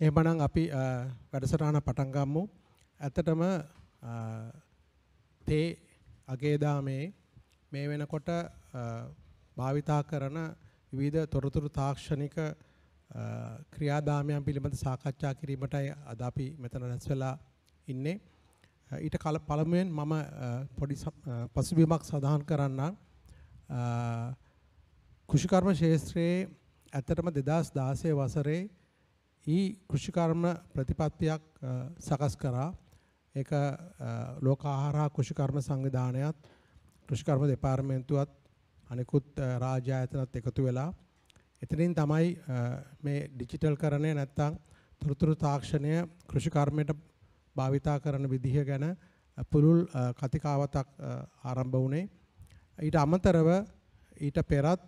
එහෙමනම් අපි වැඩසටහන පටන් ගමු. ඇත්තටම තේ අගේදාමේ මේ වෙනකොට භාවිතා කරන විවිධ තොරතුරු තාක්ෂණික ක්‍රියාදාමයන් පිළිබඳ සාකච්ඡා කිරීමටයි අද අපි මෙතන රැස් වෙලා ඉන්නේ. ඊට කල පළමුවෙන් මම පොඩි පසුබිමක් සඳහන් කරන්නම්. කෘෂිකර්ම ශාස්ත්‍රයේ ඇත්තටම 2016 වසරේ ඊ කෘෂිකර්ම ප්‍රතිපත්තියක් සකස් කරා. ඒක ලෝක ආහාර කෘෂිකර්ම සංවිධානයත් කෘෂිකර්ම දෙපාර්තමේන්තුවත් අනිකුත් රාජ්‍ය ආයතනත් එකතු වෙලා එතනින් තමයි මේ ඩිජිටල් කරණය නැත්තම් තොරතුරු තාක්ෂණය කෘෂිකර්මයට භාවිතා කරන විදිහ ගැන පුළුල් කතිකාවතක් ආරම්භ වුණේ. ඊට අමතරව ඊට පෙරත්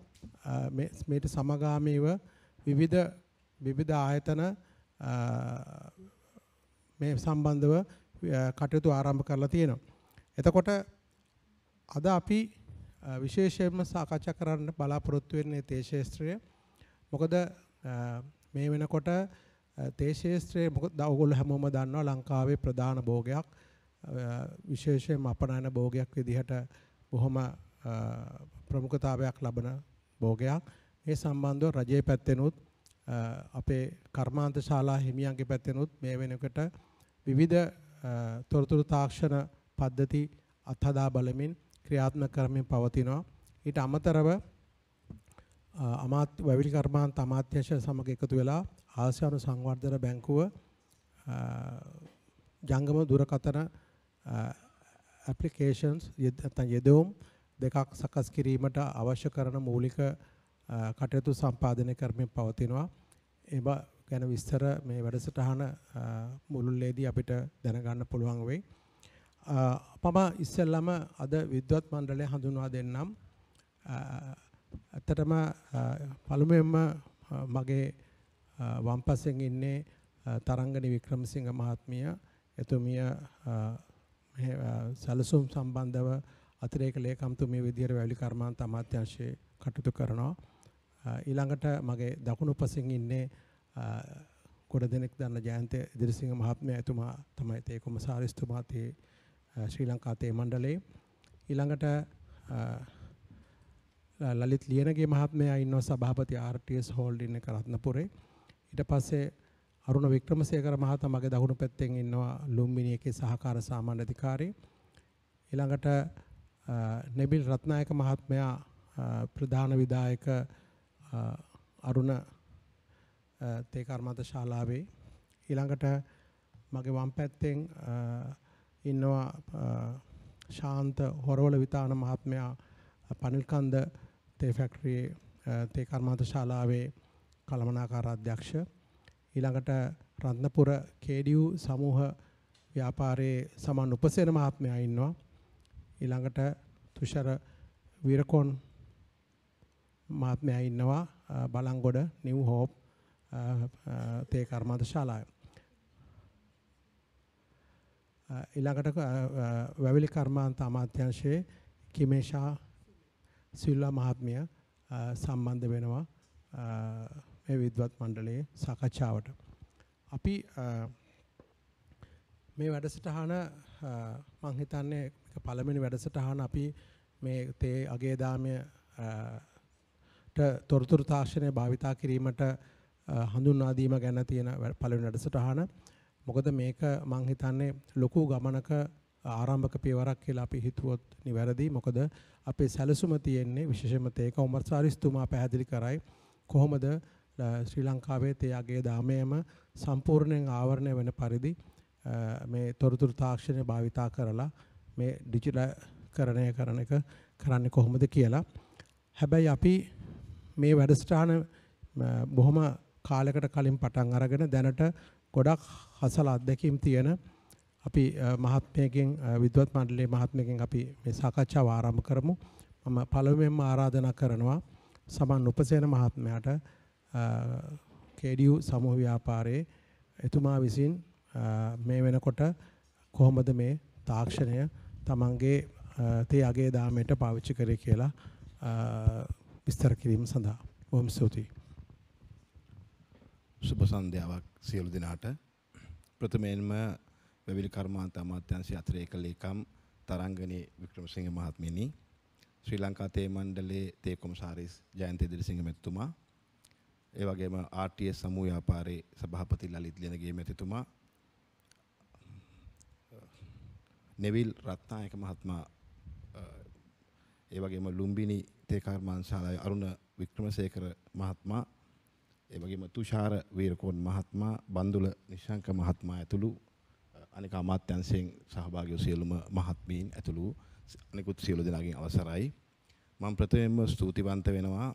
මේට සමගාමීව විවිධ විවිධ ආයතන මේ සම්බන්ධව කටයුතු ආරම්භ කරලා තියෙනවා. එතකොට අද අපි විශේෂයෙන්ම සාකච්ඡා කරන්න බලාපොරොත්තු වෙන්නේ තේ ශාස්ත්‍රය. මොකද මේ වෙනකොට තේ ශාස්ත්‍රයේ මොකද ඔයගොල්ලෝ හැමෝම දන්නවා ලංකාවේ ප්‍රධාන භෝගයක් විශේෂයෙන්ම අපනයන භෝගයක් විදිහට බොහොම ප්‍රමුඛතාවයක් ලබන භෝගයක්. ඒ සම්බන්ධව රජයේ පැත්තෙනුත් අපේ කර්මාන්ත ශාලා හිමියන්ගේ පැත්තෙනුත් මේ වෙනකොට විවිධ තොරතුරු තාක්ෂණ පද්ධති අත්හදා බලමින් ක්‍රියාත්මක කරමින් පවතිනවා. ඊට අමතරව අමාත්‍ය වැවිලි කර්මාන්ත අමාත්‍යංශ සමග එකතු වෙලා ආසියානු සංවර්ධන බැංකුව ජංගම දුරකථන ඇප්ලිකේෂන්ස් නැත්නම් යෙදවුම් දෙකක් සකස් කිරීමට අවශ්‍ය කරන මූලික කටයුතු සම්පාදනය කරමින් පවතිනවා. ඒවා ගැන විස්තර මේ වැඩසටහන මුළුල්ලේදී අපිට දැනගන්න පුළුවන් වෙයි. මම ඉස්සෙල්ලම අද විද්වත් මණ්ඩලය හඳුන්වා දෙන්නම්. ඇත්තටම පළමුවෙන්ම මගේ වම්පසෙන් ඉන්නේ තරංගනි වික්‍රමසිංහ මහත්මිය එතුමිය සැලසුම් සම්බන්ධව අතිරේක ලේකම්තුමිය විදියට වැලි කර්මාන්ත අමාත්‍යාංශයේ කටයුතු කරනවා. ඊළඟට මගේ දකුණු පසින් ඉන්නේ ගොඩ දෙනෙක් දන්න ජයන්ත දිරිසිංහ මහත්මයා එතුමා තමයි තේ කොමසාරිස්තුමා තේ ශ්‍රී ලංකා තේ මණ්ඩලයේ ඊළඟට ලලිත් ලියනගේ මහත්මයා ඉන්නවා සභාපති ආර්.ටී.එස් හෝල්ඩින් එක රත්නපුරේ ඊට පස්සේ අරුණ වික්‍රමසේකර මහතා මගේ දකුණු පැත්තෙන් ඉන්නවා ලුම්බිනි එකේ සහකාර සාමාන්‍ය අධිකාරී. ඊළඟට නෙබිල් රත්නායක මහත්මයා ප්‍රධාන විධායක අරුණ තේ කර්මන්ත ශාලාවේ ඊළඟට මගේ වම් පැත්තෙන් ඉන්නවා ශාන්ත හොරවල විතාන මහත්මයා පනිල්කන්ද තේ ෆැක්ටරියේ තේ කර්මාන්ත ශාලාවේ කළමනාකාර අධ්‍යක්ෂ ඊළඟට රත්නපුර KDU සමූහ ව්‍යාපාරයේ සමන් උපසේන මහත්මයා ඉන්නවා ඊළඟට තුෂාර වීරකොන් මහත්මයා ඉන්නවා බලංගොඩ නිව් හෝප් තේ කර්මාන්ත ශාලාවේ. ඊළඟට වැවිලි කර්මාන්ත අමාත්‍යංශයේ කිමේෂා සිල්වා මහත්මිය සම්බන්ධ වෙනවා මේ විද්වත් මණ්ඩලයේ සාකච්ඡාවට. අපි මේ වැඩසටහන මං හිතන්නේ පළවෙනි වැඩසටහන අපි මේ තේ අගේ දාමය තොරතුරු තාක්ෂණය භාවිතා කිරීමට හඳුන්වා දීම ගැන තියෙන පළවෙනි වැඩසටහන. මොකද මේක මං හිතන්නේ ලොකු ගමනක ආරම්භක පියවරක් කියලා අපි හිතුවොත් නිවැරදි. මොකද අපේ සැලසුම තියෙන්නේ විශේෂම තේක උමර් සාරිස්තුමා පැහැදිලි කරයි කොහොමද ශ්‍රී ලංකාවේ තේයාගේ දාමයම සම්පූර්ණයෙන් ආවරණය වෙන පරිදි මේ තොරතුරු තාක්ෂණය භාවිතා කරලා මේ ඩිජිටලකරණය කරන එක කරන්නේ කොහොමද කියලා. හැබැයි අපි මේ වැඩසටහන බොහොම කාලෙකට කලින් පටන් අරගෙන දැනට ගොඩක් හසල අත්දැකීම් තියෙන අපි මහත්මයකින් විද්වත් මණ්ඩලයේ මහත්මයකින් අපි මේ සාකච්ඡාව ආරම්භ කරමු. මම පළමුවෙන්ම ආරාධනා කරනවා සමන් උපසේන මහත්මයාට KDU සමූහ ව්‍යාපාරයේ එතුමා විසින් මේ වෙනකොට කොහොමද මේ තාක්ෂණය තමන්ගේ තේ අගේ දාමයට පාවිච්චි කරේ කියලා විස්තර කිරීම සඳහා බොහොම ස්තුතියි. සුබ සන්ධ්‍යාවක් සියලු දෙනාට. ප්‍රථමයෙන්ම වැවිලි කර්මාන්ත අමාත්‍යාංශය අතිරේක ලේකම් තරංගනේ වික්‍රමසිංහ මහත්මියනි ශ්‍රී ලංකා තේ මණ්ඩලයේ තේ කොමසාරිස් ජයන්ත ඉදිරිසිංහ මැතිතුමා ඒ වගේම RTS සමූහ ව්‍යාපාරයේ සභාපති ලලිත් ලියනගේ මැතිතුමා නෙවිල් රත්නායක මහත්මයා ඒ වගේම ලුම්බිනි සාහිත්‍ය කර්මාන්තශාලාවේ අරුණ වික්‍රමසේකර මහත්මයා ඒ වගේම තුෂාර වීරකෝන් මහත්මයා බන්දුල නිශාංක මහත්මයා ඇතුළු අනික අමාත්‍යංශයෙන් සහභාගී වූ සියලුම මහත්මීන් ඇතුළු අනිකුත් සියලු දෙනාගෙන් අවසරයි මම ප්‍රථමයෙන්ම ස්තුතිවන්ත වෙනවා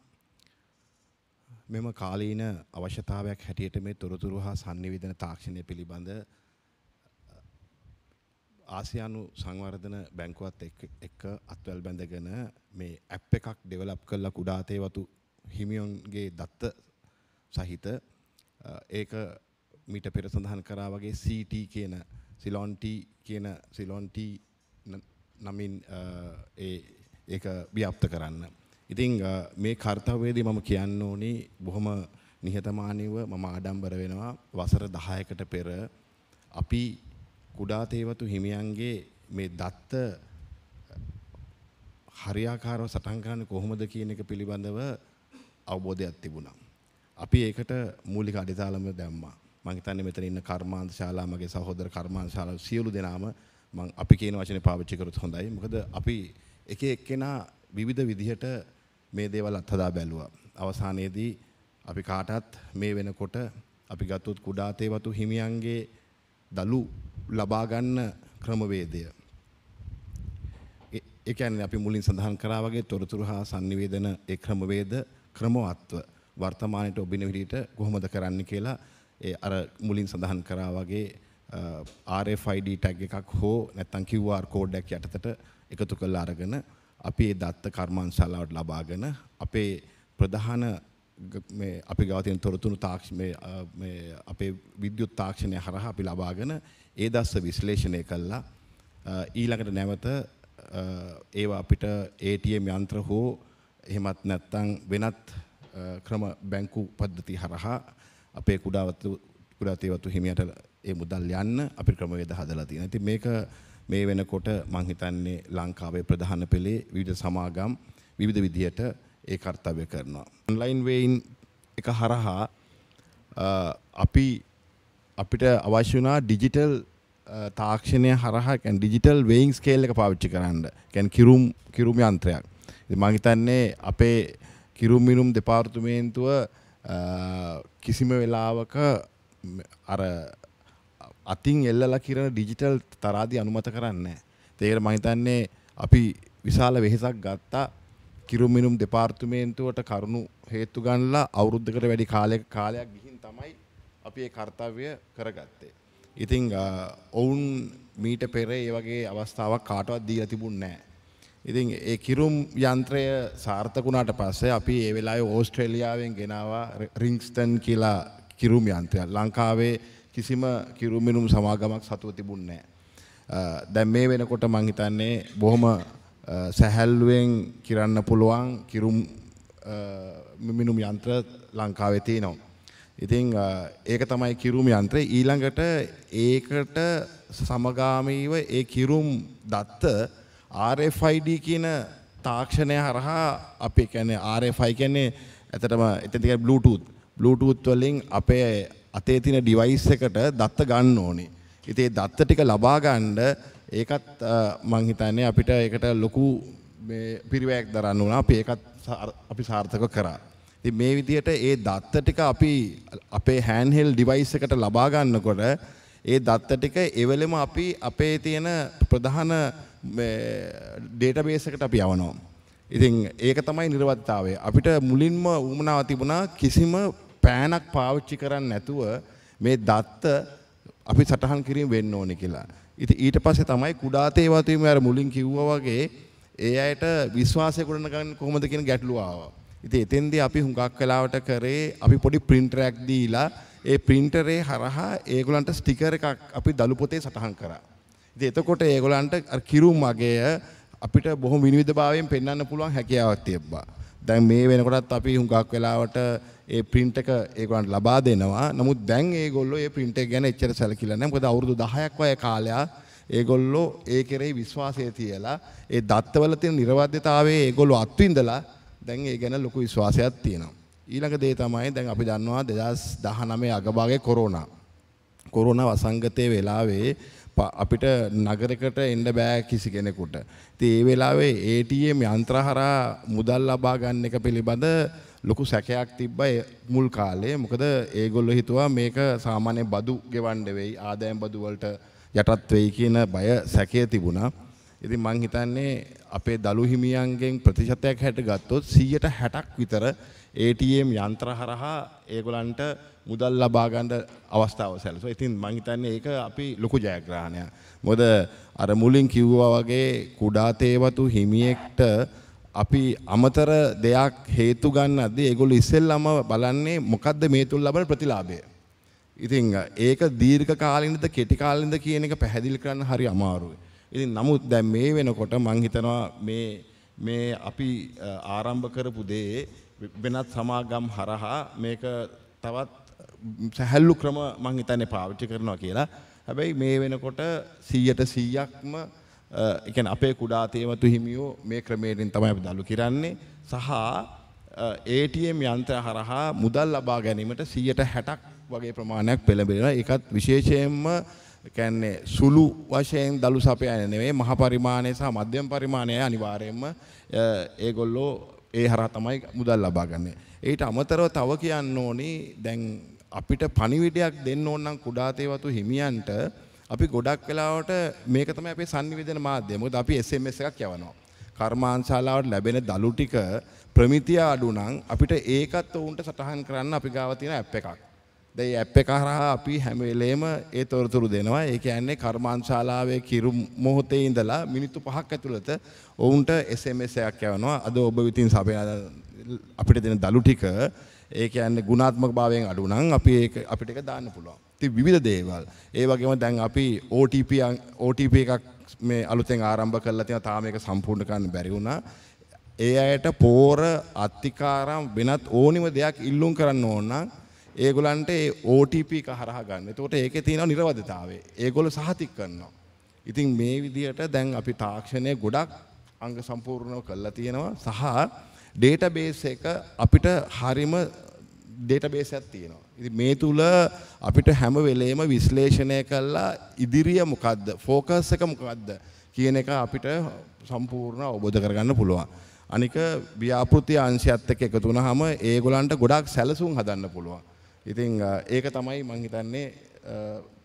මෙම කාලීන අවශ්‍යතාවයක් හැටියට මේ තොරතුරු හා sannivedana තාක්ෂණය පිළිබඳ ආසියානු සංවර්ධන බැංකුවත් එක්ක අත්වැල් බැඳගෙන මේ ඇප් එකක් ඩෙවලප් කරලා කුඩාතේ වතු හිමියොන්ගේ දත්ත සහිත ඒක මීට පෙර සඳහන් කරා වගේ CT කියන සිලොන්ටි කියන සිලොන්ටි නමින් ඒක ව්‍යාප්ත කරන්න. ඉතිං මේ කර්තවේදී මම කියන්න ඕනි බොහොම නිහතමානීව මම ආඩම්බර වෙනවා වසර දහයකට පෙර අපි කුඩා තේවතු හිමියන්ගේ මේ දත්ත හරියාකාරව සටහන් කරන්නේ කොහොමද කියන එක පිළිබඳව අවබෝධයක් තිබුණා. අපි ඒකට මූලික අඩිතාලම දැම්මා. මම හිතන්නේ මෙතන ඉන්න කර්මාන්ත ශාලා මගේ සහෝදර කර්මාන්ත ශාලා සියලු දෙනාම මම අපි කියන වචනේ පාවිච්චි කරොත් හොඳයි. මොකද අපි එක එක්කෙනා විවිධ විදිහට මේ දේවල් අත්හදා බැලුවා. අවසානයේදී අපි කාටත් මේ වෙනකොට අපි ගත්තොත් කුඩා තේ වතු හිමියන්ගේ දලු ලබා ගන්න ක්‍රමවේදය. ඒ කියන්නේ අපි මුලින් සඳහන් කරා වගේ තොරතුරු හා sannivedana ඒ ක්‍රමවේද ක්‍රමවත්ව වර්තමානයේ ඔබින විදිහට කොහොමද කරන්න කියලා ඒ අර මුලින් සඳහන් කරා වගේ RFID tag එකක් හෝ නැත්නම් QR code එකක් යටතට එකතු කරලා අරගෙන අපි ඒ දත්ත කර්මාන්තශාලාවට ලබාගෙන අපේ ප්‍රධාන මේ අපි ගාව තියෙන තොරතුරු තාක්ෂණ මේ අපේ විද්‍යුත් තාක්ෂණය හරහා අපි ලබාගෙන ඒ දස්ස විශ්ලේෂණය කළා ඊළඟට නැවත ඒවා අපිට ATM යන්ත්‍ර හෝ එහෙමත් නැත්නම් වෙනත් ක්‍රම බැංකු පද්ධති හරහා අපේ කුඩාවතු කුඩාතේවතු හිමියට ඒ මුදල් යන්න අපි ක්‍රමවේද හදලා තියෙනවා. ඉතින් මේක මේ වෙනකොට මම හිතන්නේ ලංකාවේ ප්‍රධාන පෙළේ විවිධ සමාගම් විවිධ විදිහට ඒ කර්තව්‍ය කරනවා. ඔන්ලයින් වේයින් එක හරහා අපි අපිට අවශ්‍ය වුණා ඩිජිටල් තාක්ෂණය හරහා ඩිජිටල් වේයින් ස්කේල් එක පාවිච්චි කරන්න කැන් කිරුම් කිරුම් යන්ත්‍රයක් මංහිතන්නේ අපේ කිරුම් මිනුම් දෙපාර්තුමේන්තුව කිසිම වෙලාවක අර අතින් එල්ලලා කිරන ඩිජිටල් තරාදි අනුමත කරන්න තේර මහිතන්නේ අපි විශාල වෙහෙසක් ගත්තා කිරුම් මිනුම් දෙපාර්තුමේන්තුවට කරුණු හේතු ගන්නලා අවුරුද්ධකට වැඩි කාලයක් කාලයක් ගිහින් අපි ඒ කර්තව්‍ය කරගත්තේ. ඉතිං ඔවුන් මීට පෙරේ ඒ වගේ අවස්ථාවක් කාටවත් දී තිබුණ නෑ. ඉතින් ඒ කිරුම් යන්ත්‍රය සාර්ථකුණාට පස්සේ අපි ඒ වෙලා ඕස්ට්‍රේලියාවෙන් ගෙනවා රිංක්ස්ටන් කියලා කිරුම් යන්ත්‍රය ලංකාවේ කිසිම කිරුමිනුම් සමාගමක් සතුව තිබුණ නෑ. දැම් මේ වෙනකොට මංහිතන්නේ බොහොම සැහැල්ලුවෙන් කරන්න පුළුවන් කිරුම් මිමිනුම් යන්ත්‍ර ලංකාවෙතිී නවා. ඉතින් ඒක තමයි කිරුම් යන්ත්‍රය ඊළඟට ඒකට සමගාමීව ඒ කිරුම් දත්ත RFID කියන තාක්ෂණය හරහා අපි කියන්නේ RFI කියන්නේ ඇත්තටම එතන තියෙන Bluetooth Bluetooth වලින් අපේ අතේ තියෙන device එකට දත්ත ගන්න ඕනේ. ඉතින් ඒ දත්ත ටික ලබා ගන්න ඒකත් මං හිතන්නේ අපිට ඒකට ලොකු මේ පිරිවැයක් දරන්න වුණා. අපි ඒකත් අපි සාර්ථක කරා. ඉතින් මේ විදිහට ඒ දත්ත ටික අපි අපේ හෑන්ඩ්හෙල් ඩිවයිස් එකට ලබා ගන්නකොට ඒ දත්ත ටික එවෙලෙම අපි අපේ තියෙන ප්‍රධාන ඩේටාබේස් එකට අපි යවනවා. ඉතින් ඒක තමයි නිර්වත්තාවය. අපිට මුලින්ම වුමනාව තිබුණා කිසිම පෑනක් පාවිච්චි කරන්නේ නැතුව මේ දත්ත අපි සටහන් කිරීම වෙන්න ඕනේ කියලා. ඉතින් ඊට පස්සේ තමයි කුඩාතේ වතුවීම අර මුලින් කිව්වා වගේ ඒ අයට විශ්වාසය ගොඩනගන්න කොහොමද කියන ගැටලුව ආවා. ඉතින් එතෙන්දී අපි හුඟක් වෙලාවට කරේ අපි පොඩි printerයක් දීලා ඒ printerේ හරහා ඒගොල්ලන්ට sticker එකක් අපි දළු පොතේ සටහන් කරා. ඉතින් එතකොට ඒගොල්ලන්ට අර කිරු මගය අපිට බොහොම විනිවිදභාවයෙන් පෙන්වන්න පුළුවන් හැකියාවක් තිබ්බා. දැන් මේ වෙනකොටත් අපි හුඟක් වෙලාවට ඒ print එක ඒගොල්ලන්ට ලබා දෙනවා. නමුත් දැන් ඒගොල්ලෝ ඒ print එක ගැන එච්චර සැලකිලා නැහැ. මොකද අවුරුදු 10ක් වගේ කාලයක් ඒගොල්ලෝ ඒ කෙරෙහි විශ්වාසය තියලා ඒ දත්තවල තියෙන නිර්වද්‍යතාවයේ ඒගොල්ලෝ අත්විඳලා දැන් ඒ ගැන ලොකු විශ්වාසයක් තියෙනවා. ඊළඟ දේ තමයි දැන් අපි දන්නවා 2019 අගභාගයේ කොරෝනා. කොරෝනා වසංගතයේ වෙලාවේ අපිට නගරකට එන්න බෑ කිසි කෙනෙකුට. ඉතින් ඒ වෙලාවේ ATM යන්ත්‍ර හරහා මුදල් ලබා ගන්න එක පිළිබඳ ලොකු සැකයක් තිබ්බා මුල් කාලේ. මොකද ඒගොල්ලෝ හිතුවා මේක සාමාන්‍ය බදු ගෙවන්න වෙයි ආදායම් බදු වලට යටත් වෙයි කියන බය සැකය තිබුණා. ඉතින් මං හිතන්නේ අපේ දළු හිමියන්ගෙන් ප්‍රතිශතයක් හැට ගත්තොත් 160ක් විතර ATM යන්ත්‍ර හරහා ඒගොල්ලන්ට මුදල් ලබා ගන්න අවස්ථාව සැලසුවා. ඉතින් මං හිතන්නේ ඒක අපි ලොකු ජයග්‍රහණයක්. මොකද අර මුලින් කිව්වා වගේ කුඩා තේවතු හිමියෙක්ට අපි අමතර දෙයක් හේතු ගන්නද්දී ඒගොල්ලෝ ඉස්සෙල්ලාම බලන්නේ මොකද්ද මේ තුල ලබන ප්‍රතිලාභය. ඉතින් ඒක දීර්ඝ කාලිනද කෙටි කාලිනද කියන එක පැහැදිලි කරන්න හරි අමාරුයි. ඉතින් නමුත් දැන් මේ වෙනකොට මං හිතනවා මේ මේ අපි ආරම්භ කරපු දේ වෙනත් සමාගම් හරහා මේක තවත් සැහැල්ලු ක්‍රම මං හිතන්නේ පාවිච්චි කරනවා කියලා. හැබැයි මේ වෙනකොට 100ට 100ක්ම ඒ කියන්නේ අපේ කුඩා තේමතු හිමියෝ මේ ක්‍රමයෙන් තමයි අපි දලු කරන්නේ සහ ATM යන්ත්‍ර හරහා මුදල් ලබා ගැනීමට 160ක් වගේ ප්‍රමාණයක් පෙළඹෙනවා. ඒකත් විශේෂයෙන්ම කියන්නේ සුළු වශයෙන් දළු සපයන්නේ නෙවෙයි මහ පරිමාණය සහ මධ්‍යම පරිමාණයයි අනිවාර්යයෙන්ම ඒගොල්ලෝ ඒ හරහා තමයි මුදල් ලබාගන්නේ. ඊට අමතරව තව කියන්න ඕනේ දැන් අපිට පණිවිඩයක් දෙන්න ඕන නම් කුඩාතේ වතු හිමියන්ට අපි ගොඩක් වෙලාවට මේක තමයි අපේ sannivedana මාධ්‍යය. මොකද අපි SMS එකක් යවනවා. කර්මාන්ශාලාවට ලැබෙන දලු ටික ප්‍රමිතිය අඩු නම් අපිට ඒකත් උන්ට සටහන් කරන්න අපි ගාව තියෙන ඇප් එකක්. දැන් ඇප් එක හරහා අපි හැම වෙලේම ඒ තොරතුරු දෙනවා. ඒ කියන්නේ කර්මාන්තශාලාවේ කිරු මොහොතේ ඉඳලා මිනිත්තු 5ක් ඇතුළත ඔවුන්ට SMS එකක් යවනවා. අද ඔබ විතින් අපිට දෙන දලු ටික ඒ කියන්නේ ගුණාත්මක භාවයෙන් අඩු නම් අපි ඒක අපිට ඒක දාන්න පුළුවන්. ඉතින් විවිධ දේවල්. ඒ වගේම දැන් අපි OTP OTP එකක් මේ අලුතෙන් ආරම්භ කරලා තියෙනවා. තාම ඒක සම්පූර්ණ කරන්න බැරි වුණා. ඒ අයට පෝර අත්තිකාරම් වෙනත් ඕනිම දෙයක් ඉල්ලුම් කරන්න ඕන නම් ඒගොලන්ට OTP එක හරහා ගන්න. එතකොට ඒකේ තියෙන නිර්වදතාවය. ඒගොල්ලෝ සහතික කරනවා. ඉතින් මේ විදිහට දැන් අපි තාක්ෂණය ගොඩක් අංග සම්පූර්ණව කරලා තියෙනවා සහ ඩේටාබේස් එක අපිට හරිම ඩේටාබේස් එකක් තියෙනවා. ඉතින් මේ තුල අපිට හැම වෙලේම විශ්ලේෂණය කරලා ඉදිරිය මොකද්ද ෆෝකස් එක මොකද්ද කියන එක අපිට සම්පූර්ණ අවබෝධ කරගන්න පුළුවන්. අනික ව්‍යාපෘති අංශයත් එක්ක එකතු වුණාම ඒගොල්ලන්ට ගොඩක් සැලසුම් හදන්න පුළුවන්. ඉතින් ඒක තමයි මං හිතන්නේ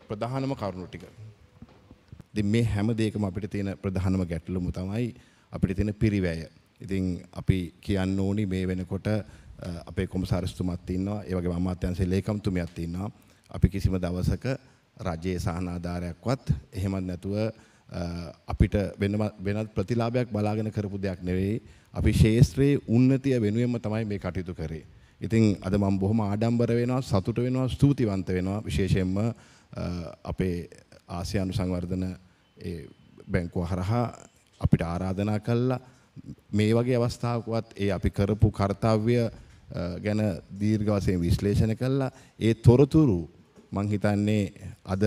ප්‍රධානම කරුණු ටික. ඉතින් මේ හැම දෙයකම අපිට තියෙන ප්‍රධානම ගැටලුම තමයි අපිට තියෙන පිරිවැය. ඉතින් අපි කියන්න ඕනි මේ වෙනකොට අපේ කොමසාරිස්තුමත් ඉන්නවා, ඒ වගේම අමාත්‍යංශයේ ලේකම්තුමියත් ඉන්නවා. අපි කිසිම දවසක රජයේ සහනාධාරයක්වත් එහෙමත් නැතුව අපිට වෙනත් ප්‍රතිලාභයක් බලාගෙන කරපු දෙයක් නෙවෙයි. අපි ශේෂ්ත්‍රයේ උන්නතිය වෙනුවෙන්ම තමයි මේ කටයුතු කරේ. ඉතින් අද මම බොහොම ආඩම්බර වෙනවා සතුට වෙනවා ස්තුතිවන්ත වෙනවා විශේෂයෙන්ම අපේ ආසියානු සංවර්ධන ඒ බැංකුව හරහා අපිට ආරාධනා කළා මේ වගේ අවස්ථාවකවත් ඒ අපි කරපු කාර්යය ගැන දීර්ඝ වශයෙන් විශ්ලේෂණය කළා ඒ තොරතුරු මම හිතන්නේ අද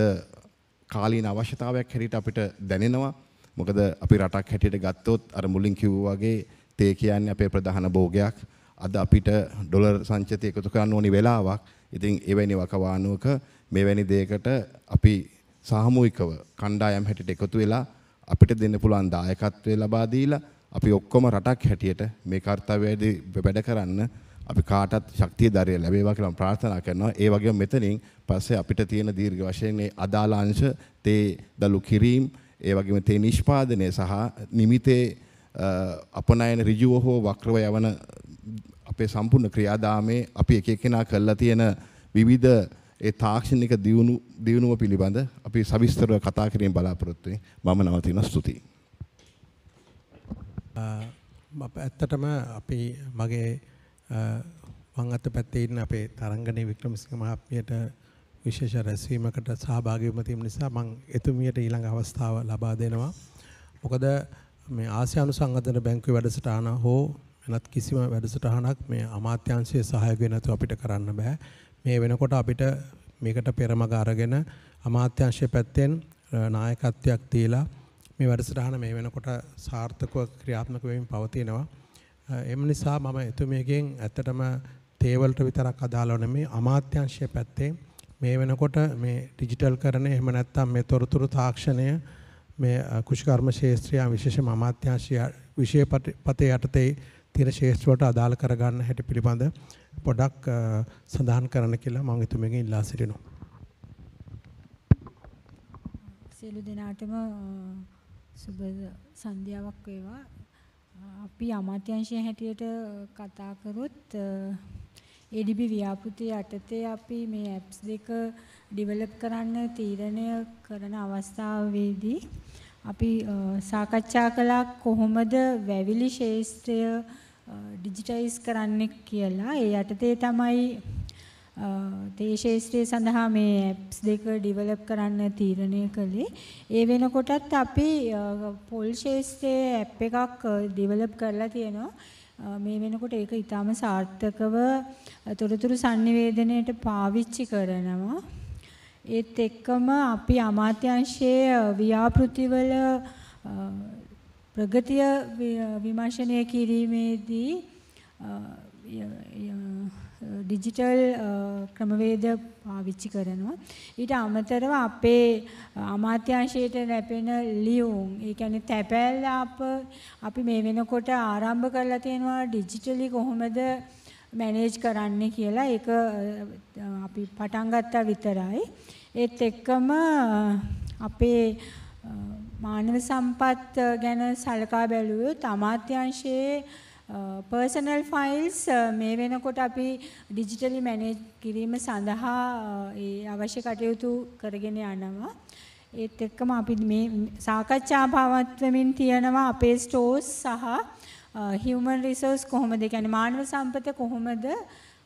කාලීන අවශ්‍යතාවයක් හැටියට අපිට දැනෙනවා මොකද අපි රටක් හැටියට ගත්තොත් අර මුලින් කිව්වා වගේ තේ කියන්නේ අපේ ප්‍රධාන භෝගයක් අද අපිට ඩොලර් සංචිතය එකතු කරන්න ඕනි වෙලාවක්. ඉතින් එවැනි වකවානුවක මෙවැනි දෙයකට අපි සාමූහිකව කණ්ඩායම් හැටියට එකතු වෙලා අපිට දෙන්න පුළුවන් දායකත්වය ලබා දීලා අපි ඔක්කොම රටක් හැටියට මේ කාර්යවේදී වැඩ කරන්න අපි කාටත් ශක්තිය ධෛර්යය ලැබේවා කියලා මම ප්‍රාර්ථනා කරනවා. ඒ වගේම මෙතනින් පස්සේ අපිට තියෙන දීර්ඝ වශයෙන් මේ අදාළ අංශ තේ දලු කිරීම, ඒ වගේම තේ නිෂ්පාදනය සහ නිමිතේ අපනයන ඍජුව හෝ වක්‍රව යවන අපේ සම්පූර්ණ ක්‍රියාදාමයේ අපි එක එකනා කරලා තියෙන විවිධ ඒ තාක්ෂණික දියුණු දියුණුව පිළිබඳ අපි සවිස්තරව කතා කිරීම බලාපොරොත්තු මම නවතින ස්තුතියි. ඇත්තටම අපි මගේ මං අත පැත්තේ ඉන්න අපේ තරංගනේ වික්‍රමසිංහ මහත්මියට විශේෂ රැස්වීමකට සහභාගී වීම නිසා මං එතුමියට ඊළඟ අවස්ථාව ලබා දෙනවා. මොකද මේ ආසියානු සංවර්ධන බැංකුවේ වැඩසටහන හෝ වෙනත් කිසිම වැඩසටහනක් මේ අමාත්‍යාංශයේ සහයෝගය නැතුව අපිට කරන්න බෑ. මේ වෙනකොට අපිට මේකට පෙරමග අරගෙන අමාත්‍යාංශය පැත්තෙන් නායකත්වයක් තියලා මේ වැඩසටහන මේ වෙනකොට සාර්ථකව ක්‍රියාත්මක වෙමින් පවතිනවා. එම නිසා මම එතුමියගෙන් ඇත්තටම තේවලට විතරක් අදාළව නෙමෙයි අමාත්‍යාංශය පැත්තේ මේ වෙනකොට මේ ඩිජිටල් කරන එහෙම නැත්නම් මේ තොරතුරු තාක්ෂණය මේ කුෂිකර්ම ශාස්ත්‍රය විශේෂ මාමාත්‍යාශය විෂය පතේ යටතේ තියෙන ශාස්ත්‍රවලට අදාළ කරගන්න හැටි පිළිබඳ පොඩක් සඳහන් කරන්න කියලා මම එතුමගෙන් ඉල්ලා සිටිනවා. සියලු දෙනාටම සුබ සන්ධ්‍යාවක් වේවා. අපි අමාත්‍යංශය හැටියට කතා කරොත් ADB ව්‍යාපෘතිය යටතේ අපි මේ apps දෙක develop කරන්න තීරණය කරන අවස්ථාවේදී අපි සාකච්ඡා කළා කොහොමද වැවිලි ශේෂ්ත්‍රය ඩිජිටයිස් කරන්න කියලා. ඒ යටතේ තමයි තේ ශේෂ්ත්‍රය සඳහා මේ ඇප්ස් දෙක ඩිවලොප් කරන්න තීරණය කළේ. ඒ වෙනකොටත් අපි පොල් ශේෂ්ත්‍රයේ ඇප් එකක් ඩිවලොප් කරලා තියෙනවා. මේ වෙනකොට ඒක ඊටාම සාර්ථකව තොරතුරු sannivedanayට පාවිච්චි කරනවා. ඒත් එක්කම අපි අමාත්‍යංශයේ ව්‍යාපෘතිවල ප්‍රගතිය විමර්ශනය කිරීමේදී ඩිජිටල් ක්‍රමවේද පාවිච්චි කරනවා. ඊට අමතරව අපේ අමාත්‍යංශයට ලැබෙන ලියුම්, ඒ කියන්නේ තැපැල් අප අපි මේ වෙනකොට ආරම්භ කරලා තියෙනවා ඩිජිටලි කොහොමද මැනේජ් කරන්න කියලා. ඒක අපි පටන් ගත්තා විතරයි. ඒත් එක්කම අපේ මානව සම්පත් ගැන සලකා බැලුවොත් අමාත්‍යාංශයේ පර්සනල් ෆයිල්ස් මේ වෙනකොට අපි ඩිජිටලි මැනේජ් කිරීම සඳහා ඒ අවශ්‍ය කටයුතු කරගෙන යනවා. ඒත් එක්කම අපි මේ සාකච්ඡා පවත්වමින් තියෙනවා අපේ ස්ටෝස් සහ හියුමන් රිසෝස් කොහොමද? කියන්නේ මානව සම්පත කොහොමද?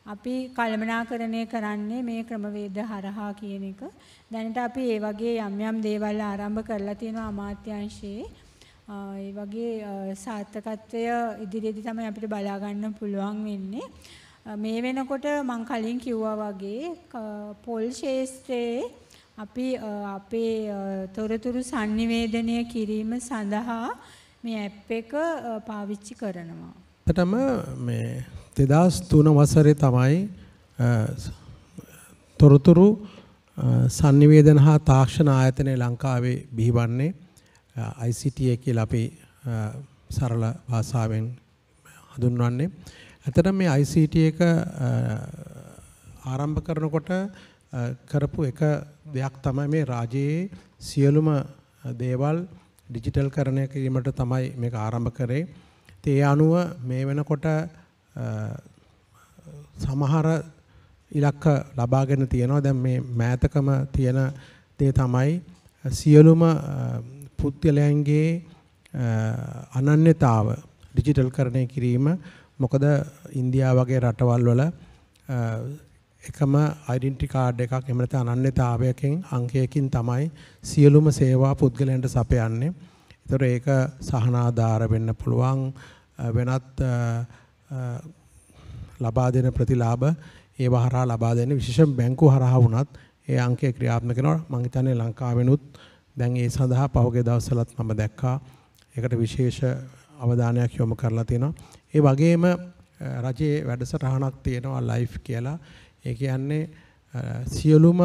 අපි කල්මනාකරණය කරන්නේ මේ ක්‍රමවේද හරහා කියන එක. දැනට අපි ඒ වගේ යම් යම් දේවල් ආරම්භ කරලා තියෙනවා අමාත්‍යාංශයේ. ඒ වගේ සාර්ථකත්වය ඉදිරියේදී තමයි අපිට බලා ගන්න පුළුවන් වෙන්නේ. මේ වෙනකොට මම කලින් කිව්වා වගේ පොල් ශේෂ්ත්‍රයේ අපි අපේ තොරතුරු sannivedanaya කිරීම සඳහා මේ ඇප් එක පාවිච්චි කරනවා. ඇත්තටම මේ 2003 වසරේ තමයි තොරතුරු sannivedan හා තාක්ෂණ ආයතනය ලංකාවේ බිහිවන්නේ ICTA කියලා අපි සරල භාෂාවෙන් හඳුන්වන්නේ. ඇත්තටම මේ ICT එක ආරම්භ කරනකොට කරපු එක දෙයක් තමයි මේ රාජයේ සියලුම දේවල් ඩිජිටල් කරණය කිරීමට තමයි මේක ආරම්භ කරේ. ඒ අනුව මේ වෙනකොට සමහර ඉලක්ක ලබාගෙන තියෙනවා. දැන් මේ මෑතකම තියෙන දේ තමයි සියලුම පුද්ගලයන්ගේ අනන්‍යතාව ඩිජිටල්කරණය කිරීම. මොකද ඉන්දියාව වගේ රටවල් වල එකම අයිඩෙන්ටි කාඩ් එකක් එහෙම නැත්නම් අනන්‍යතාවයකින් අංකයකින් තමයි සියලුම සේවා පුද්ගලයන්ට සපයන්නේ. ඒතර ඒක සහනාධාර වෙන්න පුළුවන් වෙනත් ලබා දෙන ප්‍රතිලාභ ඒව හරහා ලබා දෙන විශේෂයෙන් බැංකු හරහා වුණත් ඒ අංකය ක්‍රියාත්මක වෙනවා මම හිතන්නේ ලංකාවෙනුත් දැන් ඒ සඳහා පහුගිය දවස්වලත් මම දැක්කා ඒකට විශේෂ අවධානයක් යොමු කරලා තිනවා ඒ වගේම රජයේ වැඩසටහනක් තියෙනවා ලයිෆ් කියලා ඒ කියන්නේ සියලුම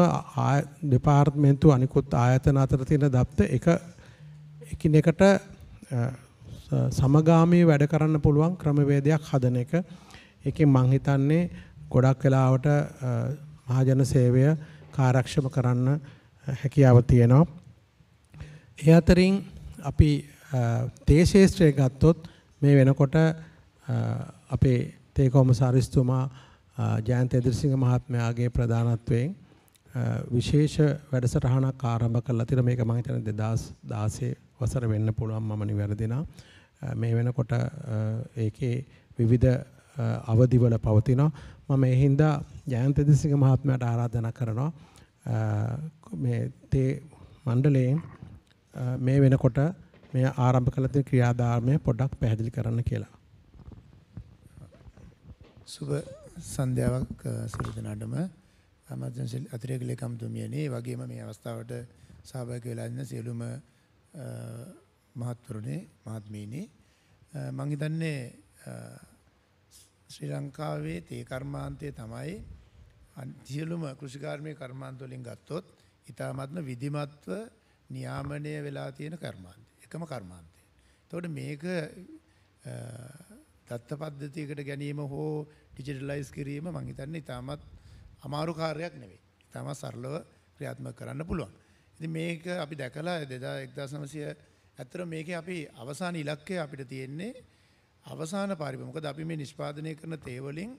දෙපාර්තමේන්තු අනිකුත් ආයතන අතර තියෙන දප්ත එක එකිනෙකට සමගාමී වැඩ කරන්න පුළුවන් ක්‍රමවේදයක් හදන එක. ඒකෙන් මං හිතන්නේ ගොඩක් වෙලාවට මහජන සේවය කාර්යක්ෂම කරන්න හැකියාව තියෙනවා. ඒ අතරින් අපි තේ ශාස්ත්‍රය ගත්තොත් මේ වෙනකොට අපේ තේ කොමසාරිස්තුමා ජයන්ත එදිරිසිංහ මහත්මයාගේ ප්‍රධානත්වයෙන් විශේෂ වැඩසටහනක් ආරම්භ කළා. තිර මේක මම හිතන්නේ 2016 වසර වෙන්න පුළුවන් මම නිවැරදිනා. මේ වෙනකොට ඒකේ විවිධ අවදිවල පවතිනවා. මම ඒ හින්දා ජයන්ත දිසිංහ මහත්මයාට ආරාධනා කරනවා මේ තේ මණ්ඩලයෙන් මේ වෙනකොට මේ ආරම්භ කළ තියෙන ක්‍රියාදාමය පොඩ්ඩක් පැහැදිලි කරන්න කියලා. සුබ සන්ධ්‍යාවක් සියලු දෙනාටම අමාත්‍යංශ අතිරේක ලේකම්තුමියනි වගේම මේ අවස්ථාවට සහභාගී වෙලා ඉන්න සියලුම මහත්වරුනේ මහත්මීනි මම හිතන්නේ ශ්‍රී ලංකාවේ තේ කර්මාන්තය තමයි සියලුම කෘෂිකාර්මී කර්මාන්ත වලින් ගත්තොත් ඊටාත්ම විධිමත්ව නියාමනය වෙලා තියෙන කර්මාන්තය. එකම කර්මාන්තය. එතකොට මේක දත්ත පද්ධතියකට ගැනීම හෝ ඩිජිටලයිස් කිරීම මම හිතන්නේ ඊටමත් අමාරු කාර්යයක් නෙවෙයි. ඊටමත් සරලව ක්‍රියාත්මක කරන්න පුළුවන්. ඉතින් මේක අපි දැකලා 1900 ඇත්තට මේකේ අපි අවසාන ඉලක්කය අපිට තියෙන්නේ අවසාන පරිප මොකද අපි මේ නිෂ්පාදනය කරන තේ වලින්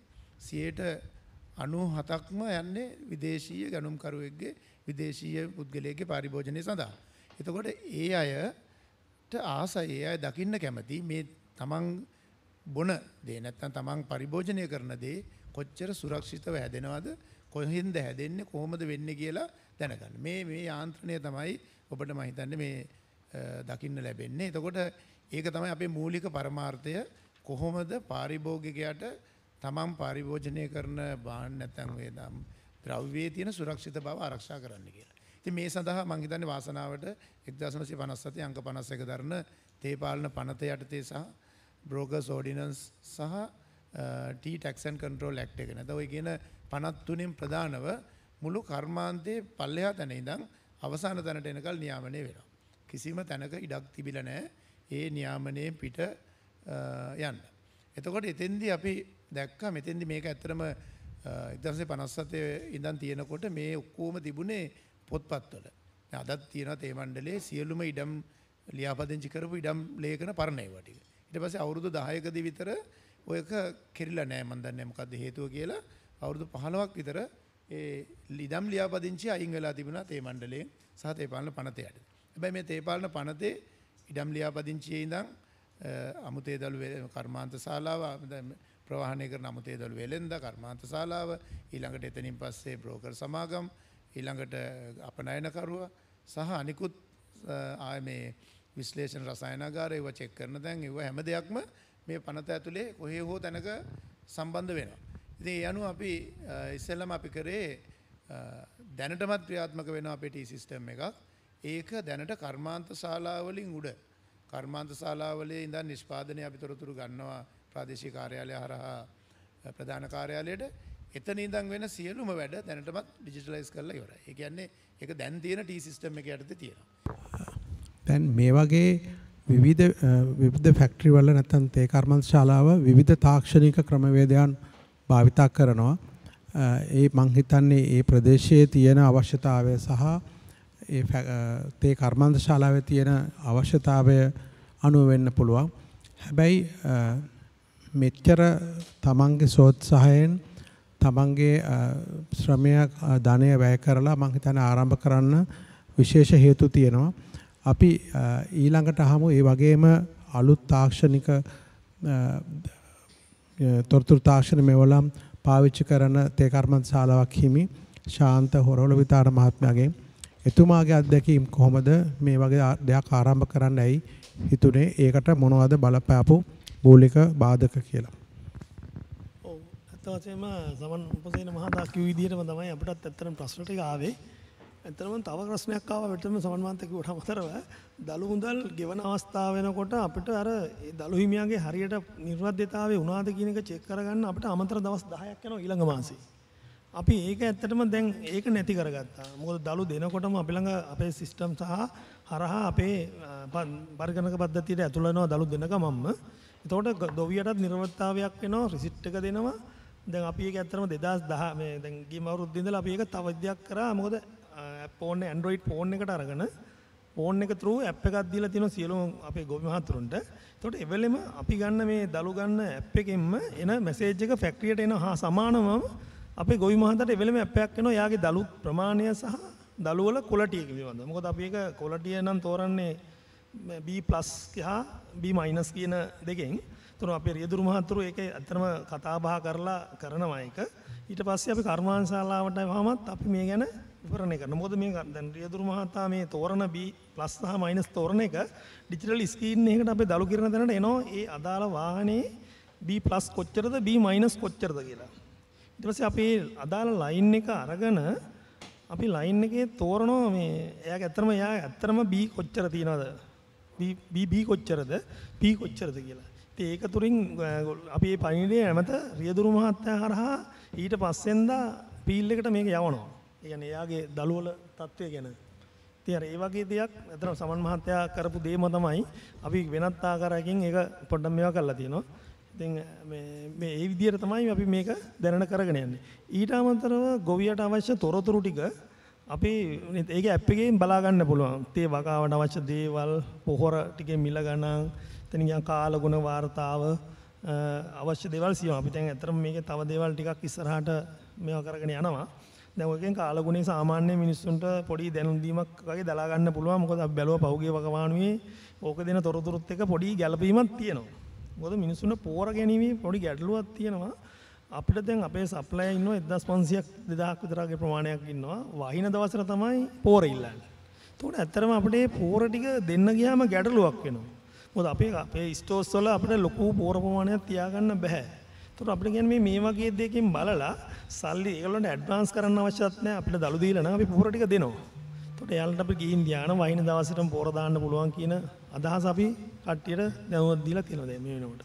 97%ක්ම යන්නේ විදේශීය ගණුම්කරුවෙක්ගේ විදේශීය පුද්ගලයෙක්ගේ පරිභෝජනය සඳහා. එතකොට ඒ අයට ආසයි ඒ අය දකින්න කැමති මේ තමන් බොන දේ නැත්තම් තමන් පරිභෝජනය කරන දේ කොච්චර සුරක්ෂිතව හැදෙනවද කොහෙන්ද හැදෙන්නේ කොහොමද වෙන්නේ කියලා දැනගන්න. මේ මේ යාන්ත්‍රණය තමයි ඔබට මම හිතන්නේ මේ දකින්න ලැබෙන්නේ. එතකොට ඒක තමයි අපේ මූලික පරමාර්ථය කොහොමද පාරිභෝගිකයට තමන් පරිභෝජනය කරන බාහන් නැත්නම් වේදම් ද්‍රව්‍යයේ තියෙන සුරක්ෂිත බව ආරක්ෂා කරන්න කියලා. ඉතින් මේ සඳහා මම හිතන්නේ වාසනාවට 1957 අංක 51 දරන තේපාලන පනත යටතේ සහ brokers ordinance සහ T tax and control act එක නේද? ඔය කියන 53න් ප්‍රධානව මුළු කර්මාන්තයේ පල්ලෙහා තැන ඉඳන් අවසාන තැනට එනකල් නියාමනය වෙනවා. කිසිම තැනක ඉඩක් තිබිලා නැහැ. ඒ නියාමනයේ පිට යන්න. එතකොට එතෙන්දී අපි දැක්ක මෙතෙන්දි මේක ඇත්තටම 1957 ඉඳන් තියෙනකොට මේ ඔක්කොම තිබුණේ පොත්පත්වල. අදත් තියෙනවා තේ මණ්ඩලයේ සියලුම ඉඩම් ලියාපදිංචි කරපු ඉඩම් ලේඛන පරණ ඒවා ටික. ඊට පස්සේ අවුරුදු 10කදී විතර ඔයක කෙරිලා නැහැ මන් දන්නේ මොකද්ද හේතුව කියලා අවුරුදු 15ක් විතර ඒ ඉඩම් ලියාපදිංචි අයින් වෙලා තිබුණා තේ මණ්ඩලයෙන් සහ තේ පාලන පනතයට. හැබැයි මේ තේපාලන පනතේ ඉඩම් ලියාපදිංචියේ ඉඳන් අමුතේ දළු කර්මාන්ත ශාලාව ප්‍රවාහනය කරන අමුතේ දළු වෙළෙන්ද කර්මාන්ත ශාලාව ඊළඟට එතනින් පස්සේ බ්‍රෝකර් සමාගම් ඊළඟට අපනයනකරුව සහ අනිකුත් ආය මේ විශ්ලේෂණ රසායනාගාර ඒව චෙක් කරන දැන් ඒව හැම දෙයක්ම මේ පනත ඇතුලේ කොහේ හෝ තැනක සම්බන්ධ වෙනවා. ඉතින් ඒ අනුව අපි ඉස්සෙල්ලම අපි කරේ දැනටමත් ක්‍රියාත්මක වෙන අපේ ටී සිස්ටම් එකක්. ඒක දැනට කර්මාන්ත ශාලාවලින් උඩ කර්මාන්ත ශාලාවලේ ඉඳන් නිෂ්පාදනය අපි තොරතුරු ගන්නවා ප්‍රාදේශීය කාර්යාලය හරහා ප්‍රධාන කාර්යාලයට එතන ඉඳන් වෙන සියලුම වැඩ දැනටමත් ඩිජිටලයිස් කරලා ඉවරයි. ඒ කියන්නේ ඒක දැන් තියෙන T system එක යටතේ තියෙනවා. දැන් මේ වගේ විවිධ විවිධ ෆැක්ටරි වල නැත්නම් තේ කර්මාන්ත ශාලාව විවිධ තාක්ෂණික ක්‍රමවේදයන් භාවිතා කරනවා. ඒ මං හිතන්නේ ඒ ප්‍රදේශයේ තියෙන අවශ්‍යතාවය සහ ඒ තේ කර්මාන්ත ශාලාවේ තියෙන අවශ්‍යතාවය අනුව වෙන්න පුළුවන්. හැබැයි මෙච්චර තමන්ගේ සෝත්සහයෙන් තමන්ගේ ශ්‍රමයක් ධනය වැය කරලා මං හිතන්නේ ආරම්භ කරන්න විශේෂ හේතු තියෙනවා. අපි ඊළඟට අහමු ඒ වගේම අලුත් තාක්ෂණික තොරතුරු තාක්ෂණ මෙවලම් පාවිච්චි කරන තේ කර්මන්ත ශාලාවක් හිමි ශාන්ත හොරවල විතාර මහත්මයාගෙන් එතුමාගේ අත්දැකීම් කොහොමද මේ වගේ දෙයක් ආරම්භ කරන්න ඇයි හිතුනේ ඒකට මොනවද බලපෑපු මූලික බාධක කියලා. ඔව් ඇත්ත වශයෙන්ම සමන් උපසේන මහතා කිව් විදිහටම තමයි අපිටත් ඇත්තටම ප්‍රශ්න ටික ආවේ. ඇත්තටම තව ප්‍රශ්නයක් ආවා වෙටම සමන් මහතා කිව්වට අමතරව දලු මුදල් ගෙවන අවස්ථාව වෙනකොට අපිට අර ඒ දලු හිමියාගේ හරියට නිර්වද්‍යතාවය වුණාද කියන එක චෙක් කරගන්න අපිට අමතර දවස් 10ක් යනවා ඊළඟ මාසේ. අපි ඒක ඇත්තටම දැන් ඒක නැති කරගත්තා. මොකද දලු දෙනකොටම අපි ළඟ අපේ සිස්ටම් සහ හරහා අපේ පරිගණක පද්ධතියට ඇතුළු වෙනවා දලු දෙන ගමන්ම. එතකොට දොවියටත් නිර්වෘත්තාවයක් වෙනවා, රිසිට් එක දෙනවා. දැන් අපි ඒක ඇත්තටම 2010 මේ දැන් ගිය අවුරුද්දේ ඉඳලා අපි ඒක තව දෙයක් කරා. මොකද ෆෝන් එක Android ෆෝන් එකට අරගෙන ෆෝන් එක through app එකක් දීලා තියෙනවා සියලුම අපේ ගොවි මහතුරුන්ට. එතකොට එවෙලෙම අපි ගන්න මේ දලු ගන්න app එකෙන්ම එන මැසේජ් එක ෆැක්ටරියට එන හා සමානවම අපේ ගොවි මහතට එවෙලම අපයක් වෙනවා යාගේ දලු ප්‍රමාණය සහ දළුවල කොලටිය පිළිබඳ. මොකද අපි ඒක කොලටිය නම් තෝරන්නේ B+ හා B- කියන දෙකෙන්. එතන අපේ රියදුරු මහතුරු ඒක ඇත්තම කතා බහ කරලා කරනවා ඒක. ඊට පස්සේ අපි කර්මාන්ශාලාවට වහමත් අපි මේ ගැන විවරණය කරන මොකද මේ දැන් රියදුරු මහතා මේ තෝරන B+ සහ මයිනස් තෝරන එක ඩිජිටල් ස්ක්‍රීන් එකකට අපි දලු කිරණ දැනට එනවා ඒ අදාළ වාහනේ B+ කොච්චරද B- කොච්චරද කියලා. ඊට පස්සේ අපි අදාළ ලයින් එක අරගෙන අපි ලයින් එකේ තෝරනවා මේ එයාගේ ඇත්තම එයා ඇත්තම B කොච්චර තියනවද B B B කොච්චරද P කොච්චරද කියලා. ඉතින් ඒක තුරින් අපි මේ පණිවිඩය නැමත රියදුරු මහත්තයා හරහා ඊට පස්සෙන්දා පීල් එකට මේක යවනවා. ඒ කියන්නේ එයාගේ දලුවල தත්වය ගැන. ඉතින් අර ඒ වගේ දෙයක් අතන සමන් මහත්තයා කරපු දෙයම තමයි අපි වෙනත් ආකාරයකින් ඒක පොඩ්ඩක් මේවා කරලා තියෙනවා. දැන් මේ ඒ විදිහට තමයි අපි මේක දැනන කරගෙන යන්නේ. ඊට අමතරව ගොවියට අවශ්‍ය තොරතුරු ටික අපි ඒක ඇප් එකෙන් බලා ගන්න පුළුවන්. තේ වගාවට අවශ්‍ය දේවල්, පොහොර ටිකේ මිල ගණන්, එතන ගියා කාලගුණ වார்த்தාව අවශ්‍ය දේවල් සියම. අපි දැන් ඇත්තටම මේකේ තව දේවල් ටිකක් ඉස්සරහට මේවා කරගෙන යනවා. දැන් ඔයගෙන් කාලගුණේ සාමාන්‍ය මිනිස්සුන්ට පොඩි දැනුම් දීමක් වගේ දලා ගන්න පුළුවන්. මොකද අපි බැලුවා පහුගිය වගවානුවේ ඕක දෙන තොරතුරුත් එක පොඩි ගැළපීමක් තියෙනවා. ගොද මිනිසුන පෝර ගැනීමේ පොඩි ගැටලුවත් තියෙනවා අපිට දැන් අපේ සප්ලය ඉන්න එදස් පන්සියක් දෙදක් විතරගේ ප්‍රමාණයක් ඉන්නවා වහින දවසර තමයි පෝර ඉල්ලන්න. තොට ඇත්තරම අපටේ පෝර ටික දෙන්න ගියාම ගැටලුවක් වෙනවා. මොද අපේ අපේ ස්ටෝස්සොල අපට ලොකු පෝරපමාණයක් තියාගන්න බැහැ. තොට අපිට ගැන මේ වගේ දෙකින් බලලා සල්ලි ඒගලට ඇඩ්වාන්ස් කරන්න අවශ්‍යත්නය අපිට දළු දීලන අපි පෝරටික දෙනවා. තොට යාලට අපි ගීන් ධ්‍යාන වහින දවසට පෝරදාන්න පුළුවන් කියන අදහස අපි කට්ටියට දැනුවත් දීලා තියෙනවා දැන් මේ වෙනකොට.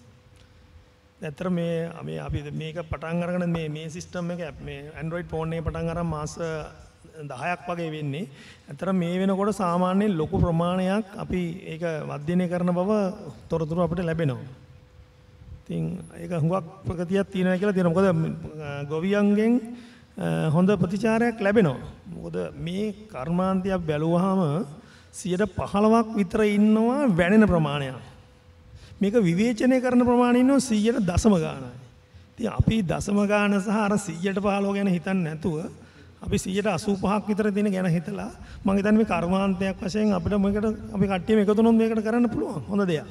ඇත්තට මේ මේ අපි මේක පටන් අරගෙන මේ මේ සිස්ටම් එක මේ Android phone එකේ පටන් අරන් මාස 10ක් වගේ වෙන්නේ. ඇත්තට මේ වෙනකොට සාමාන්‍යයෙන් ලොකු ප්‍රමාණයක් අපි ඒක වර්ධනය කරන බව තොරතුරු අපිට ලැබෙනවා. ඉතින් ඒක හුඟක් ප්‍රගතියක් තියෙනවා කියලා තියෙනවා. මොකද ගොවියන්ගෙන් හොඳ ප්‍රතිචාරයක් ලැබෙනවා. මොකද මේ කර්මාන්තයක් බැලුවාම සියයට පහළවක් විතර ඉන්නවා වැනෙන ප්‍රමාණයක්. මේක විවේචනය කරන ප්‍රමාණයන්නෝ සීයට දසම ගානයි. ති අපි දසම ගාන සහර සීයට පහලෝ ගැන හිතන් නැතුව අපි සීයට අසූපහක් විතර දෙන ගැන හිතලා මං හිතන් මේ කර්මාන්තයක් වශයෙන් අපිට මේකට අපි කට්ටිය එකතු නොත් මේකට කරන්න පුළුවන් හොඳ දෙයක්.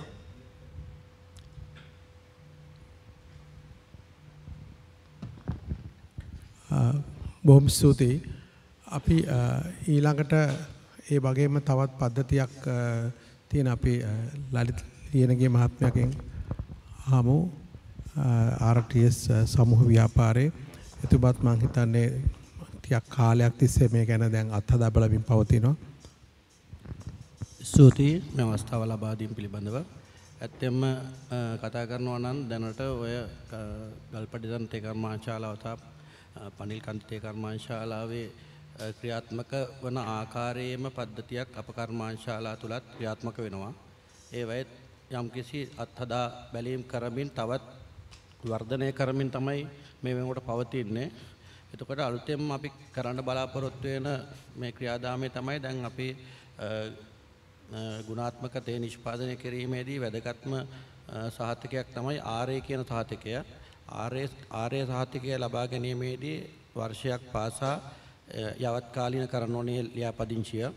බොහොම ස්තුතියි. අපි ඊළඟට ඒ වගේම තවත් පද්ධතියක් තියෙන අපේ ලලිත් ලියනගේ මහත්මයාගෙන් හමු RTS සමූහ ව්‍යාපාරේ එතුමත් මං හිතන්නේ ටිකක් කාලයක් තිස්සේ මේ ගැන දැන් අත්හදා බලමින් පවතිනවා. ස්තුතියි මේ අවස්ථාව ලබා දීම පිළිබඳව. ඇත්තෙන්ම කතා කරනවා නම් දැනට ඔය ගල්පඩිදන් තේ කර්මාංශාලාව තත් පනිල් කන්ති තේ කර්මාංශාලාවේ ක්‍රියාත්මක වන ආකාරයේම පද්ධතියක් අප කර්මාංශාලා තුලත් ක්‍රියාත්මක වෙනවා. ඒ වයිත් යම්කිසි අත්හදා බැලීම් කරමින් තවත් වර්ධනය කරමින් තමයි මේ වෙනකොට පවතින්නේ. එතකොට අලුතෙන් අපි කරන්න බලාපොරොත්තු වෙන මේ ක්‍රියාදාමය තමයි දැන් අපි ගුණාත්මක තේ නිෂ්පාදනය කිරීමේදී වැදගත්ම සහතිකයක් තමයි ආරය කියන සහතිකය. ආරය සහතිකය ලබා ගැනීමේදී වර්ෂයක් පාසා යවත්කාලීන කරන්න ඕනේ ලියාපදිංචිය.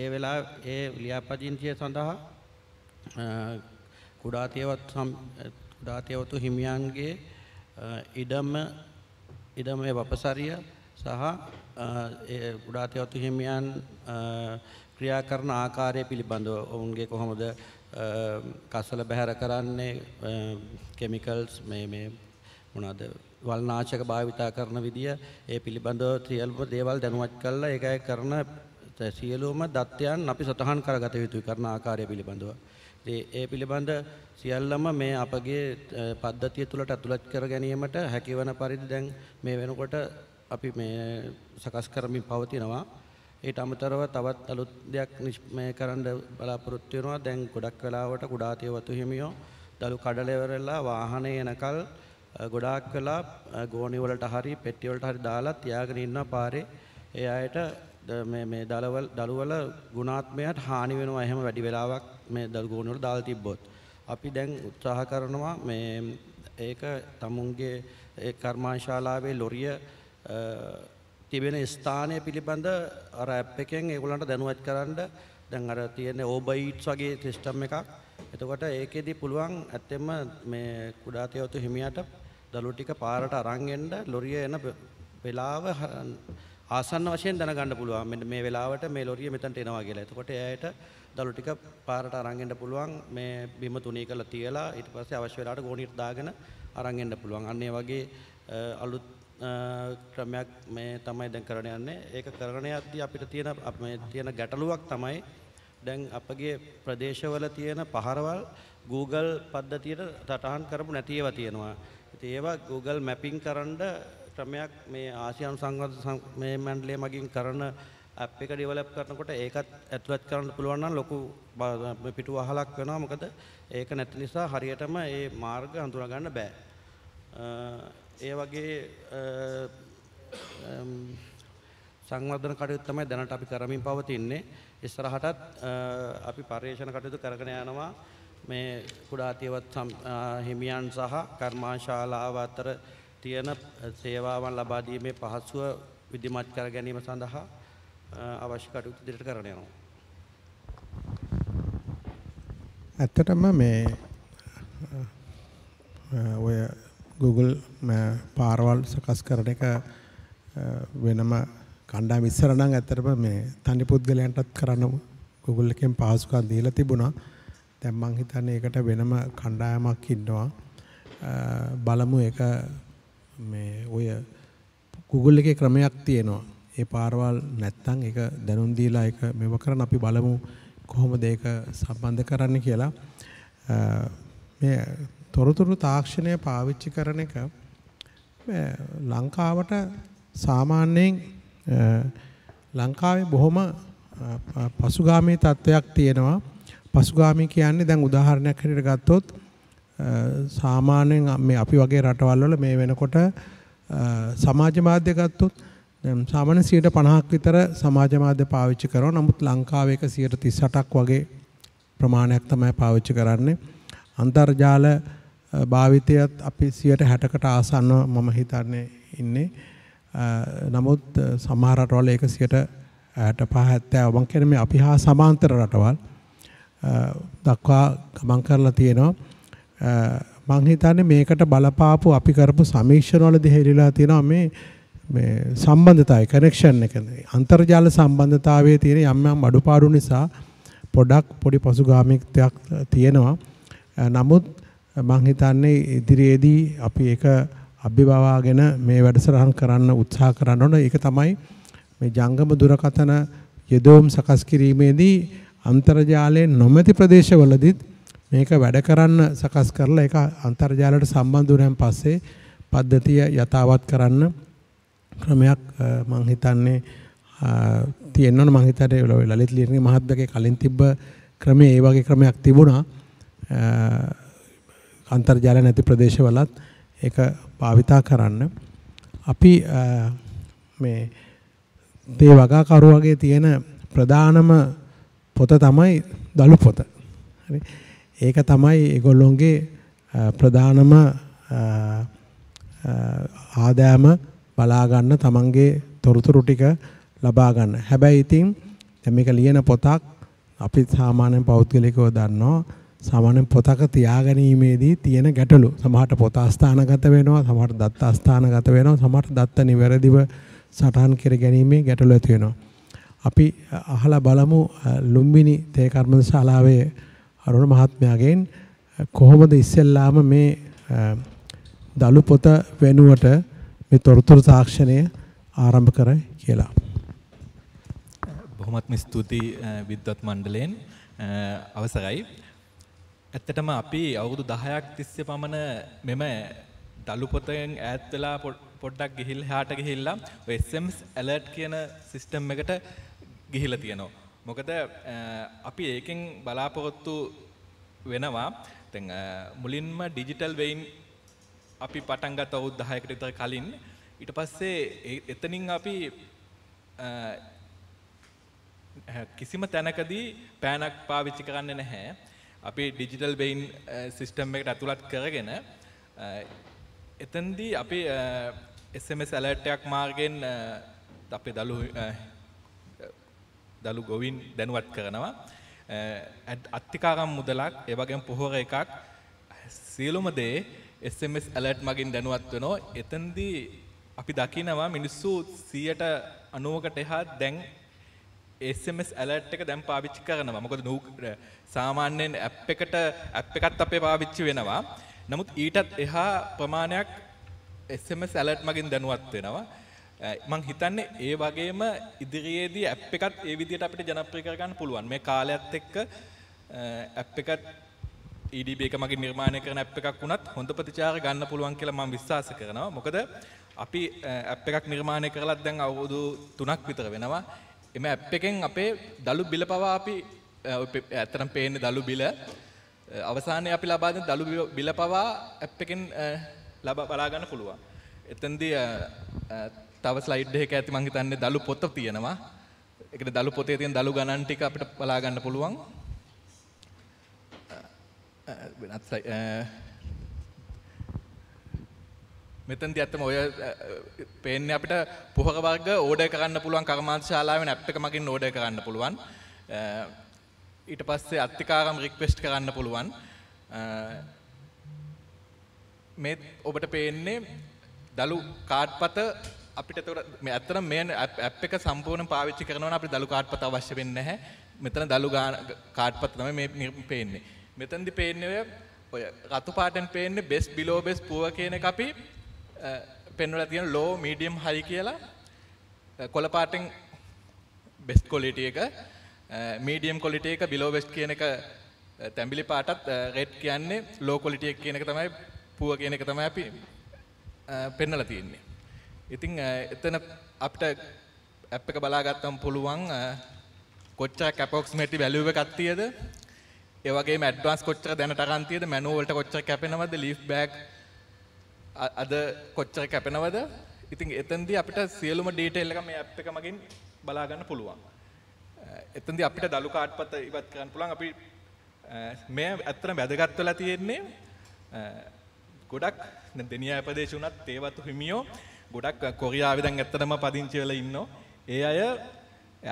ඒ වෙලාව ඒ ලියාපදිංචිය සඳහා කුඩාතියවත් කුඩාතියවතු හිමියන්ගේ ඉඩම ඉඩමේ වපසරිය සහ කුඩාතියවතු හිමියන් ක්‍රියා කරන ආකාරය පිළිබඳව ඔවුන්ගේ කොහොමද කස්සල බැහැර කරන්නේ කෙමිකල්ස් මේ මේ මොනවද වල්නාශක භාවිතා කරන විදිය ඒ පිළිබඳව සියලුම දේවල් දැනුවත් කරලා ඒකයි කරන සියලුම දත්තයන් අපි සතහන් කරගත යුතුයි කරන ආකාරය පිළිබඳව. ඒ පිළිබඳ සියල්ලම මේ අපගේ පද්ධතිය තුළට ඇතුළත් කර ගැනීමට හැකිවන පරිදි දැන් මේ වෙනකොට අපි මේ සකස් කරමින් පවතිනවා. ඊට අමතරව තවත් අලුත් දෙයක් මේ කරන්න බලාපොරොත්තු වෙනවා. දැන් ගොඩක් වෙලාවට කුඩාතිය වතු හිමියෝ දළු කඩලෙවරලා වාහනේ එනකල් ගොඩාක් වෙලා ගෝණි වලට හරි පෙට්ටි වලට හරි දාලා තියාගෙන ඉන්න පාරේ ඒ අයට මේ මේ දලවල දලුවල ගුණාත්මයට හානි වෙනවා එහෙම වැඩි වෙලාවක් මේ දලු ගෝණි වල දාලා තිබ්බොත් අපි දැන් උත්සාහ කරනවා මේ ඒක තමුන්ගේ ඒ කර්මාශාලාවේ ලොරිය තිබෙන ස්ථානය පිළිබඳ අර ඇප් එකෙන් ඒගොල්ලන්ට දැනුවත් කරන්න දැන් අර තියෙන ඕබයිට්ස් වගේ සිස්ටම් එකක්. එතකොට ඒකෙදි පුළුවන් ඇත්තෙම මේ කුඩාතියවතු හිමියට දළු ටික පාරට අරංගෙන්ඩ ලොරිය එන වෙලාව ආසන්න වශයෙන් දැනගන්න පුළුවන් මෙන්න මේ වෙලාවට මේ ලොරිය මෙතනට එනවා කියලා. එතකොට එයාට දළු ටික පාරට අරන් එන්න පුළුවන් මේ බිම තුනී කරලා තියලා ඊට පස්සේ අවශ්‍ය වෙලාවට ගෝණියට දාගෙන අරන් එන්න පුළුවන්. අන්න ඒ වගේ අලුත් ක්‍රමයක් මේ තමයි දැන් කරගෙන යන්නේ. ඒක කරගෙන යද්දී අපිට තියෙන මේ තියෙන ගැටලුවක් තමයි දැන් අපගේ ප්‍රදේශවල තියෙන පහරවල් Google පද්ධතියට සටහන් කරපු නැති ඒවා තියෙනවා. ඒවා Google මැපින් කරන්න ක්‍රමයක් මේ ආසියානු සංවර්ධ මේ මණ්ඩලය මගින් කරන ඇප් එක ඩෙවලොප් කරනකොට ඒකත් ඇතුළත් කරන්න පුළුවන් නම් ලොකු පිටු අහලක් වෙනවා මොකද ඒක නැති නිසා හරියටම මේ මාර්ග හඳුනා ගන්න බෑ. ඒ වගේ සංවර්ධන කටයුතු තමයි දැනට අපි කරමින් පවතින්නේ. ඉස්සරහටත් අපි පර්යේෂණ කටයුතු කරගෙන යනවා. මේ කුඩාතියවත් හිමියන් සහ කර්මාශාලාව අතර තියෙන සේවාවන් ලබාදීමේ පහසුව විධිමත් කර ගැනීම සඳහා අවශ්‍ය කටයුතු ඉදිරියට කරන යනවා. ඇත්තටම මේ ඔය Google පාරවල් සකස් කරන එක වෙනම කණ්ඩායම ඉස්සර නම් ඇත්තටම මේ තනි පුද්ගලයන්ටත් කරන්න Google එකෙන් පහසුකම් දීලා තිබුණා. දැන් මං හිතන්නේ ඒකට වෙනම කණ්ඩායමක් ඉන්නවා. බලමු ඒක මේ ඔය Google එකේ ක්‍රමයක් තියෙනවා. ඒ පාරවල් නැත්තම් ඒක දැනුම් දීලා ඒක මෙව කරන් අපි බලමු කොහොමද ඒක සම්බන්ධ කරන්න කියලා. මේ තොරතුරු තාක්ෂණය පාවිච්චි කරන එක ලංකාවට සාමාන්‍යයෙන් ලංකාවේ බොහොම පසුගාමී තත්ත්වයක් තියෙනවා. පසුගාමී කියන්නේ දැන් උදාහරණයක් හැටියට ගත්තොත් සාමාන්‍යයෙන් මේ අපි වගේ රටවල් වල මේ වෙනකොට සමාජ මාධ්‍ය ගත්තොත් දැන් සාමාන්‍ය 50ක් විතර සමාජ මාධ්‍ය පාවිච්චි කරනවා. නමුත් ලංකාවේ 138ක් වගේ ප්‍රමාණයක් තමයි පාවිච්චි කරන්නේ. අන්තර්ජාල භාවිතයත් අපි 60කට ආසන්න මම හිතන්නේ ඉන්නේ. නමුත් සමහර රටවල් 100ට 65 70 වගේ කියන්නේ අපි හා සමාන්තර රටවල් දක්වා ගමන් කරලා තියෙනවා. මං හිතන්නේ මේකට බලපාපු අපි කරපු සමීක්ෂණවල දෙහිරිලා තියෙනවා මේ මේ සම්බන්ධතාවය කනෙක්ෂන් එක අන්තර්ජාල සම්බන්ධතාවයේ තියෙන යම් යම් අඩුපාඩු නිසා පොඩක් පොඩි පසුගාමිකයක් තියෙනවා. නමුත් මං හිතන්නේ ඉදිරියේදී අපි ඒක අභිබවාගෙන මේ වැඩසටහන් කරන්න උත්සාහ කරන්න ඕන. ඒක තමයි මේ ජංගම දුරකථන යෙදවුම් සකස් කිරීමේදී අන්තර්ජාලයේ නොමැති ප්‍රදේශවලදීත් මේක වැඩ කරන්න සකස් කරලා ඒක අන්තර්ජාලයට සම්බන්ධ වුණාන් පස්සේ පද්ධතිය යථාවත් කරන්න ක්‍රමයක් මම හිතන්නේ තියෙනවනේ මම හිතන්නේ ලලිත් ලියනගේ මහත්දගේ කලින් තිබ්බ ක්‍රමේ ඒ වගේ ක්‍රමයක් තිබුණා අන්තර්ජාලය නැති ප්‍රදේශවලත් ඒක භාවිතා කරන්න අපි මේ තේ වගාකරුවගේ තියෙන ප්‍රධානම පොත තමයි දලු පොත. හරි. ඒක තමයි ඒගොල්ලොන්ගේ ප්‍රධානම ආදායම බලා ගන්න තමන්ගේ තොරතුරු ටික ලබා ගන්න. හැබැයි ඉතින් දැන් මේක ලියන පොතක් අපි සාමාන්‍ය පෞද්ගලිකව දන්නවා සාමාන්‍ය පොතක තියාගැනීමේදී තියෙන ගැටලු. සමහරට පොත අස්ථානගත වෙනවා, සමහරට දත්ත අස්ථානගත වෙනවා, සමහරට දත්ත නිවැරදිව සටහන් කර ගැනීමේ ගැටලු ඇති වෙනවා. අපි අහලා බලමු ලුම්බිනි තේ කර්මශාලාවේ අරුණ මහත්මයාගෙන් කොහොමද ඉස්සෙල්ලාම මේ දලු පොත වෙනුවට මේ තොරතුරු තාක්ෂණය ආරම්භ කරයි කියලා. බොහොමත්ම ස්තුතියි විද්වත් මණ්ඩලයෙන් අවසරයි. ඇත්තටම අපි අවුරුදු 10ක් තිස්සේ පමණ මෙම දලු පොතෙන් ඈත් වෙලා පොඩ්ඩක් ගිහිල් එහාට ගිහිල්ලා SMS alert කියන සිස්ටම් එකට ගිහිල තියෙනවා. මොකද අපි ඒකෙන් බලාපොරොත්තු වෙනවා තැන් මුලින්ම ඩිජිටල් වෙයින් අපි පටන්ගත ඔවුත් දහයකට විතර කලින් ඉට පස්සේ එතනින් අපි කිසිම තැනකදී පෑනක් පාවිච්චි කරන්න නැහැ අපි ඩිජිටල් බෙයින් සිිස්ටම් එකට ඇතුළත් කරගෙන එතන්දී අපි එසම සැලට්ටයක් මාර්ගෙන් අපේ දළු දළු ගොවින් දැනුවත් කරනවා. අත්තිකාරම් මුදලක් ඒවගේ පොහොර එකක් සියලුම දේ SMS ඇලට් මගින් දැනුවත් වෙනෝ එතන්දී අපි දකිනවා මිනිස්සු සියට අනුවකට එහා දැන් SMS ඇලට් එක දැම් පාවිච්චි කරනවා මොකද නූ සාමාන්‍යයෙන් ඇප් එකට ඇප් එකත් අපේ පාවිච්චි වෙනවා නමුත් ඊටත් එහා ප්‍රමාණයක් SMS ඇලට් මගින් දැනුවත් වෙනවා මං හිතන්නේ ඒ වගේම ඉදිරියේදී ඇ් එකත් ඒ විදිහට අපිට ජනප්‍රිය කරගන්න පුළුවන් මේ කාලයත් එක්ක ඇ් එකත් EDB එක මගේ නිර්මාණය කරන ඇ් එකක් වුණත් හොඳ ප්‍රතිචාර ගන්න පුළුවන් කියලා මම විශ්වාස කරනවා. මොකද අපි ඇ් එකක් නිර්මාණය කරලත් දැන් අවුරුදු 3ක් විතර වෙනවා. එමෙ ඇ් එකෙන් අපේ දලු බිල පවා අපි ඇත්තටම පේන්නේ දලු බිල අවසානයේ අපි ලබා දෙන දලු බිල පවා ඇ් එකෙන් ලබා බලා ගන්න පුළුවන්. එතෙන්දී තව ස්ලයිඩ් එක ඇති මං හිතන්නේ දලු පොත තියෙනවා. ඒකද දලු පොතේ තියෙන දලු ගණන් ටික අපිට බලා ගන්න පුළුවන්. වෙනත් මෙතනදී ඇත්තම ඔය පේන්නේ අපිට පුහක වර්ග ඕඩර් කරන්න පුළුවන් කර්මාන්ත ශාලාවෙන් ඇප් එක මගින් ඕඩර් කරන්න පුළුවන්. ඊට පස්සේ අත්තිකාරම් රික්වෙස්ට් කරන්න පුළුවන්. මේ ඔබට පේන්නේ දලු කාඩ්පත අපිට එතකොට මේ ඇත්තටම මේ ඇප් එක සම්පූර්ණ පාවිච්චි කරනවා නම් අපිට දලු කාඩ්පත අවශ්‍ය වෙන්නේ නැහැ. මෙතන දලු කාඩ්පත තමයි මේ පේන්නේ. මෙතනදි පේන්නේ ඔය රතු පාටෙන් පේන්නේ best below best poor කියන එක අපි පෙන්වලා තියෙන low medium high කියලා කොළ පාටෙන් best quality එක medium quality එක below best කියන එක තැඹිලි පාටත් red කියන්නේ low quality එක කියන එක තමයි poor කියන එක තමයි අපි පෙන්වලා තියෙන්නේ. ඉතින් එතන අපිට ඇප් එක බලාගත්තම පුළුවන් කොච්චර කැපොක්ස්මේටි වැලියු එකක් තියද ඒ වගේම ඇඩ්වාන්ස් කොච්චර දැනට අරන් තියද මැනුවල් වලට කොච්චර කැපෙනවද ලීෆ් බෑග් අද කොච්චර කැපෙනවද ඉතින් එතනදී අපිට සියලුම ඩීටේල් එක මේ ඇප් එක මගින් බලා ගන්න පුළුවන් එතනදී අපිට දලු කාඩ්පත ඉවත් කරන්න පුළුවන් අපි මේ ඇත්තටම වැදගත් වෙලා තියෙන්නේ ගොඩක් දෙනියා ප්‍රදේශ උනත් තේවතු හිමියෝ ගොඩක් කොරියාව දැන් ඇත්තටම පදිංචි වෙලා ඉන්නවා. ඒ අය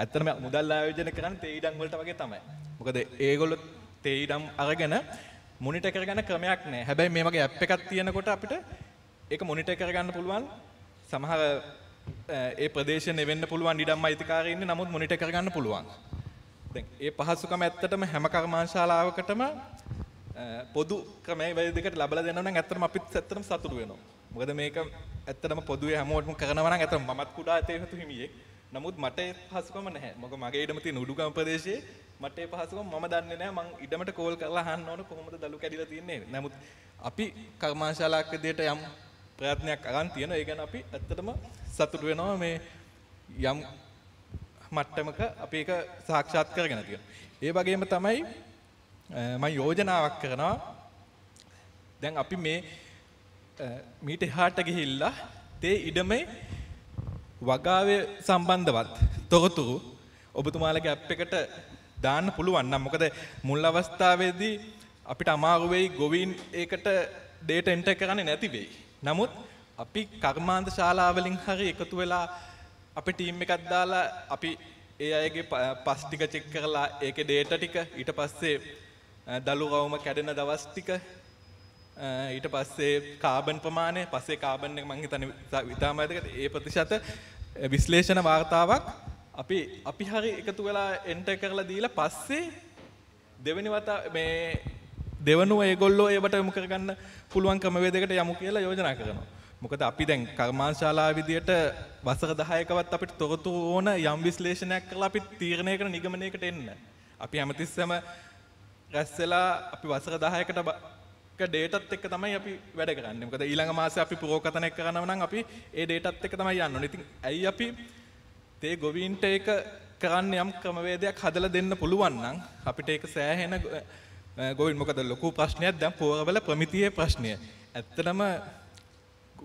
ඇත්තටම මුදල් ආයෝජන කරන්නේ තේ ඉඩම් වලට වගේ තමයි. මොකද ඒගොල්ලෝ තේ ඉඩම් අරගෙන මොනිටර් කරගන්න ක්‍රමයක් නැහැ. හැබැයි මේ වගේ ඇප් එකක් තියෙනකොට අපිට ඒක මොනිටර් කරගන්න පුළුවන්. සමහර ඒ ප්‍රදේශ නෙවෙන්න පුළුවන් ඉඩම් අයිතිකාරය ඉන්නේ නමුත් මොනිටර් කරගන්න පුළුවන්. දැන් ඒ පහසුකම ඇත්තටම හැම කර්මාන්ශාලාවකටම පොදු ක්‍රමවේදයකට ලබලා දෙනවා නම් ඇත්තටම අපිත් ඇත්තටම සතුටු වෙනවා. මොකද මේක ඇත්තටම පොදුවේ හැමෝටම කරනවා නම් ඇත්තටම මමත් කුඩා තේහතු හිමියෙක්. නමුත් මට පහසුකම නැහැ. මොකද මගේ ඊඩම තියෙන උඩුගම ප්‍රදේශයේ මට ඒ පහසුකම මම දන්නේ නැහැ. මං ඊඩමට කෝල් කරලා අහන්න ඕන කොහොමද දලු කැඩිලා තියෙන්නේ. නමුත් අපි කර්මාශාලාවක් විදියට යම් ප්‍රයත්නයක් අරන් තියෙනවා. ඒ ගැන අපි ඇත්තටම සතුටු වෙනවා මේ යම් මට්ටමක අපි ඒක සාක්ෂාත් කරගෙන තියෙනවා. ඒ වගේම තමයි මම යෝජනාවක් කරනවා දැන් අපි මේ මීට එහාට ගිහිල්ලා තේ ඉඩමේ වගාවේ සම්බන්ධවත් තොරතුරු ඔබතුමාලගේ ඇප් එකට දාන්න පුළුවන් නම් මොකද මුල් අවස්ථාවේදී අපිට අමාරු වෙයි ගොවීන් ඒකට ඩේටා එන්ටර් කරන්නේ නැති වෙයි. නමුත් අපි කර්මාන්ත ශාලාවලින් හරි එකතු වෙලා අපේ ටීම් එකක් දාලා අපි ඒ අයගේ පස් ටික චෙක් කරලා ඒකේ ඩේටා ටික ඊට පස්සේ දළු රවුම කැඩෙන දවස් ටික ඊට පස්සේ කාබන් ප්‍රමාණය පස්සේ කාබන් එක මං හිතන්නේ ඉතාම වැදගත් ඒ ප්‍රතිශත විශ්ලේෂණ වාර්තාවක් අපි අපි හරි එකතු වෙලා එන්ටර් කරලා දීලා පස්සේ දෙවෙනි වතා මේ දෙවනුව ඒගොල්ලෝ ඒවට යොමු කරගන්න පුළුවන් ක්‍රමවේදයකට යමු කියලා යෝජනා කරනවා. මොකද අපි දැන් කර්මාන්ශාලා විදියට වසර 10කවත් අපිට තොරතුරු ඕන යම් විශ්ලේෂණයක් කරලා අපි තීරණයකට නිගමනයකට එන්න. අපි හැමතිස්සෙම රැස් වෙලා අපි වසර 10කට ඩේටත් එක් තමයි අපි වැඩ කරන්න මකද ඊළඟ මාස අපි පුරෝකතනය කරනවනම් අපි ඒ ඩේටත් එක තමයි යන්න නඉතින් ඇයි අපි තේ ගොවීන්ට ඒක කරන්න යම් ක්‍රමවේදයක් හදල දෙන්න පුළුවන්නම් අපිට ඒක සෑහෙන ගොවින් මොකද ලොකු ප්‍රශ්නයක් දැම් පෝරවල ප්‍රමිතියේ ප්‍රශ්නය ඇත්තටම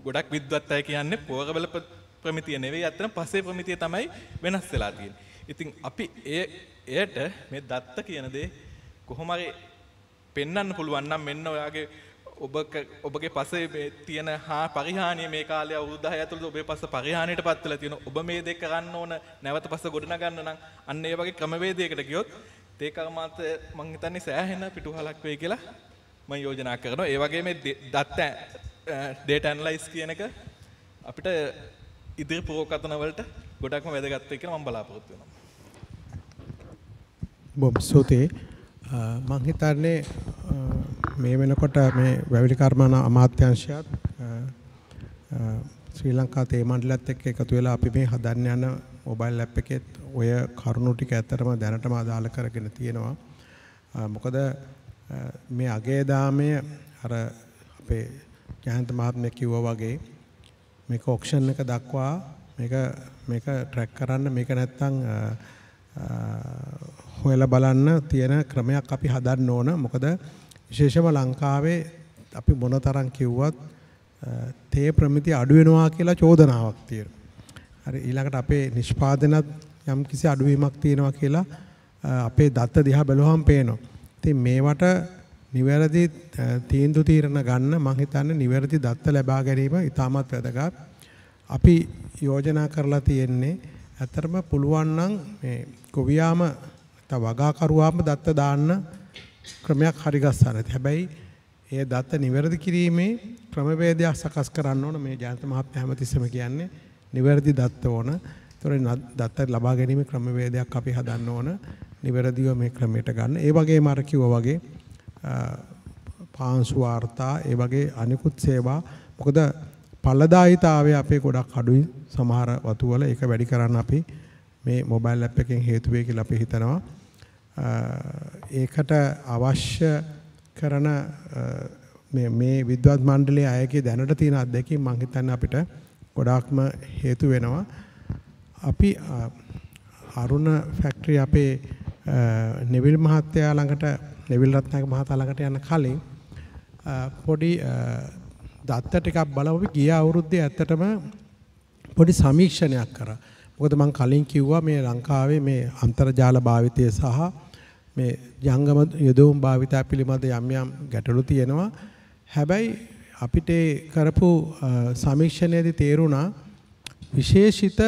ගොඩක් විද්වත් අය කියන්නේ පෝරවල ප්‍රමිතිය නෙවේ ඇත්තන පසේ ප්‍රමිතිය තමයි වෙනස් වෙලා තියෙන ඉතින් අපි ඒ එයට මේ දත්ත කියනදේ කොහොමගේ පෙන්න්න පුළුවන්නම් මෙන්න ඔයාගේ ඔබ ඔබගේ පසේ තියෙන හා පරිහානය මේ කාලය අවුදහ ඇතුළ ඔබේ පස පරිහානයට පත්වල තියෙන ඔබ මේ දෙක ගන්න ඕන නැවත පස ගොඩනගන්න නම් අන්න ඒ වගේ ක්‍රමවේදයකට ගියොත් තේකරමාත මංහිතන්නේ සෑහෙන පිටුහලක් වේ කියලා ම යෝජනා කරනවා ඒ වගේ මේ දත්ත ඩේට ඇන්ලයිස් කියන එක අපිට ඉදිරි පෝකතනවලට ගොඩක්ම වැදගත්වය කියලා මම් බලාපොරොත්තු වෙනවා බොබ් සෝතේ මං හිතන්නේ මේ වෙනකොට මේ වැවිලි කර්මාන අමාත්‍යංශයත් ශ්‍රී ලංකා තේ මණ්ඩලයත් එක්ක එකතු වෙලා අපි මේ හදන්න යන මොබයිල් ඇප් එකෙත් ඔය කරුණු ටික ඇත්තටම දැනටම අදාළ කරගෙන තියෙනවා. මොකද මේ අගේ දාමය අර අපේ ජයන්ත මහත්මයා කිව්වා වගේ මේක ඔක්ෂන් එක දක්වා මේක මේක ට්‍රැක් කරන්න මේක නැත්තම් හොයලා බලන්න තියෙන ක්‍රමයක් අපි හදන්න ඕන. මොකද විශේෂම ලංකාවේ අපි මොන තරම් කිව්වත් තේ ප්‍රමිති අඩු වෙනවා කියලා චෝදනාවක් තියෙනවා. හරි ඊළඟට අපේ නිෂ්පාදනත් යම් කිසි අඩුවීමක් තියෙනවා කියලා අපේ දත්ත දිහා බැලුවහම පේනවා. ඉතින් මේවට නිවැරදි තීන්දුව తీරන ගන්න මම හිතන්නේ නිවැරදි දත්ත ලබා ගැනීම ඉතාමත් වැදගත්. අපි යෝජනා කරලා තියෙන්නේ ඇත්තටම පුළුවන් නම් මේ ගොවියාම නැත්නම් වගාකරුවාම දත්ත දාන්න ක්‍රමයක් හරි ගස්සන්න. හැබැයි ඒ දත්ත නිවැරදි කිරීමේ ක්‍රමවේදයක් සකස් කරන්න ඕන මේ ජාන්ත මහත්මයා හැමතිස්සෙම කියන්නේ නිවැරදි දත්ත ඕන. ඒතොර දත්ත ලබා ගැනීම ක්‍රමවේදයක් අපි හදන්න ඕන. නිවැරදිව මේ ක්‍රමයට ගන්න. ඒ වගේම අර කිව්වා වගේ පාංශු වාර්තා ඒ වගේ අනිකුත් සේවා මොකද පලදායිතාවය අපේ ගොඩක් අඩුයි සමහර වතුවල ඒක වැඩි කරන්න අපි මේ මොබයිල් ඇප් එකෙන් හේතු වෙයි කියලා අපි හිතනවා. ඒකට අවශ්‍ය කරන මේ මේ විද්වත් මණ්ඩලයේ අයගේ දැනට තියෙන අත්දැකීම් මම හිතන්නේ අපිට ගොඩාක්ම හේතු වෙනවා. අපි අරුණ ෆැක්ටරි අපේ නෙවිල් මහත්තයා ළඟට නෙවිල් රත්නායක මහතා ළඟට යන කලින් පොඩි දත්ත ටිකක් බලව ගිය අවුරුද්දේ ඇත්තටම පොඩි සමීක්ෂණයක් කරා. මොකද මම කලින් කිව්වා මේ ලංකාවේ මේ අන්තර්ජාල භාවිතය සහ මේ ජංගම යදෝම් භාවිතා පිළිබඳ යම් යම් ගැටලු තියෙනවා. හැබැයි අපිට කරපු සමීක්ෂණයේදී තේරුණා විශේෂිත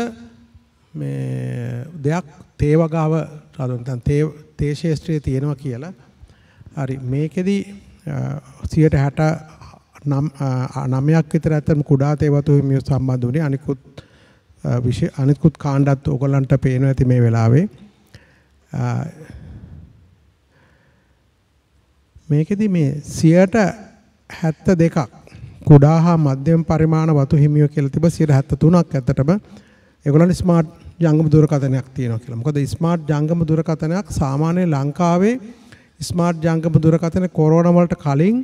මේ දෙයක් තේවගාව නැත්නම් තේ තේ ශාස්ත්‍රයේ තියෙනවා කියලා. හරි මේකෙදි 160 9ක් විතර ඇත්තම කුඩා තේ වතු හිමිය සම්බන්ධ වුණේ අනිකුත් විශේෂ අනිකුත් කාණ්ඩත් ඕගලන්ට පේනවා ඇති මේ වෙලාවේ. මේකෙදි මේ 72ක් කුඩා හා මධ්‍යම පරිමාණ වතු හිමියෝ කියලා තිබ 73ක් ඇත්තටම ඒගොල්ලන් ස්මාර්ට් ජංගම දුරකථනයක් තියෙනවා කියලා. මොකද ස්මාර්ට් ජංගම දුරකථනයක් සාමාන්‍ය ලංකාවේ ස්මාර්ට් ජංගම දුරකථන කොරෝනා වලට කලින්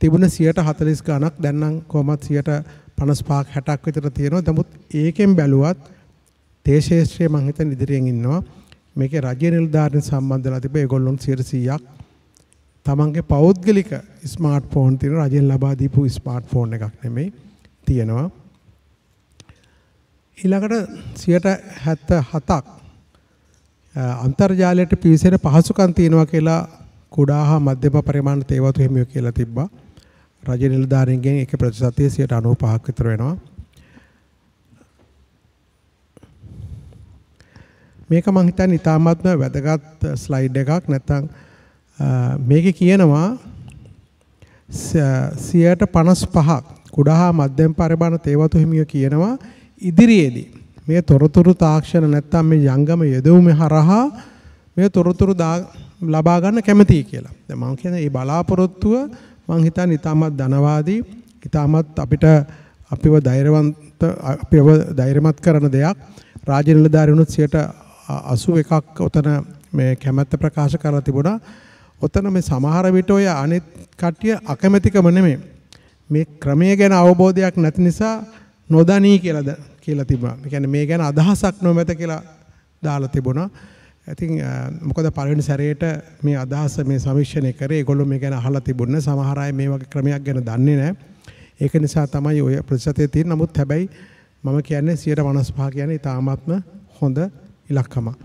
තිබුණ 140 ගණක් දැන් නම් කොහොමත් 155ක් 60ක් විතර තියෙනවා. නමුත් ඒකෙන් බැලුවත් තේ ශාස්ත්‍රයේ මම හිතන ඉදිරියෙන් ඉන්නවා. මේකේ රජය නිලධාරීන් සම්බන්ධලා තිබේ ඒගොල්ලොන් 100ක් තමන්ගේ පෞද්ගලික ස්මාර්ට් ෆෝන් තියෙන රජෙන් ලබා දීපු ස්මාර්ට් ෆෝන් එකක් නෙමෙයි තියෙනවා. ඊළඟට 77ක් අන්තර්ජාලයට පිවිසෙන පහසුකම් තියෙනවා කියලා කුඩා හා මධ්‍යම පරිමාණ තේවතු හිමියෝ කියලා තිබ්බා. රජ නිලධාරීන්ගෙන් ඒක ප්‍රතිශතය 95ක් විතර වෙනවා. මේක මම හිතන්නේ ඉතාමත්ම වැදගත් ස්ලයිඩ් එකක් නැත්නම් මේක කියනවා සියයට පනස් පහක් කුඩා හා මධ්‍යම පරිබණ තේවතු හිමිය කියනවා ඉදිරියේදී මේ තොරතුරු තාක්ෂණ නැත්තම් මේ යංගම යෙදවුම හරහා මේ තොරතුරු ලබා ගන්න කැමතියි කියලා. දැන් මම කියන්නේ මේ බලාපොරොත්තුව මම හිතන්නේ ඊටමත් ධනවාදී ඊටමත් අපිට අපිව ධෛර්යවන්ත අපිව ධෛර්යමත් කරන දෙයක් රාජ්‍ය නිලධාරීන් උනොත් 81ක් උතන මේ කැමැත්ත ප්‍රකාශ කරලා තිබුණා. ඔතන මේ සමහර විට ඔය අනෙත් කට්ටිය අකමැතිකම නෙමෙයි. මේ ක්‍රමය ගැන අවබෝධයක් නැති නිසා නොදනී කියලාද කියලා තිබුණා. ඒ කියන්නේ මේ ගැන අදහසක් නොමැත කියලා දාලා තිබුණා. ඉතින් uh, මොකද පළවෙනි සැරේට මේ අදහස මේ සමීක්ෂණය කරේ ඒගොල්ලෝ මේ ගැන අහලා තිබුණ සමහර අය මේ වගේ ක්‍රමයක් ගැන දන්නේ නැහැ. ඒක නිසා තමයි ඔය ප්‍රතිශතය තියෙන. නමුත් හැබැයි මම කියන්නේ 155 කියන්නේ ඊටාත්ම හොඳ ඉලක්කමක්.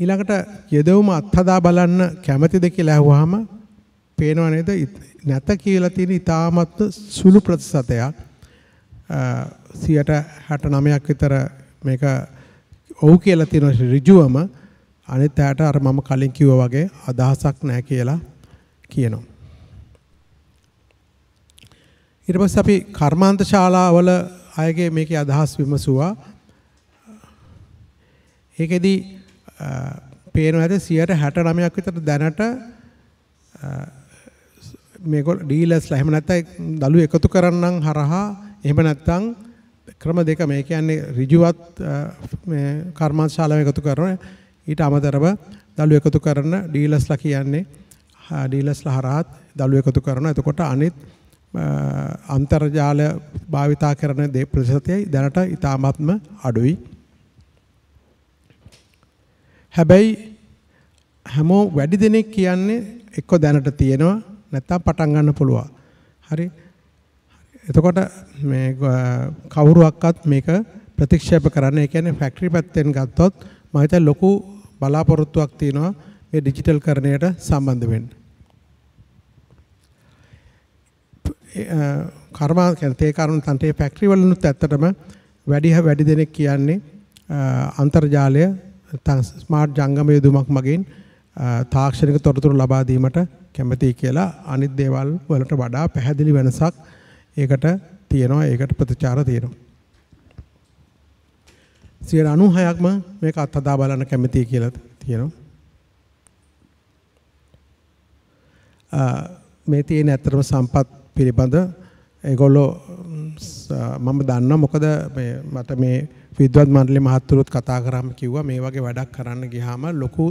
ඊළඟට යෙදවුම අත්හදා බලන්න කැමතිද කියලා ඇහුවාම පේනව නේද නැත කියලා තියෙන ඉතාමත් සුළු ප්‍රතිශතයක් 69ක් විතර මේක ඔව් කියලා තියෙන ඍජුවම අනිත් ඇට අර මම කලින් කිව්වා වගේ අදහසක් නැහැ කියලා කියනවා. ඊට පස්සේ අපි කර්මාන්ත ශාලාවල අයගේ මේකේ අදහස් විමසුවා. ඒකෙදී පේනවා ඇති 69ක් විතර දැනට මේගොල්ලෝ ඩීලර්ස්ලා එහෙම නැත්නම් දළු එකතු කරන්නම් හරහා එහෙම නැත්නම් ක්‍රම දෙක මේ කියන්නේ ඍජුවත් මේ කර්මාන්තශාලාව එකතු කරන ඊට අමතරව දළු එකතු කරන ඩීලර්ස්ලා කියන්නේ ඩීලර්ස්ලා හරහාත් දළු එකතු කරන එතකොට අනිත් අන්තර්ජාල භාවිතා කරන දේ ප්‍රතිශතයයි දැනට ඉතාමත්ම අඩුයි හැබැයි හැමෝ වැඩි දෙනෙක් කියන්නේ එක්ක දැනට තියෙනවා නැත්තම් පටන් ගන්න පුළුවන්. හරි. එතකොට මේ කවුරුවක්වත් මේක ප්‍රතික්ෂේප කරන්න. ඒ කියන්නේ ෆැක්ටරි පැත්තෙන් ගත්තොත් මම හිතන්නේ ලොකු බලාපොරොත්තුවක් තියෙනවා මේ ඩිජිටල් කරණයට සම්බන්ධ වෙන්න. කර්මා තේ කරුණු තන්ටේ ෆැක්ටරි වලනුත් ඇත්තටම වැඩි වැඩි දෙනෙක් කියන්නේ අන්තර්ජාලය ස්මාර්ට් ජංගම යොදුමක් මගින් තාක්ෂණික තොරතුරු ලබා දීමට කැමතියි කියලා අනිත් දේවල් වලට වඩා පැහැදිලි වෙනසක් ඒකට තියෙනවා ඒකට ප්‍රතිචාර තියෙනවා. සියයට අනුහයක්ම මේක අත්හදා බලන්න කැමතියි කියලා තියෙනවා. මේ තියෙන ඇත්තටම සම්පත් පිළිබඳ ඒගොල්ලෝ මම දන්නවා මොකද මට මේ විද්වත් මණ්ඩලේ මහත්තුරුත් කතා කරාම කිව්වා මේ වගේ වැඩක් කරන්න ගියාම ලොකු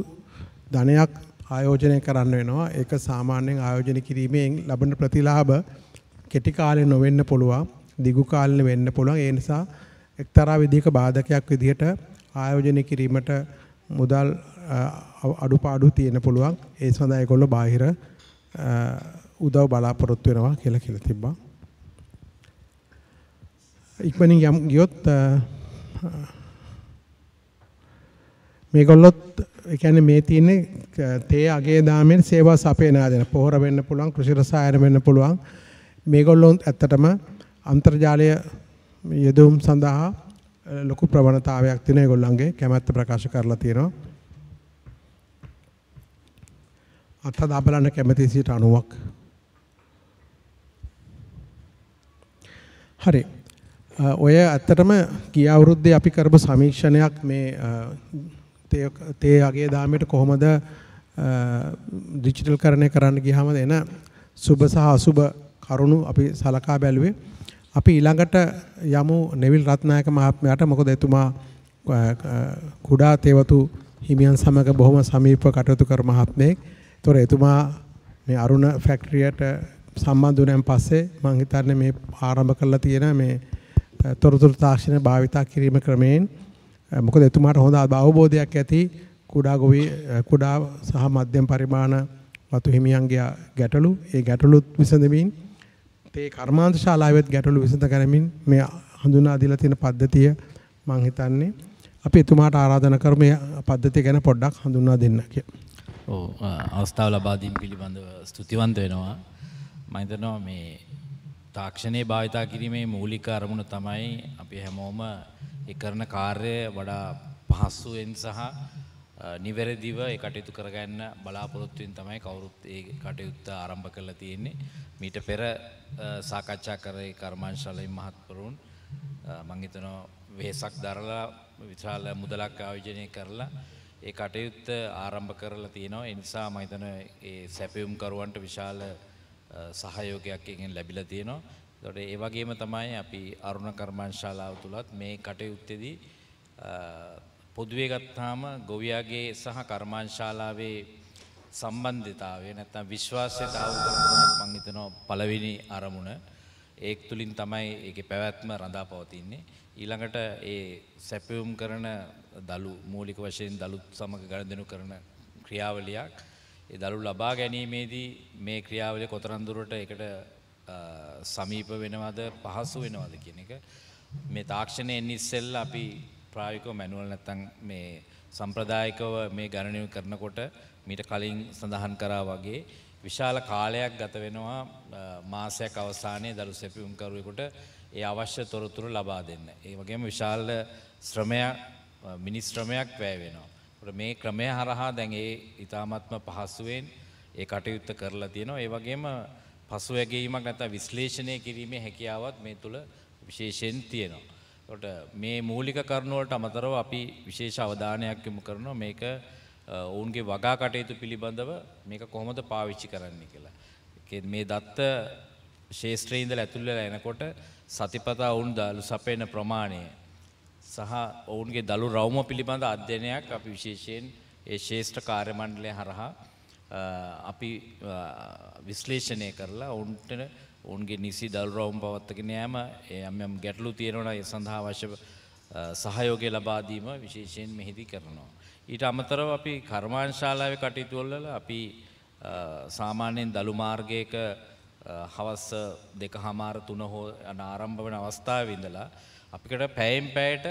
ධනයක් ආයෝජනය කරන්න වෙනවා. ඒක සාමාන්‍යයෙන් ආයෝජනය කිරීමෙන් ලබන ප්‍රතිලාභ කෙටි කාලේ නොවෙන්න පුළුවන්, දිගු කාලේ වෙන්න පුළුවන්. ඒ නිසා එක්තරා විදිහක බාධකයක් විදිහට ආයෝජනය කිරීමට මුදල් අඩුපාඩු තියෙන පුළුවන්. ඒ සඳහා ඒගොල්ලෝ බාහිර උදව් බලාපොරොත්තු වෙනවා කියලා කියලා තිබ්බා. ඉක්මනින් යම් ගියොත් මේගොල්ලොත් එකැන මේ තියන්නේ තේ අගේ දාමෙන් සේවා සපේනා දෙන පොහොර වෙන්න පුළුවන් කෘෂිරසායන වෙන්න පුළුවන් මේගොල්ලොන් ඇත්තටම අන්තර්ජාලය යෙදුම් සඳහා ලොකු ප්‍රවණතාවයක් තියෙන ඒගොල්ලන්ගේ කැමැත්ත ප්‍රකාශ කරලා තියෙනවා. අත්ත දා බලන්න කැමති 90ක්. හරි. ඔය ඇත්තටම ගිය අවුරුද්දේ අපි කරපු සමීක්ෂණයක් මේ තේ අගේ දාමයට කොහොමද ඩිජිටල් කරණය කරන්න ගියාම එන සුබ සහ අසුබ කරුණු අපි සලකා බැලුවේ. අපි ඊළඟට යමු නෙවිල් රත්නායක මහත්මයාට මොකද එතුමා කුඩා තේවතු හිමියන් සමග බොහොම සමීපව කටයුතු කර මහත්මයෙක්. ඒතොර එතුමා මේ අරුණ ෆැක්ටරියට සම්බන්ධ වුණාන් පස්සේ මම හිතන්නේ මේ ආරම්භ කරලා තියෙන මේ තොරතුරු තාක්ෂණය භාවිතා කිරීම ක්‍රමයෙන් මොකද එතුමාට හොඳ අවබෝධයක් ඇති කුඩා ගොවි කුඩා සහ මධ්‍යම පරිමාණ වතු හිමියන්ගේ ගැටලු ඒ ගැටලුත් විසඳමින් තේ කර්මාන්ත ශාලාවෙත් ගැටලු විසඳ ගනිමින් මේ හඳුනා දීලා තියෙන පද්ධතිය මම හිතන්නේ අපි එතුමාට ආරාධනා කරමු මේ පද්ධතිය ගැන පොඩ්ඩක් හඳුන්වා දෙන්න කියලා. ඔව් අවස්ථාව ලබා දීම පිළිබඳව ස්තුතිවන්ත වෙනවා. මම හිතනවා මේ තාක්ෂණයේ භාවිතා කිරීමේ මූලික අරමුණ තමයි අපි හැමෝම ඒ කරන කාර්යය වඩා පහසුවෙන් සහ නිවැරදිව ඒ කටයුතු කරගන්න බලාපොරොත්තුවෙන් තමයි කවුරුත් ඒ කටයුත්ත ආරම්භ කරලා තියෙන්නේ. මීට පෙර සාකච්ඡා කර ඒ කර්මාන්ශාලයේ මහත්වරුන් මම හිතනවා වෙහසක් දරලා විශාල මුදලක් ආයෝජනය කරලා ඒ කටයුත්ත ආරම්භ කරලා තියෙනවා. ඒ නිසා මම හිතනවා ඒ සැපයුම් කරුවන්ට විශාල සහයෝගයක් එකෙන් ලැබිලා තියෙනවා. ඒතකොට ඒ වගේම තමයි අපි අරුණ කර්මාන්ශාලාව තුලත් මේ කටයුත්තේදී පොදුවේ ගත්තාම ගොවියාගේ සහ කර්මාන්ශාලාවේ සම්බන්ධතාවය නැත්නම් විශ්වාසයතාව මම හිතනවා පළවෙනි අරමුණ ඒක තුලින් තමයි ඒකේ පැවැත්ම රඳා පවතින්නේ. ඊළඟට ඒ සැපයුම් කරන දලු මූලික වශයෙන් දලුත් සමග ගනුදෙනු කරන ක්‍රියාවලියක් ඒ දරු ලබා ගැනීමේදී මේ ක්‍රියාවලිය කොතරම් දුරට ඒකට සමීප වෙනවද පහසු වෙනවද කියන එක මේ තාක්ෂණය එන්න ඉස්සෙල්ලා අපි ප්‍රායෝගිකව මැනුවල් නැත්තම් මේ සම්ප්‍රදායිකව මේ ගණනය කරනකොට මීට කලින් සඳහන් කරා වගේ විශාල කාලයක් ගත වෙනවා මාසයක් අවසානයේ දරු සැපියුම් කරුවෙකුට ඒ අවශ්‍ය තොරතුරු ලබා දෙන්න. ඒ වගේම විශාල ශ්‍රමයක් මිනිස් ශ්‍රමයක් වැය වෙනවා. මේ ක්‍රමය හරහා දැන් ඒ ඊ타මත්ම පහසුවෙන් ඒ කටයුත්ත කරලා තියෙනවා. ඒ වගේම පසු වැගීමක් නැත්නම් විශ්ලේෂණය කිරීමේ හැකියාවත් මේ තුල විශේෂයෙන් තියෙනවා. ඒකට මේ මූලික කරුණු වලට අමතරව අපි විශේෂ අවධානයක් යොමු කරනවා මේක ඔවුන්ගේ වගා කටයුතු පිළිබඳව මේක කොහොමද පාවිච්චි කරන්නේ කියලා. මේ දත්ත ශේෂ්ත්‍රයේ ඉඳලා ඇතුල් වෙලා එනකොට සතිපතා වුන් දලු සපේන ප්‍රමාණය සහ ඔවුන්ගේ දළු රවම පිළිබඳ අධ්‍යනයක් අපි විශේෂයෙන් ඒ ශේෂ්ඨ කාර්මණ්ඩලය හරහා අපි විශ්ලේෂණය කරලා ඔවුන්ට ඔවුන්ගේ නිසි දල් රවම් පවත්තගෙන යෑම යම් යම් ගැටලු තියෙනවන ඒ සඳහා අවශ්‍ය සහයෝගය ලබාදීම විශේෂයෙන් මෙහිදී කරනවා. ඊට අමතරව අපි කර්මාංශාලාව කටයුතුවල්ලල අපි සාමාන්‍යයෙන් දළු මාර්ගයක හවස් දෙක හමාර තුන හෝ අන ආරම්භ වන අවස්ථාව ඉඳලා අපිකට පැයෙන් පැයට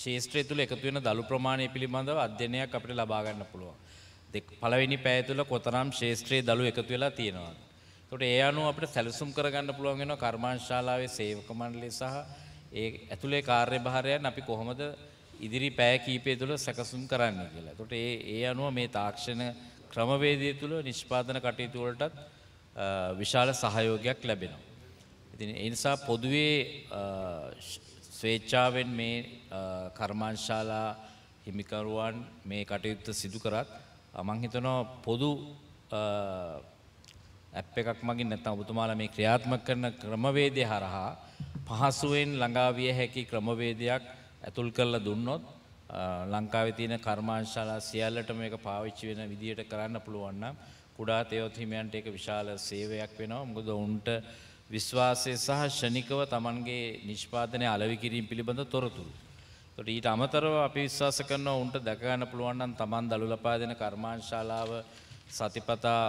ශේෂත්‍රය තුළ එකතු වෙන දළු ප්‍රමාණය පිළිබඳව අධ්‍යයනයක් අපිට ලබා ගන්න පුළුවන්. දෙක පළවෙනි පැය තුළ කොතරම් ශේෂත්‍රයේ දළු එකතු වෙලා තියෙනවද? එතකොට ඒ අනුව අපිට සැලසුම් කරගන්න පුළුවන් වෙනවා කර්මාන්ශාලාවේ සේවක මණ්ඩලය සහ ඒ ඇතුලේ කාර්යභාරයන් අපි කොහොමද ඉදිරි පැය කීපය තුළ සැකසුම් කරන්නේ කියලා. එතකොට ඒ ඒ අනුව මේ තාක්ෂණ ක්‍රමවේදය තුළ නිෂ්පාදන කටයුතු වලටත් විශාල සහයෝගයක් ලැබෙනවා. ඉතින් ඒ නිසා පොදුවේ ස්වේච්ඡාවෙන් මේ කර්මාංශාලා හිමිකරුවන් මේ කටයුත්ත සිදු කරත් මං හිතනවා පොදු ඇප් එකක් මගින් නැත්නම් ඔබතුමාලා මේ ක්‍රියාත්මක කරන ක්‍රමවේදය හරහා පහසුවෙන් ළඟා විය හැකි ක්‍රමවේදයක් ඇතුල් කරලා දුන්නොත් ලංකාවේ තියෙන කර්මාංශාලා සියල්ලට මේක පාවිච්චි වෙන විදියට කරන්න පුළුවන් නම් කුඩා තේවත් හිමියන්ට ඒක විශාල සේවයක් වෙනවා මොකද උන්ට විශ්වාසය සහ ෂණිකව Tamanගේ නිෂ්පාදනය අලෙවි කිරීම පිළිබඳ තොරතුරු. ඒතකොට ඊට අමතරව අපි විශ්වාස කරනවා උන්ට දැක ගන්න පුළුවන් නම් Taman දලු ලපා දෙන කර්මාන්ශාලාව සතිපතා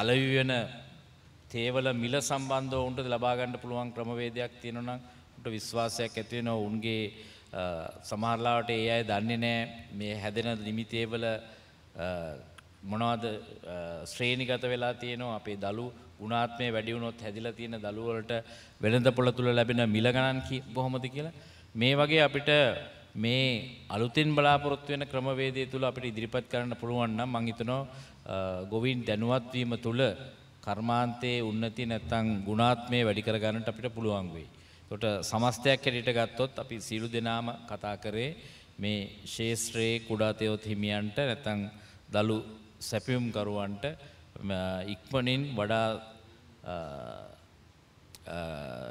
අලෙවි වෙන තේවල මිල සම්බන්ධව උන්ට ලබා ගන්න පුළුවන් ක්‍රමවේදයක් තියෙනවා නම් උන්ට විශ්වාසයක් ඇති වෙනවා උන්ගේ සමහරලාවට ඒ අය දන්නේ නැහැ මේ හැදෙන නිමිතේවල මොනවද ශ්‍රේණිගත වෙලා තියෙනවා අපේ දලු ගුණාත්මය වැඩි වුණොත් හැදිලා තියෙන දළුව වලට වෙළඳ පොළ තුල ලැබෙන මිල ගණන් කොහොමද කියලා මේ වගේ අපිට මේ අලුතින් බලාපොරොත්තු වෙන ක්‍රමවේදය තුල අපිට ඉදිරිපත් කරන්න පුළුවන් නම් මම හිතනවා ගොවීන් දැනුවත් වීම තුල කර්මාන්තයේ උන්නති නැත්නම් ගුණාත්මය වැඩි කර ගන්නට අපිට පුළුවන් වෙයි. තොට සමස්තයක් හැටියට ගත්තොත් අපි සියලු දෙනාම කතා කරේ මේ ශේෂ්ත්‍රයේ කුඩාතයොත් හිමියන්ට නැතන් දළු සැපියුම්කරුවන්ට ඉක්මනින් වඩා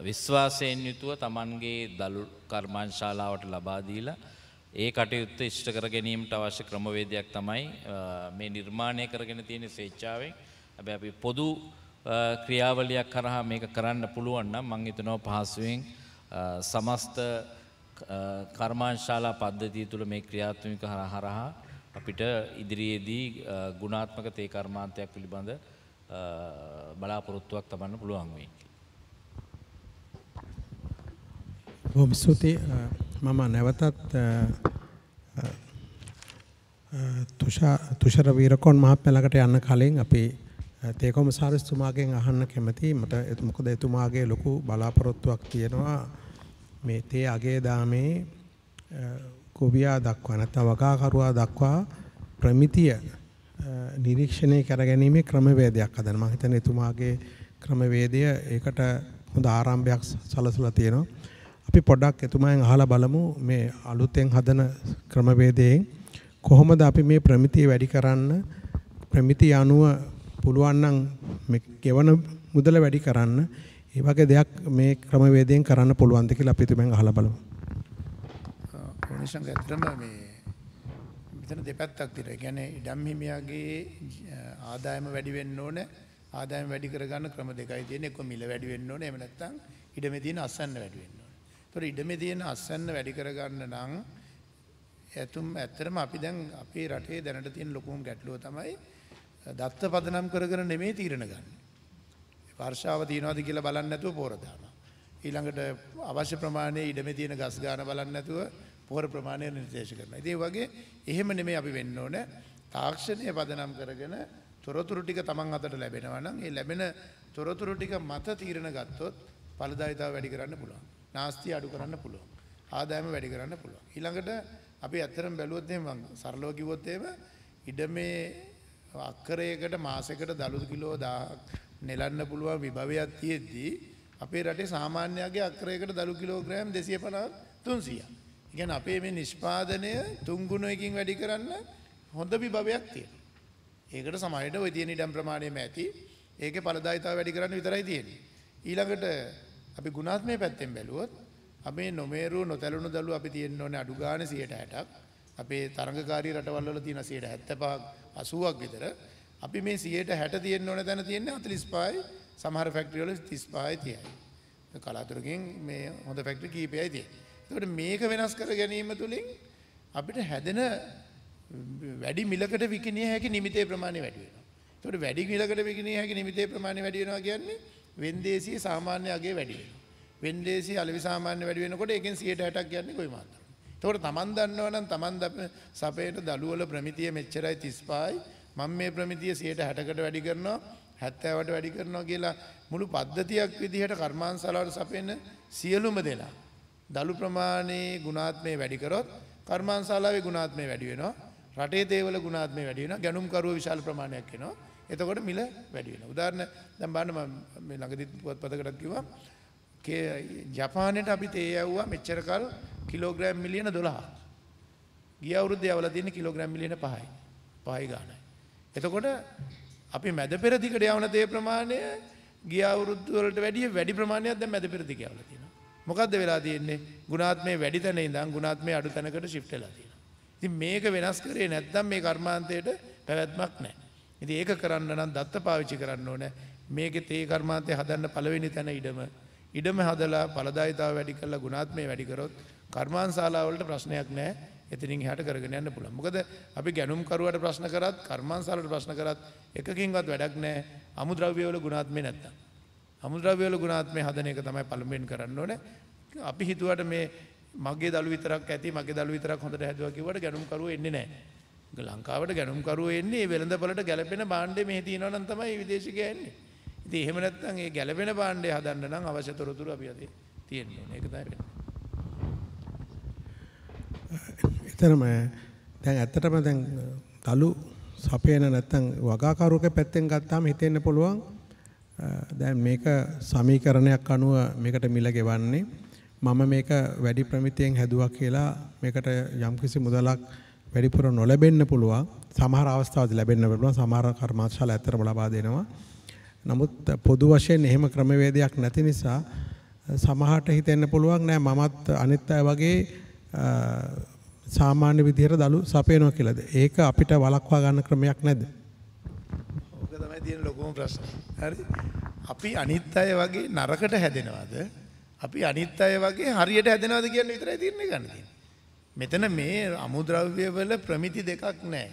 විශ්වාසයෙන් යුතුව තමන්ගේ දළු කර්මාංශාලාවට ලබාදීලා ඒ කටයුත්ත ඉෂ්ට කර ගැනීමට අවශ්‍ය ක්‍රමවේදයක් තමයි මේ නිර්මාණය කරගෙන තියෙන ස්වේච්ඡාවෙන්. හැබැයි අපි පොදු ක්‍රියාවලියක් කරහා මේක කරන්න පුළුවන් නම් මම හිතනවා පහසුවෙන් සමස්ත කර්මාංශාලා පද්ධතිය තුළ මේ ක්‍රියාත්මක හරහා අපිට ඉදිරියේදී ගුණාත්මක තේ කර්මාන්තයක් පිළිබඳ බලාපොරොත්තුවක් තබන්න පුළුවන් වෙයි. බොහොම ස්තුතියි. මම නැවතත් තුෂාර වීරකෝන් මහත්මයා ළඟට යන්න කලින් අපි තේකොම සාරිස්තුමාගෙන් අහන්න කැමතියි. මට මොකද එතුමාගේ ලොකු බලාපොරොත්තුවක් තියෙනවා මේ තේ අගේ දාමේ ගොවියා දක්වා නැත්නම් වගාකරුවා දක්වා ප්‍රමිතිය නිරීක්ෂණය කරගැනීමේ ක්‍රමවේදයක් හදන. මම හිතන්නේ එතුමාගේ ක්‍රමවේදය ඒකට හොඳ ආරම්භයක් සලසලා තියෙනවා. අපි පොඩ්ඩක් එතුමාෙන් අහලා බලමු මේ අලුතෙන් හදන ක්‍රමවේදයෙන් කොහොමද අපි මේ ප්‍රමිතිය වැඩි කරන්න ප්‍රමිතිය අනුව පුළුවන් නම් මේ ගෙවන මුදල වැඩි කරන්න ඒ වගේ දෙයක් මේ ක්‍රමවේදයෙන් කරන්න පුළුවන්ද කියලා අපි එතුමෙන් අහලා බලමු. ඕනිසංග ඇත්තටම මේ එතන දෙපැත්තක් තියෙනවා. ඒ කියන්නේ ඉඩම් හිමියාගේ ආදායම වැඩි වෙන්න ඕනේ. ආදායම වැඩි කරගන්න ක්‍රම දෙකයි තියෙන්නේ. එක්ක මිල වැඩි වෙන්න ඕනේ. එහෙම නැත්නම් ඉඩමේ තියෙන අස්සන්න වැඩි වෙන්න ඕනේ. ඒතොර ඉඩමේ තියෙන අස්සන්න වැඩි කරගන්න නම් ඇතුම් ඇත්තටම අපි දැන් අපේ රටේ දැනට තියෙන ලොකුම ගැටලුව තමයි දත්ත පදනම් කරගෙන නෙමෙයි තීරණ ගන්න. වර්ෂාව තියනවාද කියලා බලන්නේ නැතුව පොර දානවා. ඊළඟට අවශ්‍ය ප්‍රමාණයේ ඉඩමේ තියෙන ගස් ගාන බලන්නේ නැතුව පොහොර ප්‍රමාණය නිර්දේශ කරන. ඉතින් වගේ එහෙම නෙමෙයි අපි වෙන්න ඕන. තාක්ෂණය පදනම් කරගෙන තොරතුරු ටික Taman අතට ලැබෙනවා නම් ඒ ලැබෙන තොරතුරු ටික මත තීරණ ගත්තොත් ඵලදායිතාව වැඩි කරන්න පුළුවන්. නාස්ති අඩු කරන්න පුළුවන්. ආදායම වැඩි කරන්න පුළුවන්. ඊළඟට අපි ඇත්තටම බැලුවොත් එහෙම මං සරලව කිව්වොත් එහෙම ඉඩමේ අක්කරයකට මාසයකට දළු කිලෝ 1000ක් නෙලන්න පුළුවන් විභවයක් තියෙද්දී අපේ රටේ සාමාන්‍යයාගේ අක්කරයකට දළු කිලෝග්‍රෑම් 250 300ක් ගැන අපේ මේ නිෂ්පාදනය තුන්ගුණයකින් වැඩි කරන්න හොඳ විභවයක් තිය. ඒකට සමයිට ඔය තියෙන ඉඩම් ප්‍රමාණයම ඇති ඒක පලදායිතාව වැඩි කරන්න විතරයි තියෙන. ඊළඟට අපි ගුණාත්මය පැත්තෙන් බැලුවොත් අපේ නොමේරු නොතැලුණු දළු අපි තියෙන්න ඕන අඩු ගාන සියට හැටක් අපේ තරඟකාරී රටවල්ල තියෙන සියට හැත්තපාක් අසුවක් විතර අපි මේ සියට හැට තියෙන්න්න ඕන තැන තියෙන්නේ අතලිස් පායි සමහර ෆැක්ට්‍රියෝල තිස් පායි තියයි. කලාතුරකින් මේ හොඳ ෆැක්ට්‍රි කීපයයි තියෙන. එතකොට මේක වෙනස් කර ගැනීම තුලින් අපිට හැදෙන වැඩි මිලකට විකිණිය හැකි නිමිතේ ප්‍රමාණය වැඩි වෙනවා. එතකොට වැඩි මිලකට විකිණිය හැකි නිමිතේ ප්‍රමාණය වැඩි වෙනවා කියන්නේ වෙන්දේසියේ සාමාන්‍ය අගය වැඩි වෙනවා. වෙන්දේසියේ අලෙවි සාමාන්‍ය වැඩි වෙනකොට ඒකෙන් 160ක් කියන්නේ කොයි මාත්‍රාවද? එතකොට තමන් දන්නවනම් තමන් සපේට දළුවල ප්‍රමිතිය මෙච්චරයි 35යි මම මේ ප්‍රමිතිය 160කට වැඩි කරනවා 70ට වැඩි කරනවා කියලා මුළු පද්ධතියක් විදිහට කර්මාන්තශාලාවට සපෙන සියලුම දෙනා දළු ප්‍රමාණයේ ගුණාත්මය වැඩිකරොත් කර්මාන්ශාලාවේ ගුණාත්මය වැඩි වෙනවා. රටේ දේවල ගුණාත්මය වැඩි වෙනවා. ගැණුම්කරුවෝ විශාල ප්‍රමාණයක් එනවා. එතකොට මිල වැඩි වෙනවා. උදාහරණ දැන් බලන්න මම මේ ළඟදී පුවත්පතකට කිව්වා ජපානයට අපි තේ ඇව්වා මෙච්චර කල් කිලෝග්‍රෑම් මිලියන 12ක්. ගිය අවුරුද්දේ යවලා තියෙන කිලෝග්‍රෑම් මිලියන 5යි. 5යි ගානයි. එතකොට අපි මැද පෙරදිගට යවන තේ ප්‍රමාණය ගිය අවුරුද්ද වලට වැඩිය වැඩි ප්‍රමාණයක් දැන් මැද පෙරදිග යවලා තියෙනවා. මොකක්ද වෙලා තියෙන්නේ ගුණාත්මේ වැඩි තැන ඉඳන් ගුණාත්මේ අඩු තැනකට shift වෙලා තියෙනවා. ඉතින් මේක වෙනස් කරේ නැත්නම් මේ කර්මාන්තයට පැවැත්මක් නැහැ. ඉතින් ඒක කරන්න නම් දත්ත පාවිච්චි කරන්න ඕනේ. මේකේ තේ කර්මාන්තය හදන්න පළවෙනි තැන ඉඩම ඉඩම හදලා පළදායිතාව වැඩි කරලා ගුණාත්මේ වැඩි කරොත් කර්මාන්ශාලා වලට ප්‍රශ්නයක් නැහැ. එතනින් එහාට කරගෙන යන්න පුළුවන්. මොකද අපි ගැණුම්කරුවාට ප්‍රශ්න කරත් කර්මාන්ශාලාට ප්‍රශ්න කරත් එකකින්වත් වැඩක් නැහැ. අමුද්‍රව්‍ය වල ගුණාත්මේ නැත්තම්. හමුද්‍රව්‍යවල ගුණාත්මය හදන එක තමයි පළමෙන් කරන්න ඕන අපි හිතුවට මේ මගේ දළු විතරක් ඇති මගේ දළු විතරක් හොඳට හැදුවා කිව්වට ගැනුම්කරුවෝ එන්නේ නැහැ ලංකාවට ගැනුම්කරුවෝ එන්නේ වෙළඳපළට ගැලපෙන භාණ්ඩේ මේ තියෙනවා නම් තමයි විදේශිකයෝ එන්නේ ඉතින් එහෙම නැත්නම් ඒ ගැලපෙන භාණ්ඩය හදන්න නම් අවශ්‍ය තොරතුරු අපි අද තියෙන්න ඕනේ ඒක තමයි එතරම් දැන් ඇත්තටම දැන් තලු සපේන නැත්තම් වගාකරුවක පැත්තෙන් ගත්තාම හිතෙන්න පුළුවන් දැන් මේක සමීකරණයක් අනුව මේකට මිල ගෙවන්නේ මම මේක වැඩි ප්‍රමිතියෙන් හැදුවා කියලා මේකට යම්කිසි මුදලක් වැඩිපුර නොලැබෙන්න පුළුවන් සමහර අවස්ථාවද ලැබෙන්න පුළුවන් සමහර කර්මාන්තශාලා ඇත්තටම ලබා දෙනවා නමුත් පොදු වශයෙන් එහෙම ක්‍රමවේදයක් නැති නිසා සමහරට හිතෙන්න පුළුවන් නෑ මමත් අනිත් අය වගේ සාමාන්‍ය විදිහට දළු සපයනවා කියලාද ඒක අපිට වළක්වා ගන්න ක්‍රමයක් නැද්ද තමයි තියෙන ලොකුම ප්‍රශ්න. හරි? අපි අනිත් අය වගේ නරකට හැදෙනවද? අපි අනිත් අය වගේ හරියට හැදෙනවද කියන විතරයි තීරණය ගන්න තියෙන්නේ. මෙතන මේ අමුද්‍රව්‍ය වල ප්‍රමිති දෙකක් නැහැ.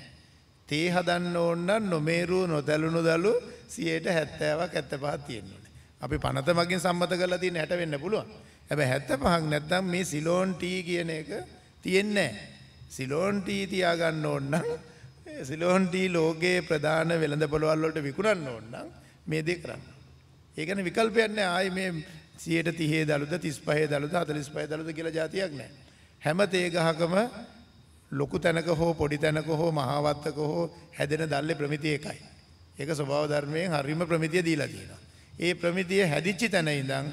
තේ හදන්න ඕන නම් නොමේරු නොදැලුණු දළු 70ක් 75ක් තියෙන්න ඕනේ. අපි පනත මගින් සම්මත කරලා තියෙන 60 වෙන්න පුළුවන්. හැබැයි 75ක් නැත්නම් මේ සිලෝන් ටී කියන එක තියෙන්නේ නැහැ. සිලෝන් ටී තියාගන්න ඕන නම් සිලෝන් ටී ලෝකයේ ප්‍රධාන වෙළඳ පොළවල් වලට විකුණන්න ඕන නම් මේ දේ කරන්න. ඒ කියන්නේ විකල්පයක් නැහැ. ආයේ මේ 130 දළුද 35 දළුද 45 දළුද කියලා જાතියක් නැහැ. හැම තේ ගහකම ලොකු තැනක හෝ පොඩි තැනක හෝ මහාවත්තක හෝ හැදෙන දැල්ලේ ප්‍රමිතිය එකයි. ඒක ස්වභාව ධර්මයෙන් හරීම ප්‍රමිතිය දීලා තියෙනවා. ඒ ප්‍රමිතිය හැදිච්ච තැන ඉඳන්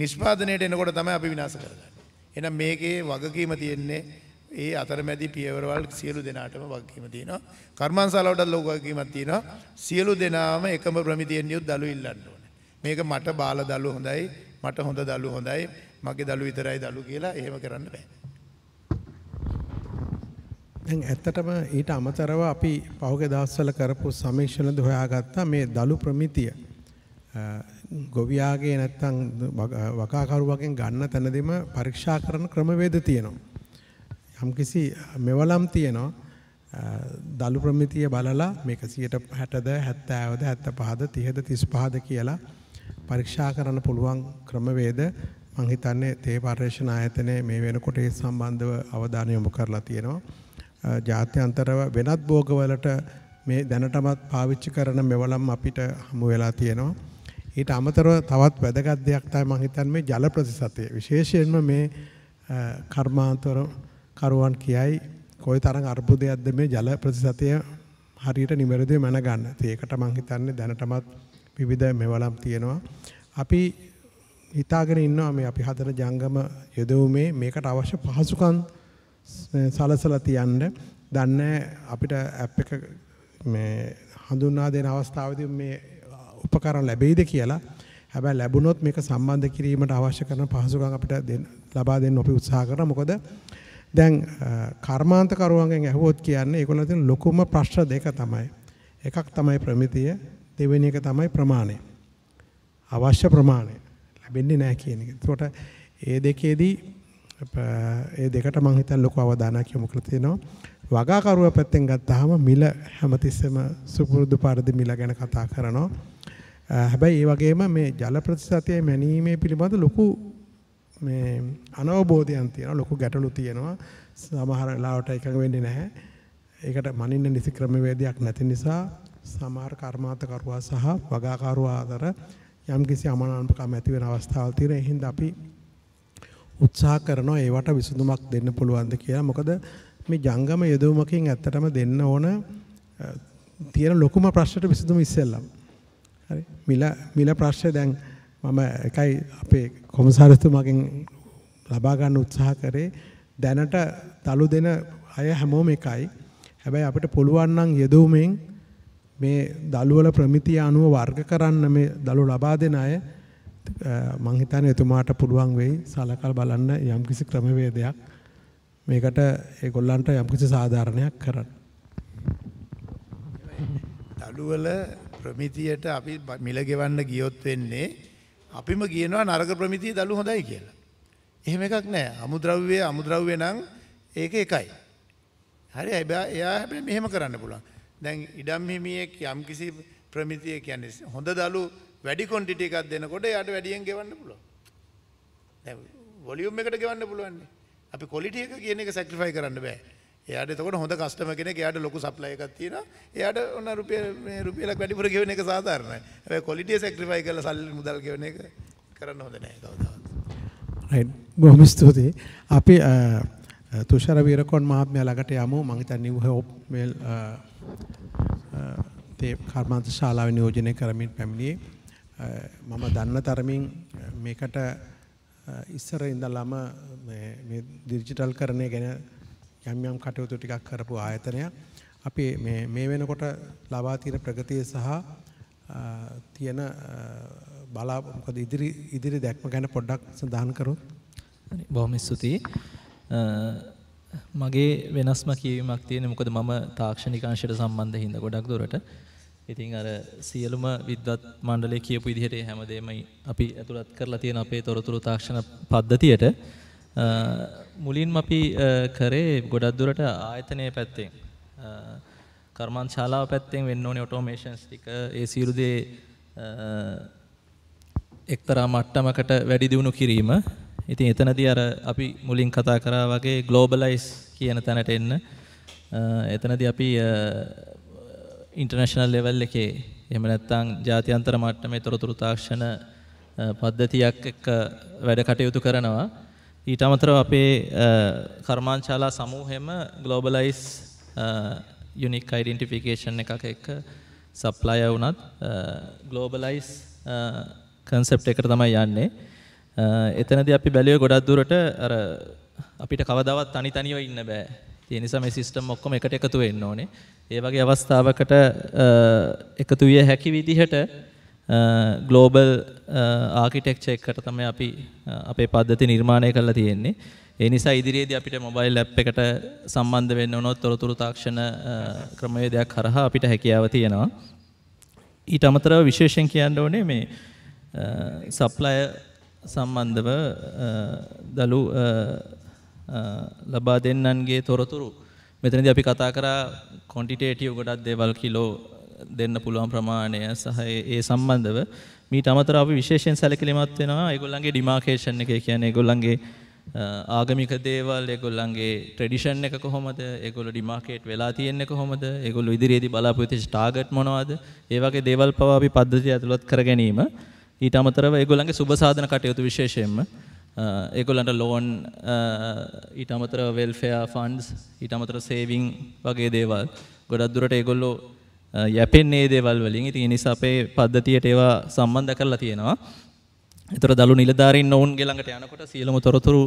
නිෂ්පාදනයට එනකොට තමයි අපි විනාශ කරගන්නේ. එහෙනම් මේකේ වගකීම තියෙන්නේ ඒ අතරමැදි පියවරවල් සියලු දෙනාටම වගකීම තියෙනවා. කර්මන්ශාලාවටත් ලොකු වගකීමක් තියෙනවා. සියලු දෙනාම එකම ප්‍රමිතියෙන් යුත් දළු ඉල්ලන්න ඕනේ. මේක මට බාල දළු හොඳයි, මට හොඳ දළු හොඳයි, මගේ දළු විතරයි දළු කියලා එහෙම කරන්න බෑ. දැන් ඇත්තටම ඊට අමතරව අපි පහුගිය දවස්වල කරපු සමීක්ෂණද හොයාගත්තා මේ දලු ප්‍රමිතිය ගොවියාගේ නැත්තම් වකාකරුවගෙන් ගන්න තැනදීම පරීක්ෂා කරන ක්‍රමවේද තියෙනවා. යම්කිසි මෙවලම් තියෙනවා. දලු ප්‍රමිතිය බලලා මේක 60ද 70ද 75ද 30ද 35ද කියලා පරීක්ෂා කරන්න පුළුවන් ක්‍රමවේද මම හිතන්නේ තේ පර්යේෂණ ආයතනයේ මේ වෙනකොට ඒ සම්බන්ධව අවධානය යොමු කරලා තියෙනවා. ජාත්‍යන්තරව වෙනත් භෝගවලට මේ දැනටමත් පාවිච්චි කරන මෙවලම් අපිට හමු වෙලා තියෙනවා. ඊට අමතරව තවත් වැදගත් දෙයක් තමයි මම හිතන්නේ ජල ප්‍රතිශතය. විශේෂයෙන්ම මේ කර්මාන්තර කරුවන් කියයි කොයි තරම් අර්බුදයක්ද මේ ජල ප්‍රතිශතය හරියට නිවැරදිව මැනගන්න. ඒකට මම හිතන්නේ දැනටමත් විවිධ මෙවලම් තියෙනවා. අපි හිතාගෙන ඉන්නවා මේ අපි හදන ජංගම යදවුමේ මේකට අවශ්‍ය පහසුකම් සලසලා තියන්න. දන්නේ අපිට ඇප් එක මේ හඳුන්වා දෙන අවස්ථාවේදී මේ උපකරණ ලැබෙයිද කියලා. හැබැයි ලැබුණොත් මේක සම්බන්ධ කිරීමට අවශ්‍ය කරන පහසුකම් අපිට ලබා දෙන්න අපි උත්සාහ කරනවා. මොකද දැන් කර්මාන්ත කරුවන්ගෙන් ඇහුවොත් කියන්නේ ඒගොල්ලෝ තියෙන ලොකුම ප්‍රශ්න දෙක තමයි. එකක් තමයි ප්‍රමිතිය, දෙවෙනි එක තමයි ප්‍රමාණය. අවශ්‍ය ප්‍රමාණය ලැබෙන්නේ නැහැ කියන එක. ඒකට ඒ දෙකේදී ඒ දෙකට මම හිතන්නේ ලොකු අවධානයක් යොමු කරලා තියෙනවා. වගාකරුව පැත්තෙන් ගත්තාම මිල හැමතිස්සෙම සුපුරුදු පරිදි මිල ගැන කතා කරනවා. හැබැයි ඒ වගේම මේ ජල ප්‍රතිශතය මැනීමේ පිළිබඳ ලොකු මේ අනවබෝධයන් තියෙනවා ලොකු ගැටලු තියෙනවා සමහර වෙලාවට එකඟ වෙන්නේ නැහැ. ඒකට මනින්න නිසි ක්‍රමවේදයක් නැති නිසා සමහර කර්මාන්ත කරුවා සහ වගාකරුවා අතර යම්කිසි අමනාපකම් ඇති වෙන අවස්ථාවල් තියෙන. ඒ හින්දා අපි උත්සාහ කරනවා ඒවට විසඳුමක් දෙන්න පුළුවන්ද කියලා. මොකද මේ ජංගම යදොමකින් ඇත්තටම දෙන්න ඕන තියෙන ලොකුම ප්‍රශ්නට විසඳුම ඉස්සෙල්ලම. හරි. මිල මිල ප්‍රශ්නේ දැන් මම එකයි අපේ කොමසාරතුමාගෙන් ලබා ගන්න උත්සාහ කරේ දැනට තලු දෙන අය හැමෝම එකයි. හැබැයි අපිට පුළුවන් නම් යෙදවීමෙන් මේ දලුවල ප්‍රමිතිය අනුව වර්ග කරන්න මේ දලු ලබා දෙන අය මං හිතන්නේ එතුමාට පුළුවන් වෙයි සලකලා බලන්න යම්කිසි ක්‍රමවේදයක් මේකට ඒගොල්ලන්ට යම්කිසි සාධාරණයක් කරන්න. දලුවල ප්‍රමිතියට අපි මිල ගෙවන්න ගියොත් වෙන්නේ අපිම කියනවා නරක ප්‍රමිතිය දළු හොඳයි කියලා. එහෙම එකක් නෑ. අමුද්‍රව්‍ය අමුද්‍රව්‍ය නම් ඒක එකයි. හරි එයා හැබැයි මෙහෙම කරන්න පුළුවන්. දැන් ඉඩම් හිමියෙක් යම්කිසි ප්‍රමිතිය කියන්නේ හොඳ දළු වැඩි ක්වොන්ටිටි එකක් දෙනකොට එයාට වැඩියෙන් ගෙවන්න පුළුවන්. දැන් වොලියුම් එකට ගෙවන්න පුළුවන්. අපි ක්වොලිටි එක කියන එක සැක්‍රිෆයි කරන්න බෑ. එයාට එතකොට හොඳ කස්ටම කෙනෙක් එයාට ලොකු සප්ලයි එකක් තියෙනවා. එයාට ඔන්න රුපියල් මේ රුපියලක් වැඩිපුර ගෙවන එක සාධාරණයි. හැබැයි ක්වොලිටිය සැක්‍රිෆයි කරලා සල්ලි මුදල් ගෙවන එක කරන්න හොඳ නෑ කවදාවත්. රයිට්. බොහොම ස්තුතියි. අපි තුෂාර වීරකොන් මහත්මයා ළඟට යමු. මම හිතන්නේ ඔය මේල් තේ කර්මාන්ත ශාලාව නියෝජනය කරමින් පැමිණියේ. මම දන්න තරමින් මේකට ඉස්සර ඉඳලාම මේ ඩිජිටල් කරණය ගැන යම් යම් කටයුතු ටිකක් කරපු ආයතනයක් අපි මේ වෙනකොට ලබා තියෙන ප්‍රගතිය සහ තියෙන බලා මොකද ඉදිරි ඉදිරි දැක්ම ගැන පොඩ්ඩක් සඳහන් කරොත් බොහොම ස්තුතියි මගේ වෙනස්ම කියවීමක් තියෙන මොකද මම තාක්ෂණික අංශයට සම්බන්ධ හින්දා ගොඩක් දුරට ඉතින් අර සියලුම විද්වත් මණ්ඩලය කියපු විදිහට හැමදේම අපි ඇතුළත් කරලා තියෙන අපේ තොරතුරු තාක්ෂණ පද්ධතියට මුලින්ම අපි කරේ ගොඩක් දුරට ආයතනයේ පැත්තෙන් කර්මාන්තශාලාව පැත්තෙන් වෙන්න ඕනේ ඔටෝමේෂන්ස් ටික ඒ සියලු දේ එක්තරා මට්ටමකට වැඩි දියුණු කිරීම. ඉතින් එතනදී අර අපි මුලින් කතා කරා වගේ ග්ලෝබලයිස් කියන තැනට එන්න. එතනදී අපි ඉන්ටර්නැෂනල් ලෙවල් එකේ එහෙම නැත්නම් ජාත්‍යන්තර මට්ටමේ තොරතුරු තාක්ෂණ පද්ධතියක් එක්ක වැඩ කටයුතු කරනවා. ඊට අමතරව අපේ කර්මාන්ශාලා සමූහෙම ග්ලෝබලයිස් යුනික් අයිඩෙන්ටිෆිකේෂන් එකක් එක්ක සප්ලය වුණත් ග්ලෝබලයිස් කන්සෙප් එකට තමයි යන්නේ එතනද අපි බැලිය ගොඩක් දුරට අර අපිට කවදවත් තනි තනිව ඉන්න බෑ තිය නිසා මේ සිස්ටම් ඔක්කොම එකට එකතු වෙන්න ඕනේ ඒ වගේ අවස්ථාවකට එකතු විය හැකි විදිහට ගලෝබල් ආකිටෙක්ච එක්කට තමයි අපි අපේ පද්ධති නිර්මාණය කරලා තියෙන්නේ. ඒ නිසා ඉදිරියේදී අපිට මොබයිල් ඇප් එකට සම්බන්ධ වෙන්න උනොත් තොරතුරු තාක්ෂණ ක්‍රමවේදයක් හරහා අපිට හැකියාව තියෙනවා. ඊට අමතරව විශේෂයෙන් කියන්න ඕනේ මේ සප්ලය සම්බන්ධව දලු ලබා දෙන්නන්ගේ තොරතුරු මෙතනදී අපි කතා කරා කොන්ටිටේටිව් ගොඩක් දේවල් කිලෝ දෙන්න පුළුවන් ප්‍රමාණය සහ ඒ සම්බන්ධව මීට අමතර අපි විශේෂයෙන් සැලකිලිමත් වෙනවා ඒගොල්ලන්ගේ ඩිමාකේෂන් එක කියන්නේ ඒගොල්ලන්ගේ ආගමික දේවල් ඒගොල්ලන්ගේ ට්‍රෙඩිෂන් එක කොහොමද ඒගොල්ලෝ ඩිමාකේට් වෙලා තියෙන්නේ කොහොමද ඒගොල්ලෝ ඉදිරියේදී බලාපොරොත්තු වෙච්ච ටාගට් මොනවද ඒ වගේ දේවල් පවා අපි පද්ධතිය ඇතුළත් කර ගැනීම ඊට අමතරව ඒගොල්ලන්ගේ සුබ සාධන කටයුතු විශේෂයෙන්ම ඒගොල්ලන්ට ලෝන් ඊට අමතර වෙල්ෆෙයා ෆන්ඩ්ස් ඊට අමතර සේවිං වගේ දේවල් ගොඩක් දුරට ඒගොල්ලෝ යැපෙන්නේ දේවල් වලින්. ඉතින් ඒ නිසා අපේ පද්ධතියට ඒවා සම්බන්ධ කරලා තියෙනවා. ඒතර දළු නිලධාරීන් ඔවුන්ගේ ළඟට යනකොට සියලුම තොරතුරු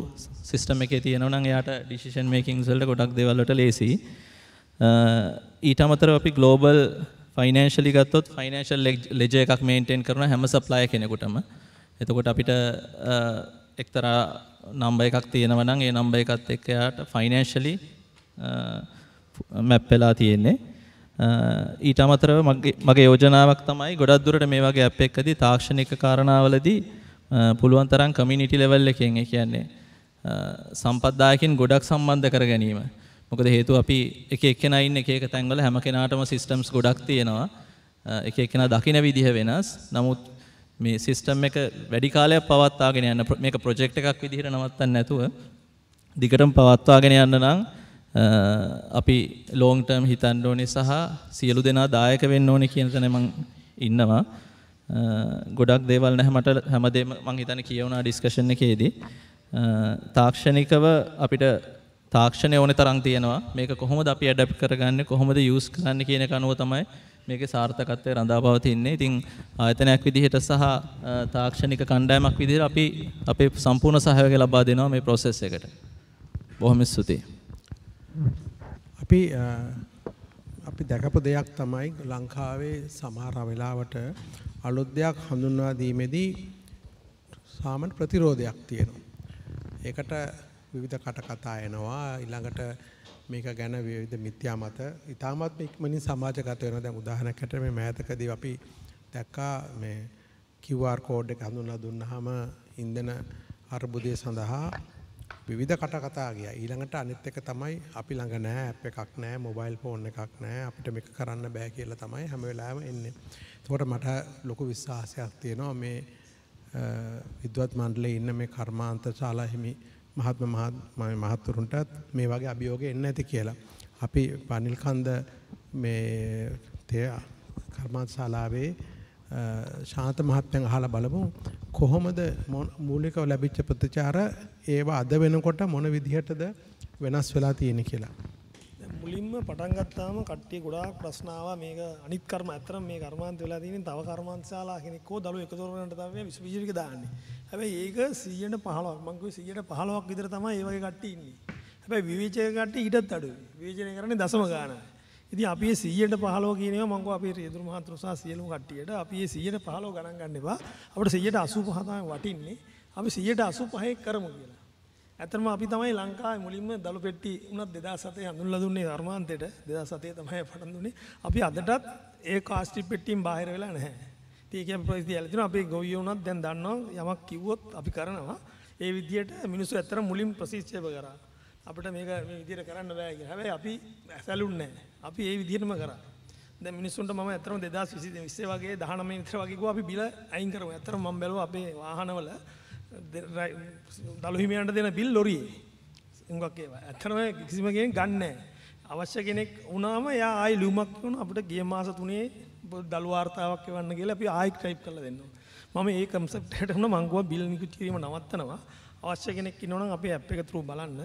සිස්ටම් එකේ තියෙනවා නම් එයාට ඩිසිෂන් මේකින්ග්ස් වලට ගොඩක් දේවල් වලට ලේසි. ඊට අමතරව අපි ග්ලෝබල් ෆයිනන්ශලි ගත්තොත් ෆයිනන්ශල් ලෙජ එකක් මේන්ටෙන් කරන හැම සප්ලාය කෙනෙකුටම එතකොට අපිට එක්තරා නම්බ එකක් තියෙනවනම් ඒ නම්බ එකත් එක්කයාට ෆයිනන්ශලි මැප් වෙලා තියෙන්නේ ඊට අමතරව මගේ යෝජනාවක් තමයි ගොඩක් දුරට මේ වගේ අප් එක්කදී තාක්ෂණික කාරණාවලදී පුළුවන් තරම් කමියුනිටි ලෙවල් එකෙන් ඒ කියන්නේ සම්පත්දායකින් ගොඩක් සම්බන්ධ කර ගැනීම. මොකද හේතුව අපි එක එක්කෙනා ඉන්න එක එක තැන්වල හැම කෙනාටම සිස්ටම්ස් ගොඩක් තියෙනවා. එක එක්කෙනා දකින විදිහ වෙනස්. නමුත් මේ සිස්ටම් එක වැඩි කාලයක් පවත්වාගෙන යන්න මේක ප්‍රොජෙක්ට් එකක් විදිහට නවත්තන්න නැතුව දිගටම පවත්වාගෙන යන්න නම් අපි ලෝන් ටර්ම් හිතන්න ඕනේ සහ සියලු දෙනා දායක වෙන්න ඕනේ කියන තැන මම ඉන්නවා. ගොඩක් දේවල් නැහැ මට හැමදේම මම හිතන්නේ කියවුණා ඩිස්කෂන් එකේදී. තාක්ෂණිකව අපිට තාක්ෂණය ඕනේ තරම් තියෙනවා. මේක කොහොමද අපි ඇඩැප්ට් කරගන්නේ කොහොමද යූස් කරන්නේ කියන එක අනුව තමයි මේකේ සාර්ථකත්වය රඳා පවතින්නේ. ඉතින් ආයතනයක් විදිහට සහ තාක්ෂණික කණ්ඩායමක් විදිහට අපි අපේ සම්පූර්ණ සහයෝගය ලබා දෙනවා මේ process එකට. බොහොම ස්තුතියි. අපි අපි දැකපු දෙයක් තමයි ලංකාවේ සමහර වෙලාවට අලුත් දෙයක් හඳුන්වා දීමේදී සාමාන්‍ය ප්‍රතිරෝධයක් තියෙනවා. ඒකට විවිධ කටකතා එනවා. ඊළඟට මේක ගැන විවිධ මිත්‍යා මත ඉතාමත් ඉක්මනින් සමාජගත වෙනවා. දැන් උදාහරණයකට මේ මෑතකදී අපි දැක්කා මේ QR code එක හඳුන්වා දුන්නාම ඉන්ධන අර්බුදය සඳහා විවිධ කටකතා ගියා. ඊළඟට අනිත් එක තමයි අපි ළඟ නෑ ඇප් එකක් නෑ මොබයිල් ෆෝන් එකක් නෑ අපිට මේක කරන්න බෑ කියලා තමයි හැම වෙලාවෙම එන්නේ. එතකොට මට ලොකු විශ්වාසයක් තියෙනවා මේ විද්වත් මණ්ඩලයේ ඉන්න මේ කර්මාන්ත ශාලා හිමි මහත්ම මහත්තුරුන්ටත් මේ වගේ අභියෝග එන්න ඇති කියලා. අපි පනිල් කන්ද මේ තේ කර්මාන්ත ශාලාවේ ශාන්ත මහත්මයන් අහලා බලමු කොහොමද මූලිකව ලැබිච්ච ප්‍රතිචාර ඒවා අද වෙනකොට මොන විදිහටද වෙනස් වෙලා තියෙන්නේ කියලා. මුලින්ම පටන් ගත්තාම කට්ටිය ගොඩාක් ප්‍රශ්න ආවා මේක අනිත් කර්ම ඇත්තටම මේ කර්මාන්ත වෙලා තියෙන තව කර්මාන්තශාලා කෙනෙක් හෝ දරුවෝ එකතු කරගන්නට තමයි විස විජිරික දාන්නේ. හැබැයි ඒක 100ට 15ක් මම කිව්වේ 100ට 15ක් විතර තමයි මේ වගේ කට්ටිය ඉන්නේ. හැබැයි විවේචක කට්ටිය ඊටත් අඩුයි. විවේචනය කරන්නේ දශම ගානයි. ඉතින් අපි මේ 100ට 15 කියනවා මම කිව්වා අපේ රියදුරු මහතුරු සහ සියලුම කට්ටියට අපි මේ 100ට 15 ගණන් ගන්න එපා. අපිට 185 තමයි වටින්නේ. අපි සියයට අසු පහය කරමු කියලා. ඇතරම අපි තමයි ලංකා මුලින්ම දළු පෙට්ටි උනත් දෙදා සතේ හඳුල්ල දුන්නේ ධර්මාන්තයට දෙදා සතේ තමයි පටන් දුන්නේ. අපි අදටත් ඒ කාස්ටි පෙට්ටියෙන් බාහිර වෙලා නැහැ. ඉතින් ප්‍රති ඇලතින අපි ගොවියෝ උනත් දැන් දන්නවා යමක් කිව්වොත් අපි කරනවා. ඒ විදියට මිනිස්සු ඇත්තට මුලින් ප්‍රතික්ෂේප කරා. අපිට මේක මේ විදියට කරන්න බෑ කියලා. හැබැයි අපි ඇසලුන්නේ නැහැ. අපි ඒ විදියටම කරා. දැන් මිනිස්සුන්ට මම ඇත්තටම 2020 වගේ 19 විතර වගේ ගිහුවා අපි බිල අයින් කරමු. ඇත්තටම මම බැලුවා අපේ වාහනවල දළුහිමියන්ට දෙන බිල් ලොරියේ උඟක් ඒවා ඇත්තනම කිසිම කෙනෙක් ගන්නෑ අවශ්‍ය කෙනෙක් වුණාම එයා ආයි ලියුමක් කරන අපිට ගිය මාස තුනේ දළු වාර්තාවක් එවන්න කියලා අපි ආයි ටයිප් කරලා දෙන්නවා මම ඒ කන්සෙප්ට් එකට වුණා මං ගුවා බිල් නිකුත් කිරීම නවත්තනවා අවශ්‍ය කෙනෙක් ඉන්නවනම් අපේ ඇප් එක through බලන්න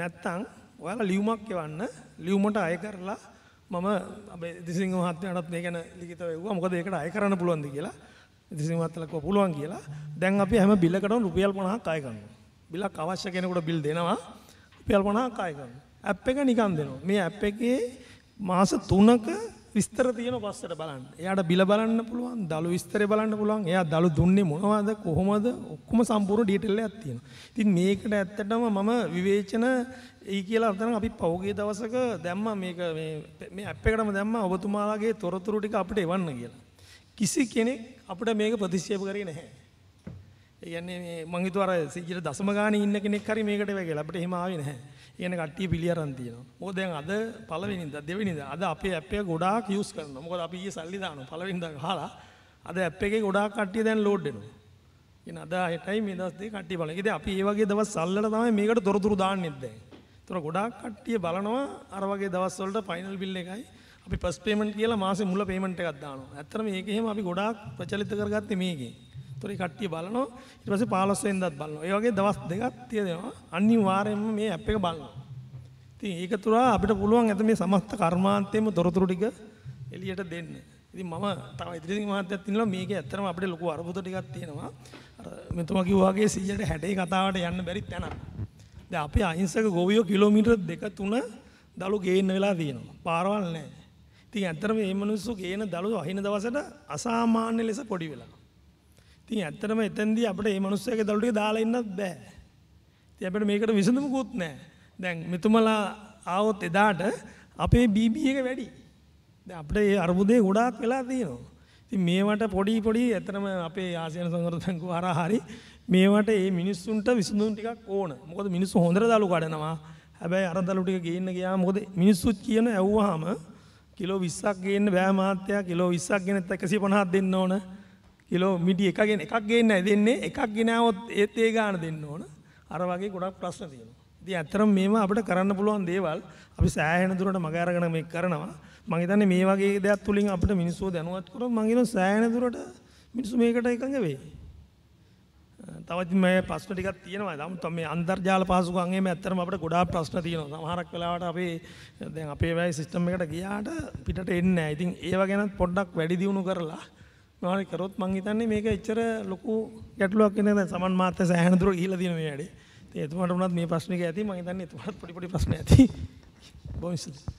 නැත්තම් ඔයාලා ලියුමක් එවන්න ලියුමට අය කරලා මම අපේ දිසිංහ මහත්තයාටත් මේ ගැන ලිඛිතව එව්වා මොකද ඒකට අය කරන්න පුළුවන්ද කියලා ඉතිරිසිමත්තලක පුළුවන් කියලා දැන් අපි හැම බිල්ලකටම රුපියල් 50ක් අය ගන්නවා. බිල්ලක් අවශ්‍ය කෙනෙකුට බිල් දෙනවා රුපියල් 50ක් අය ගන්නවා. ඇප් එක නිකන් දෙනවා. මේ ඇප් එකේ මාස 3ක විස්තර තියෙන පස්සට බලන්න. එයාට බිල බලන්න පුළුවන්, දළු විස්තරය බලන්න පුළුවන්. එයා දළු දුන්නේ මොනවද, කොහොමද ඔක්කොම සම්පූර්ණ ඩීටේල් එකක් තියෙනවා. ඉතින් මේකට ඇත්තටම මම විවේචන ඒ කියලා අතන අපි පහුගිය දවසක දැම්මා මේක මේ මේ ඇප් එකටම දැම්මා ඔබතුමාලාගේ තොරතුරු ටික අපිට එවන්න කියලා. කිසි කෙනෙක් අපිට මේක ප්‍රතික්ෂේප කරේ නැහැ. ඒ කියන්නේ මේ මං හිතුව අර සිජිර දශම ගානේ ඉන්න කෙනෙක් හරි මේකට වැගලා අපිට එහෙම ආවේ නැහැ. ඒ කියන්නේ කට්ටිය පිළියරන් තියෙනවා. මොකද දැන් අද පළවෙනිද දෙවෙනිද අද අපේ ඇප් එක ගොඩාක් යූස් කරනවා. මොකද අපි ඊයේ සල්ලි දානවා පළවෙනිද ගහලා. අද ඇප් එකේ ගොඩාක් කට්ටිය දැන් ලෝඩ් වෙනවා. ඉතින් අද හෙටයි මේ දවස් දෙක කට්ටිය බලන. ඉතින් අපි මේ වගේ දවස් සල්ලට තමයි මේකට තොරතුරු දාන්නෙත් දැන්. ඒතර ගොඩාක් කට්ටිය බලනවා අර වගේ දවස් වලට ෆයිනල් බිල් එකයි අපි ෆස්ට් පේමන්ට් කියලා මාසේ මුල පේමන්ට් එකක් දානවා. ඇත්තටම මේක එහෙම අපි ගොඩාක් ප්‍රචලිත කරගත්තේ මේකේ. ඒතොර ඒ කට්ටිය බලනවා. ඊට පස්සේ 15 වෙනිදාත් බලනවා. ඒ වගේ දවස් දෙකක් තියෙනවා. අනිවාර්යයෙන්ම මේ ඇප් එක බලනවා. ඉතින් ඒක තුරා අපිට පුළුවන් ඇත මේ සමස්ත කර්මාන්තයේම තොරතුරු ටික එළියට දෙන්න. ඉතින් මම තව ඉදිරිදී මහත්තයත් ඉන්නවා මේක ඇත්තටම අපිට ලොකු අරුබුද ටිකක් තියෙනවා. අර මෙතුමා කිව්වා වගේ 160 කතාවට යන්න බැරි තැනක්. දැන් අපේ අහිංසක ගොවියෝ කිලෝමීටර් 2 3 දළු ගේන්න වෙලා තියෙනවා. පාරවල් නැහැ. ඉතින් ඇත්තටම මේ මිනිස්සු ගේන දළු අහින දවසට අසාමාන්‍ය ලෙස පොඩි වෙලා. ඉතින් ඇත්තටම එතෙන්දී අපිට මේ මිනිස්සයාගේ දළු ටික දාලා ඉන්නත් බෑ. ඉතින් අපිට මේකට විසඳුමකුත් නෑ. දැන් මෙතුමලා ආවොත් එදාට අපේ BB එක වැඩි. දැන් අපිට මේ අර්බුදේ ගොඩාක් වෙලා තියෙනවා. ඉතින් මේවට පොඩි පොඩි ඇත්තටම අපේ ආසියානු සංවර්ධන බැංකුව හරහා හරි මේවට මේ මිනිස්සුන්ට විසඳුම් ටිකක් ඕන. මොකද මිනිස්සු හොඳට දළු කඩනවා. හැබැයි අර දළු ටික ගේන්න ගියාම මොකද මිනිස්සුත් කියන ඇව්වහම කිලෝ විස්සක් ගේන්න බෑමාත්‍යයා කිලෝ විස්සක් ගෙන එකසි පනහත් දෙන්න ඕන කිලෝ මිටි එකගෙන එකක් ගේන්න දෙන්නේ එකක් ගෙනාවත් ඒත් ඒ ගාන දෙන්න ඕන අර වගේ ගොඩක් ප්‍රශ්න තියෙනවා. ඉතින් ඇත්තරම මේම අපිට කරන්න පුළුවන් දේවල් අපි සෑහෙන දුරට මග අරගෙන මේක කරනවා. මම හිතන්නේ මේ වගේ දෙයක් තුලින් අපිට මිනිස්සු දැනුවත් කරොත් මම කියන සෑහෙන දුරට මිනිස්සු මේකට එකඟ වෙයි. තවත් මේ ප්‍රශ්න ටිකක් තියෙනවා. නමුත් මේ අන්තර්ජාල පහසුකම් එහෙම ඇත්තටම අපිට ගොඩාක් ප්‍රශ්න තියෙනවා. සමහරක් වෙලාවට අපේ දැන් අපේ වැයි සිස්ටම් එකට ගියාට පිටට එන්නේ නැහැ. ඉතින් ඒව ගැනත් පොඩ්ඩක් වැඩි දියුණු කරලා මොනවාරි කරොත් මං හිතන්නේ මේක එච්චර ලොකු ගැටලුවක් වෙන්නේ නැහැ. සමන් මාත්‍ය සෑහෙන දුර ගිහිලා තියෙන මේ වැඩේ. ඉතින් එතුමාට වුණත් මේ ප්‍රශ්නික ඇති මං හිතන්නේ එතුමාට පොඩි පොඩි ප්‍රශ්න ඇති. බොහොම ස්තුතියි.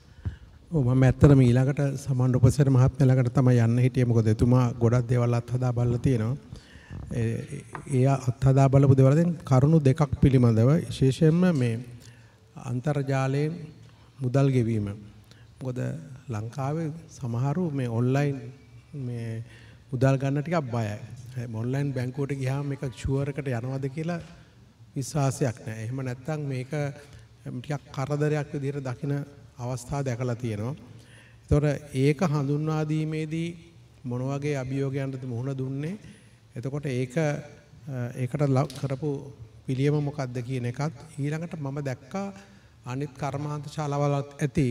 මම ඇත්තටම ඊළඟට සමන් රොපසර් මහත්මයා ළඟට තමයි යන්න හිටියේ මොකද එතුමා ගොඩක් දේවල් අත්හදා බලලා තියෙනවා. ඒ අත්හදා බලපු දේවල් දැන් කරුණු දෙකක් පිළිබඳව විශේෂයෙන්ම මේ අන්තර්ජාලයෙන් මුදල් ගෙවීම. මොකද ලංකාවේ සමහරු මේ ඔන්ලයින් මේ මුදල් ගන්න ටිකක් බයයි. ඔන්ලයින් බැංකුවට ගියාම මේක ෂුවර් එකට යනවද කියලා විශ්වාසයක් නැහැ. එහෙම නැත්නම් මේක ටිකක් කරදරයක් විදිහට දකින අවස්ථා දැකලා තියෙනවා. ඒතොර ඒක හඳුන්වා දීමේදී මොන වගේ අභියෝගයන්ටද මුහුණ දුන්නේ? එතකොට ඒක ඒකට කරපු පිළියම මොකක්ද කියන එකත් ඊළඟට මම දැක්කා අනිත් කර්මාන්ත ශාලාවලත් ඇති.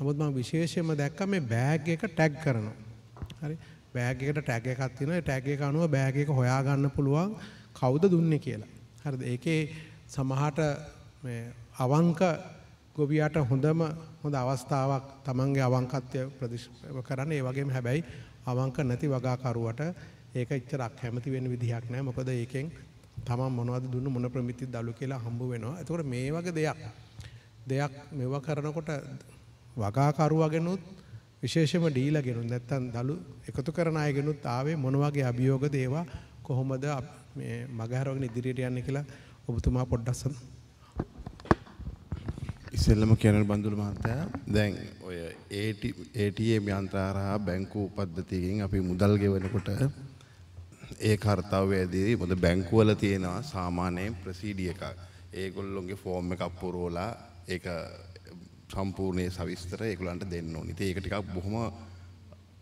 නමුත් මම විශේෂයෙන්ම දැක්කා මේ බෑග් එක ටැග් කරනවා. හරි බෑග් එකට ටැග් එකක් තියෙනවා. ඒ ටැග් එක අනුව බෑග් එක හොයා ගන්න පුළුවන් කවුද දුන්නේ කියලා. හරිද? ඒකේ සමහරට මේ අවංක ගොවියාට හොඳම හොඳ අවස්ථාවක් තමන්ගේ අවංකත්වය ප්‍රතිශ කරන්න. ඒ වගේම හැබැයි අවංක නැති වගාකරුවට ඒක ඉච්චරක් හැමති වෙන විදිහක් නෑ මොකද ඒකෙන් තමන් මොනවද දුන්න මොන ප්‍රමිති දළු කියලා හම්බ වෙනවා. එතකොට මේ වගේ දෙයක් දෙයක් මෙව කරනකොට වගාකරුවගෙනුත් විශේෂම ඩීලගෙනුත් නැත්තම් දළු එකතු කරන අයගෙනුත් ආවේ මොන වගේ අභියෝගද ඒවා කොහොමද මේ මගහැරවගෙන ඉදිරියට යන්නේ කියලා ඔබතුමා පොඩ්ඩක් ඉස්සෙල්ලම කියන බඳුල මහත්තයා දැන් ඔය ATM යන්ත්‍රාරා බැංකු උපද්ධතියකින් අපි මුදල් ගෙවනකොට ඒ කර්තව්‍යයේදී මොකද බැංකුවල තියෙනවා සාමාන්‍යයෙන් ප්‍රොසීඩිය එකක්. ඒගොල්ලොන්ගේ ෆෝම් එකක් පුරවලා ඒක සම්පූර්ණයේ සවිස්තර ඒගොල්ලන්ට දෙන්න ඕනේ. ඉතින් ඒක ටිකක් බොහොම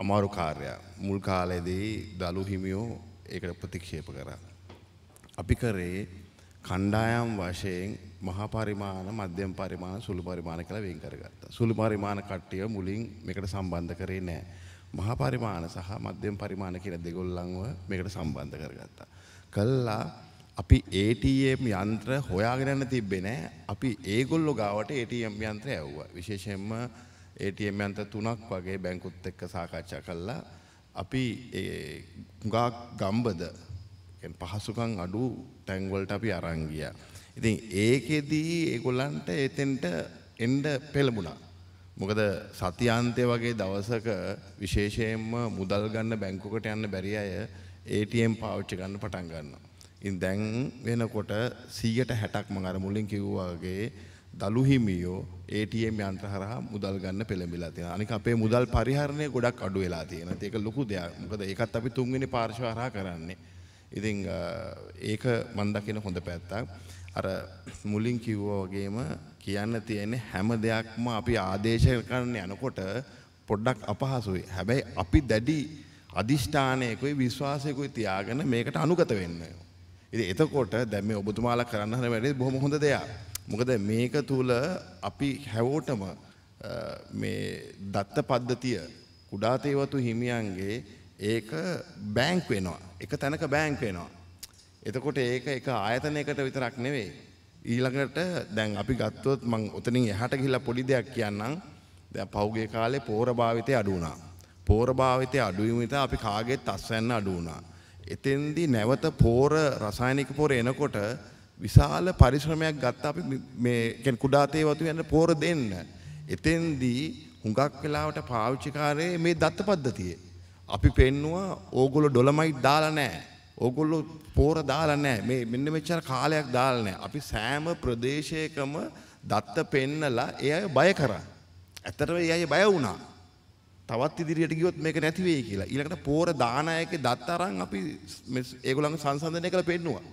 අමාරු කාර්යයක්. මුල් කාලේදී දලු හිමියෝ ඒකට ප්‍රතික්ෂේප කරා. අපි කරේ කණ්ඩායම් වශයෙන් මහා පරිමාණ, මධ්‍යම පරිමාණ, සුළු පරිමාණ කියලා වෙන් කරගත්තා. සුළු පරිමාණ කට්ටිය මුලින් මේකට සම්බන්ධ කරේ නැහැ. මහා පරිමාණ සහ මධ්‍යම පරිමාණ කියන දෙගොල්ලන්ව මේකට සම්බන්ධ කරගත්තා. කළා අපි ATM යන්ත්‍ර හොයාගෙන යන්න තිබ්බේ නෑ. අපි ඒගොල්ලෝ ගාවට ATM යන්ත්‍රය ඇව්වා. විශේෂයෙන්ම ATM යන්ත්‍ර තුනක් වගේ බැංකුත් එක්ක සාකච්ඡා කළා. අපි ඒ ගාක් ගම්බද පහසුකම් අඩු තැන්වලට අපි අරන් ගියා. ඉතින් ඒකෙදී ඒගොල්ලන්ට එතෙන්ට එන්න පෙළඹුණා. මොකද සතියන්තය වගේ දවසක විශේෂයෙන්ම මුදල් ගන්න බැංකුකට යන්න බැරි අය ATM පාවිච්චි ගන්න පටන් ගන්නවා. ඉතින් දැන් වෙනකොට 160ක් මම අර මුලින් කිව්වා වගේ දලු හිමියෝ ATM යන්ත්‍ර හරහා මුදල් ගන්න පෙළඹිලා තියෙනවා. අනික අපේ මුදල් පරිහරණය ගොඩක් අඩු වෙලා තියෙනවා. ඒක ලොකු දෙයක්. මොකද ඒකත් අපි තුන්වෙනි පාර්ශ්ව හරහා කරන්නේ. ඉතින් ඒක මම දකින හොඳ පැත්තක්. අර මුලින් කිව්වා වගේම කියන්න තියෙන්නේ හැම දෙයක්ම අපි ආදේශ කරන්න යනකොට පොඩ්ඩක් අපහසුයි. හැබැයි අපි දැඩි අදිෂ්ඨානයකුයි විශ්වාසයකුයි තියාගෙන මේකට අනුගත වෙන්න. ඉතින් එතකොට දැන් මේ ඔබතුමාලා කරන්න හදන වැඩේ බොහොම හොඳ දෙයක්. මොකද මේක තුල අපි හැවෝටම මේ දත්ත පද්ධතිය කුඩා තේවතු හිමියන්ගේ ඒක බැංක් වෙනවා. එක තැනක බැංක් වෙනවා. එතකොට ඒක එක ආයතනයකට විතරක් නෙවෙයි. ඊළඟට දැන් අපි ගත්තොත් මං උතනින් එහාට ගිහිල්ලා පොඩි දෙයක් කියන්නම්. දැන් පහුගිය කාලේ පෝර භාවිතය අඩු වුණා. පෝර භාවිතය අඩු වීම නිසා අපි කාගෙත් අස්වැන්න අඩු වුණා. එතෙන්දී නැවත පෝර රසායනික පෝර එනකොට විශාල පරිශ්‍රමයක් ගත්තා අපි මේ කියන්නේ කුඩා තේ වතු යන පෝර දෙන්න. එතෙන්දී හුඟක් වෙලාවට පාවිච්චිකාරයේ මේ දත්ත පද්ධතියේ අපි පෙන්නවා ඕගොල්ලෝ ඩොලමයිට් දාලා නැහැ. ඕගොල්ලෝ පෝර දාලා නැහැ. මේ මෙන්න මෙච්චර කාලයක් දාලා නැහැ. අපි සෑම ප්‍රදේශයකම දත්ත පෙන්නලා ඒ අය බය කරා. ඇත්තටම ඒ අය බය වුණා. තවත් ඉදිරියට ගියොත් මේක නැති වෙයි කියලා. ඊළඟට පෝර දාන අයගේ දත්ත අරන් අපි ඒගොල්ලන්ගේ සංසන්දනය කරලා පෙන්නුවා.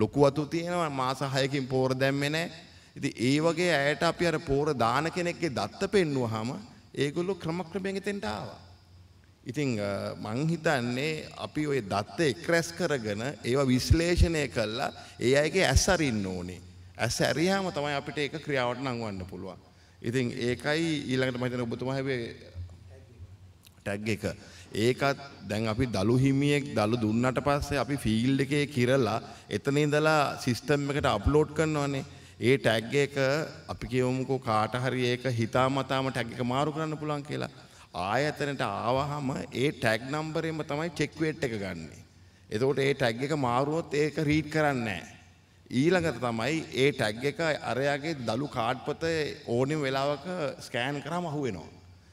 ලොකු අතු තියෙනවා මාස 6කින් පෝර දැම්මේ නැහැ. ඉතින් ඒ වගේ අයට අපි අර පෝර දාන කෙනෙක්ගේ දත්ත පෙන්නුවාම ඒගොල්ලෝ ක්‍රමක්‍රමයෙන් එතෙන්ට ආවා. ඉතිං මංහිතන්නේ අපි ඔය දත්ත එක්රැස් කරගෙන ඒවා විශ්ලේෂණය කල්ලා ඒ අයගේ ඇස්සරින්න ඕනේ. ඇස් ඇරියාම තමයි අපිට ඒක ක්‍රියාවට නංවන්න පුළුවන්. ඉතින් ඒකයි ඊළඟට මහිතන ඔබතුමා හැබේ ටැග් එක. ඒකත් දැන් අපි දළු හිමියෙක් දළු දුන්නට පස්සේ අපි ෆීල්ඩ් එකේ කිරලා එතන ඉඳලා සිස්ටම් එකට අප්ලෝඩ් කරනවානේ. ඒ ටැග් එක අපි කියමුකෝ කාට හරි ඒක හිතාමතාම ටැග් එක මාරු කරන්න පුළුවන් කියලා. ආයතනට ආවහම ඒ ටැග් නම්බරෙම තමයි චෙක් වේට් එක ගන්න. එතකොට ඒ ටැග් එක මාරුවොත් ඒක රීඩ් කරන්නේ නැහැ. ඊළඟට තමයි ඒ ටැග් එක අරයාගේ දලු කාඩ්පත ඕනෙම වෙලාවක ස්කෑන් කරාම අහුවෙනවා.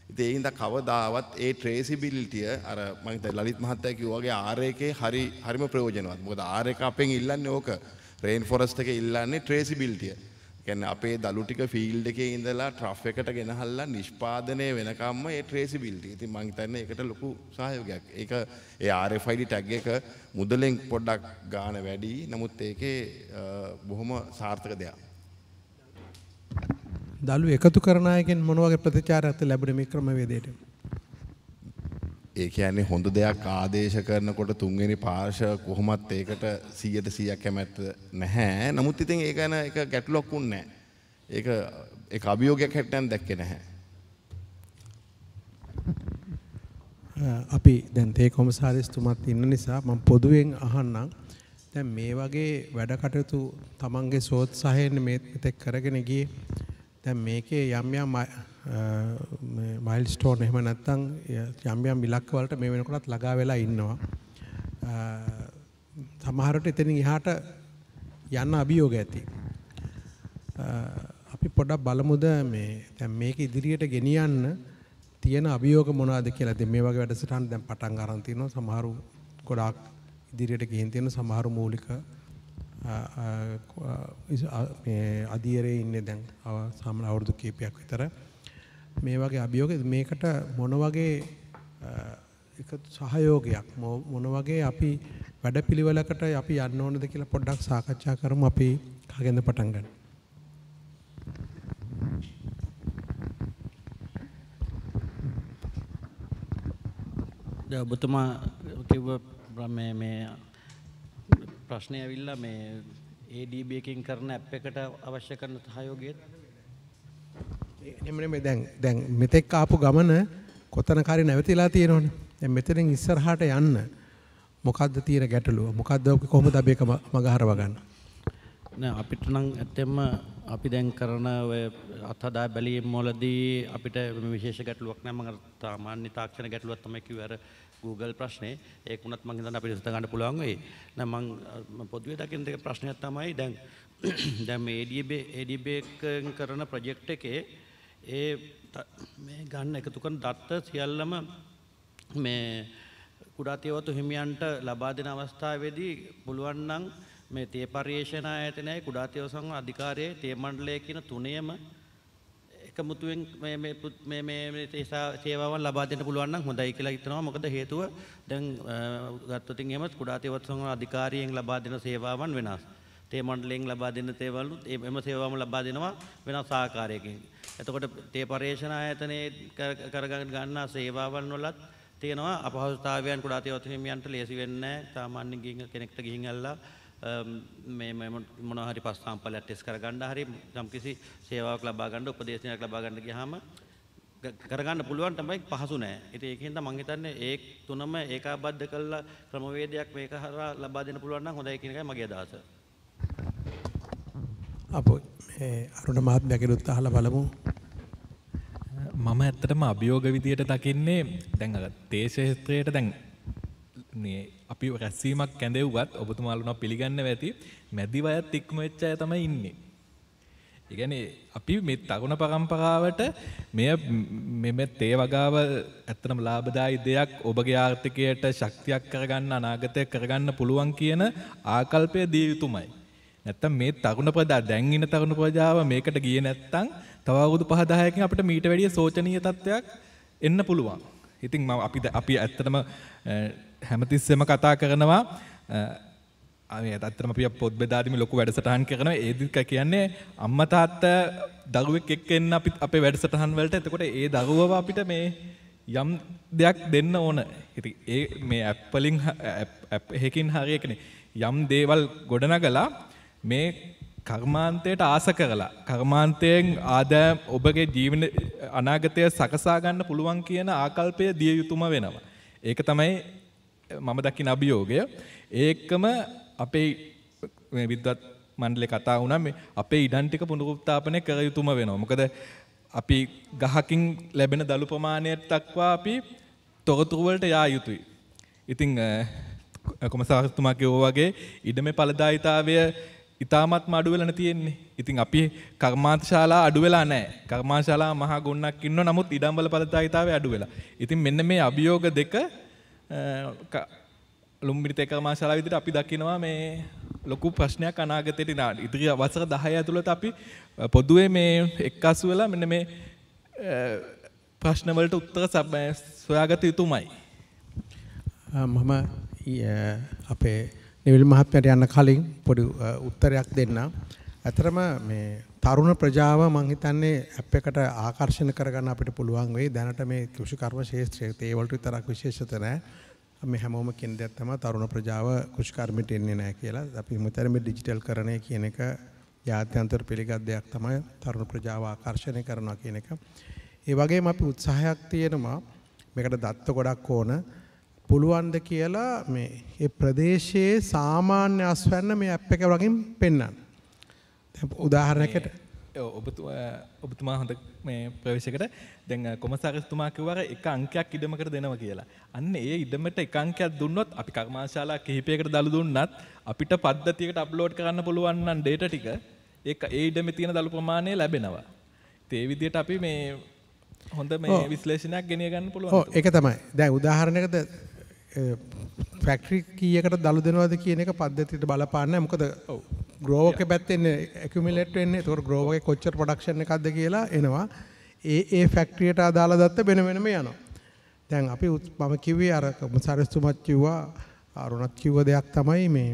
ඉතින් ඒ හින්දා කවදාවත් ඒ ට්‍රේසිබිලිටිය අර මම හිතා ලලිත් මහත්තයා කිව්වා වගේ ආර් එකේ හරි හරිම ප්‍රයෝජනවත්. මොකද ආර් එක අපෙන් ඉල්ලන්නේ ඕක. රේන් ෆොරස්ට් එකේ ඉල්ලන්නේ ට්‍රේසිබිලිටිය. ගැන අපේ දළුටික ෆිල්ඩ් එකේ ඉඳලා ට්‍රෆ් එකට ගෙනහල්ලා නිෂ්පාදනය වෙනකම්ම ඒ ට්‍රේසිබිලිටි. ඉතින් මං හිතන්නේ ඒකට ලොකු සහයෝගයක්. ඒක ඒ RFID ටැග් එක මුදලෙන් පොඩ්ඩක් ගාන වැඩි. නමුත් ඒකේ බොහොම සාර්ථක දෙයක්. දළු එකතු කරන අයගෙන් මොන වගේ ප්‍රතිචාරයක් ලැබුණේ මේ ක්‍රමවේදයට? ඒ කියන්නේ හොඳ දෙයක් ආදේශ කරනකොට තුන්වෙනි පාර්ශව කොහොමත් ඒකට 100ට 100ක් කැමැත්ත නැහැ. නමුත් ඉතින් ඒක ගැන එක ගැටලුවක් උන්නේ ඒක ඒක අභියෝගයක් හැටියට දැක්කේ නැහැ. අපි දැන් තේ කොමසාරිස්තුමත් ඉන්න නිසා මම පොදුවෙන් අහන්නම්. දැන් මේ වගේ වැඩ කටයුතු Tamange සෝත්සහයෙන් මේ මෙතෙක් කරගෙන ගියේ. දැන් මේකේ යම් යම් මයිල්ස්ටෝන් එහෙම නැත්තං යම් යම් ඉලක්කවලට මේ වෙනකොටත් ලගා වෙලා ඉන්නවා. සමහරට එතනින් එහාට යන්න අභියෝග ඇති. අපි පොඩක් බලමුද මේ දැන් මේක ඉදිරියට ගෙනියන්න තියෙන අභියෝග මොනවාද කියලා. ඉතින් මේ වගේ වැඩසටහන් දැන් පටන් ගන්න තියෙනවා. සමහරු ගොඩාක් ඉදිරියට ගිහින් තියෙන සමහරු මූලික මේ අධීරයේ ඉන්නේ දැන් සාමාන්‍ය අවුරුදු කීපයක් විතර. මේ වගේ අභියෝග මේකට මොන වගේ එකතු සහයෝගයක් මොන වගේ අපි වැඩපිළිවෙලකට අපි යන්න ඕනද කියලා පොඩ්ඩක් සාකච්ඡා කරමු අපි කගෙන්ද පටන් ගන්න. ඔබතුමා කිව්ව මේ මේ ප්‍රශ්නය ඇවිල්ලා මේ ADB එකකින් කරන ඇප් එකට අවශ්‍ය කරන සහයෝගයත් එහෙම නෙමෙයි දැන් දැන් මෙතෙක් ආපු ගමන කොතනකරි නැවතිලා තියෙනවනේ. දැන් මෙතනින් ඉස්සරහට යන්න මොකද්ද තියෙන ගැටලුව? මොකද්ද කොහොමද අපි එක මගහරව ගන්න? නෑ අපිට නම් ඇත්තෙන්ම අපි දැන් කරන ඔය අත්හදා බැලීම් වලදී අපිට විශේෂ ගැටලුවක් නෑ මම සාමාන්‍ය තාක්ෂණ ගැටලුවක් තමයි කිව්වේ අර Google ප්‍රශ්නේ ඒක වුණත් මම හිතන්නේ අපිට විසඳ ගන්න පුළුවන් වෙයි. නෑ මම පොදුවේ දකින්න දෙක ප්‍රශ්නයක් තමයි දැන් දැන් මේ ADB ADB කරන ප්‍රොජෙක්ට් එකේ ඒ ගන්න එකතුකන් දත්ත සියල්ලම මේ කුඩාතියවතු හිමියන්ට ලබා දෙන අවස්ථාවේදී පුළුවන් නම් මේ තේ පරිේෂණ ආයතනයයි කුඩාතියව සංඝ අධිකාරියේ තේ මණ්ඩලය කියන තුනේම එකමුතුවෙන් මේ මේ මේ මේ සේවාවන් ලබා දෙන්න පුළුවන් නම් හොඳයි කියලා හිතනවා මොකද හේතුව දැන් ගත්තොත් එහෙම කුඩාතියවත් සංඝ අධිකාරියෙන් ලබා දෙන සේවාවන් වෙනස්. තේ මණ්ඩලයෙන් ලබා දෙන තේවලුත් එම සේවාවම ලබා දෙනවා වෙනස් ආකාරයකින්. එතකොට තේ පරේෂණ ආයතනයේ කරගන්න ගන්නා සේවාවන් වලත් තියෙනවා අපහසුතාවයන් කුඩා තේවත් හිමියන්ට ලේසි වෙන්නේ නැහැ. සාමාන්‍ය ගිහින් කෙනෙක්ට ගිහින් අල්ලා මේ මොනවා හරි පස් සාම්පලයක් ටෙස්ට් කරගන්න හරි යම්කිසි සේවාවක් ලබා ගන්න උපදේශනයක් ලබා ගන්න ගියාම කරගන්න පුළුවන් තමයි පහසු නෑ. ඉතින් ඒකෙන් තමයි මම හිතන්නේ ඒ තුනම ඒකාබද්ධ කළා ක්‍රමවේදයක් මේක හරහා ලබා දෙන්න පුළුවන් නම් හොඳයි කියන එකයි මගේ අදහස. අපොයි අරුණ මහත්මයාගේ උත් අහලා බලමු. මම ඇත්තටම අභියෝග විදියට දකින්නේ දැන් අර තේශේත්‍රයට දැන් අපි රැස්වීමක් කැඳෙව්වත් ඔබතුමාලුන පිළිගන්න ඇති මැදි වයත් ඉක්ම වෙච්ච අය තමයි ඉන්නේ. ඉගැන අපි මේ තගුණ පරම්පරාවට මෙය මෙම තේ වගාව ඇත්තනම් ලාබදායි දෙයක් ඔබගේ ආර්ථිකයට ශක්තියක් කරගන්න අනාගතය කරගන්න පුළුවන් කියන ආකල්පය දිය යුතුමයි. නැත්තම් මේ තරුණ ප්‍රජා දැන් ඉන්න තරුණ ප්‍රජාව මේකට ගියේ නැත්තම් තව අවුරුදු 5-10කින් අපිට මීට වැඩිය සෝචනීය තත්ත්වයක් එන්න පුළුවන්. ඉතින් මම අපි අපි ඇත්තටම හැමතිස්සෙම කතා කරනවා මේ ඇත්තටම අපි පොත් බෙදාදීම ලොකු වැඩසටහන් කරනවා ඒදිත් කියන්නේ අම්මා තාත්තා දරුවෙක් එක්ක එන්න අපි අපේ වැඩසටහන් වලට එතකොට ඒ දරුවව අපිට මේ යම් දෙයක් දෙන්න ඕන. ඉතින් ඒ මේ ඇප්වලින් හැකින් හරියකනේ යම් දේවල් ගොඩනගලා මේ කර්මාන්තයට ආස කරලා කර්මාන්තයෙන් ආදෑම් ඔබගේ ජීවන අනාගතය සකසා ගන්න පුළුවන් කියන ආකල්පය දිය යුතුම වෙනවා. ඒක තමයි මම දකින අභියෝගය. ඒකම අපේ විද්වත් මණ්ඩලේ කතා වුණා මේ අපේ ඉඩම් ටික පුනරුත්ථාපනය කර යුතුම වෙනවා. මොකද අපි ගහකින් ලැබෙන දළු ප්‍රමාණයට දක්වා අපි තොරතුරු වලට යා යුතුයි. ඉතින් කොමසාරතුමා කිව්වා වගේ ඉඩමේ ඵලදායිතාවය ඉතාමත්ම අඩුවෙලන තියෙන්නේ. ඉතින් අපි කර්මාන්තශාලා අඩුවෙලා නෑ. කර්මාශාලා මහා ගොන්නක් ඉන්න නමුත් ඉඩම්බල පදතායිතාවේ අඩුවෙලා. ඉතින් මෙන්න මේ අභියෝග දෙක ලුම්බිරිත කර්මාශාලා විදිහට අපි දකිනවා මේ ලොකු ප්‍රශ්නයක් අනාගතයට නාට. ඉතිරි වසර 10 ඇතුළත අපි පොදුවේ මේ එක්කසු වෙලා මෙන්න මේ ප්‍රශ්න වලට උත්තර සොයාගත යුතුමයි. මම අපේ නිවිල් මහත්මයට යන්න කලින් පොඩි උත්තරයක් දෙන්න. ඇතරම මේ තරුණ ප්‍රජාව මං හිතන්නේ ඇප් එකට ආකර්ෂණය කරගන්න අපිට පුළුවන් වෙයි. දැනට මේ කෘෂිකර්ම ශාස්ත්‍රයේ ඒ වලට විතරක් විශේෂත නැහැ. මේ හැමෝම කියන දෙයක් තමයි තරුණ ප්‍රජාව කෘෂිකර්මයට එන්නේ නැහැ කියලා. අපි මුතර මේ ඩිජිටල් කරණය කියන එක ජාත්‍යන්තර පිළිගත් දෙයක් තමයි තරුණ ප්‍රජාව ආකර්ෂණය කරනවා කියන එක. ඒ වගේම අපි උත්සාහයක් තියෙනවා මේකට දත්ත ගොඩක් ඕන. පුළුවන්ද කියලා මේ ඒ ප්‍රදේශයේ සාමාන්‍ය අස්වැන්න මේ ඇප් එක වගේ පෙන්වන්න. දැන් උදාහරණයකට ඔබතුමා ඔබතුමා හොඳ මේ ප්‍රවේශයකට දැන් කොමසාරිස්තුමා කිව්වා එක අංකයක් ඉඩමකට දෙනවා කියලා. අන්න ඒ ඉඩමට එක අංකයක් දුන්නොත් අපි කර්මාශාලා කිහිපයකට දළු දුන්නත් අපිට පද්ධතියකට අප්ලෝඩ් කරන්න පුළුවන් නම් data ටික ඒක ඒ ඉඩමේ තියෙන දළු ප්‍රමාණය ලැබෙනවා. ඒ විදිහට අපි මේ හොඳ මේ විශ්ලේෂණයක් ගෙනිය ගන්න පුළුවන්. ඔව් ඒක තමයි. දැන් උදාහරණයකට ෆැක්ටරි කීයකට දළු දෙනවද කියන එක පද්ධතියට බලපාන්නේ මොකද ඔව් ග්‍රෝවර් එකේ පැත්තෙන් ඇකියුමුලේට් වෙන්නේ ඒතකොට ග්‍රෝවර් එකේ කොච්චර ප්‍රොඩක්ෂන් එකක්ද කියලා එනවා ඒ ඒ ෆැක්ටරියට අදාළ දත්ත වෙන වෙනම යනවා දැන් අපි මම කිව්වේ අර සරස්තුමත් කිව්වා අරුණත් කිව්ව දෙයක් තමයි මේ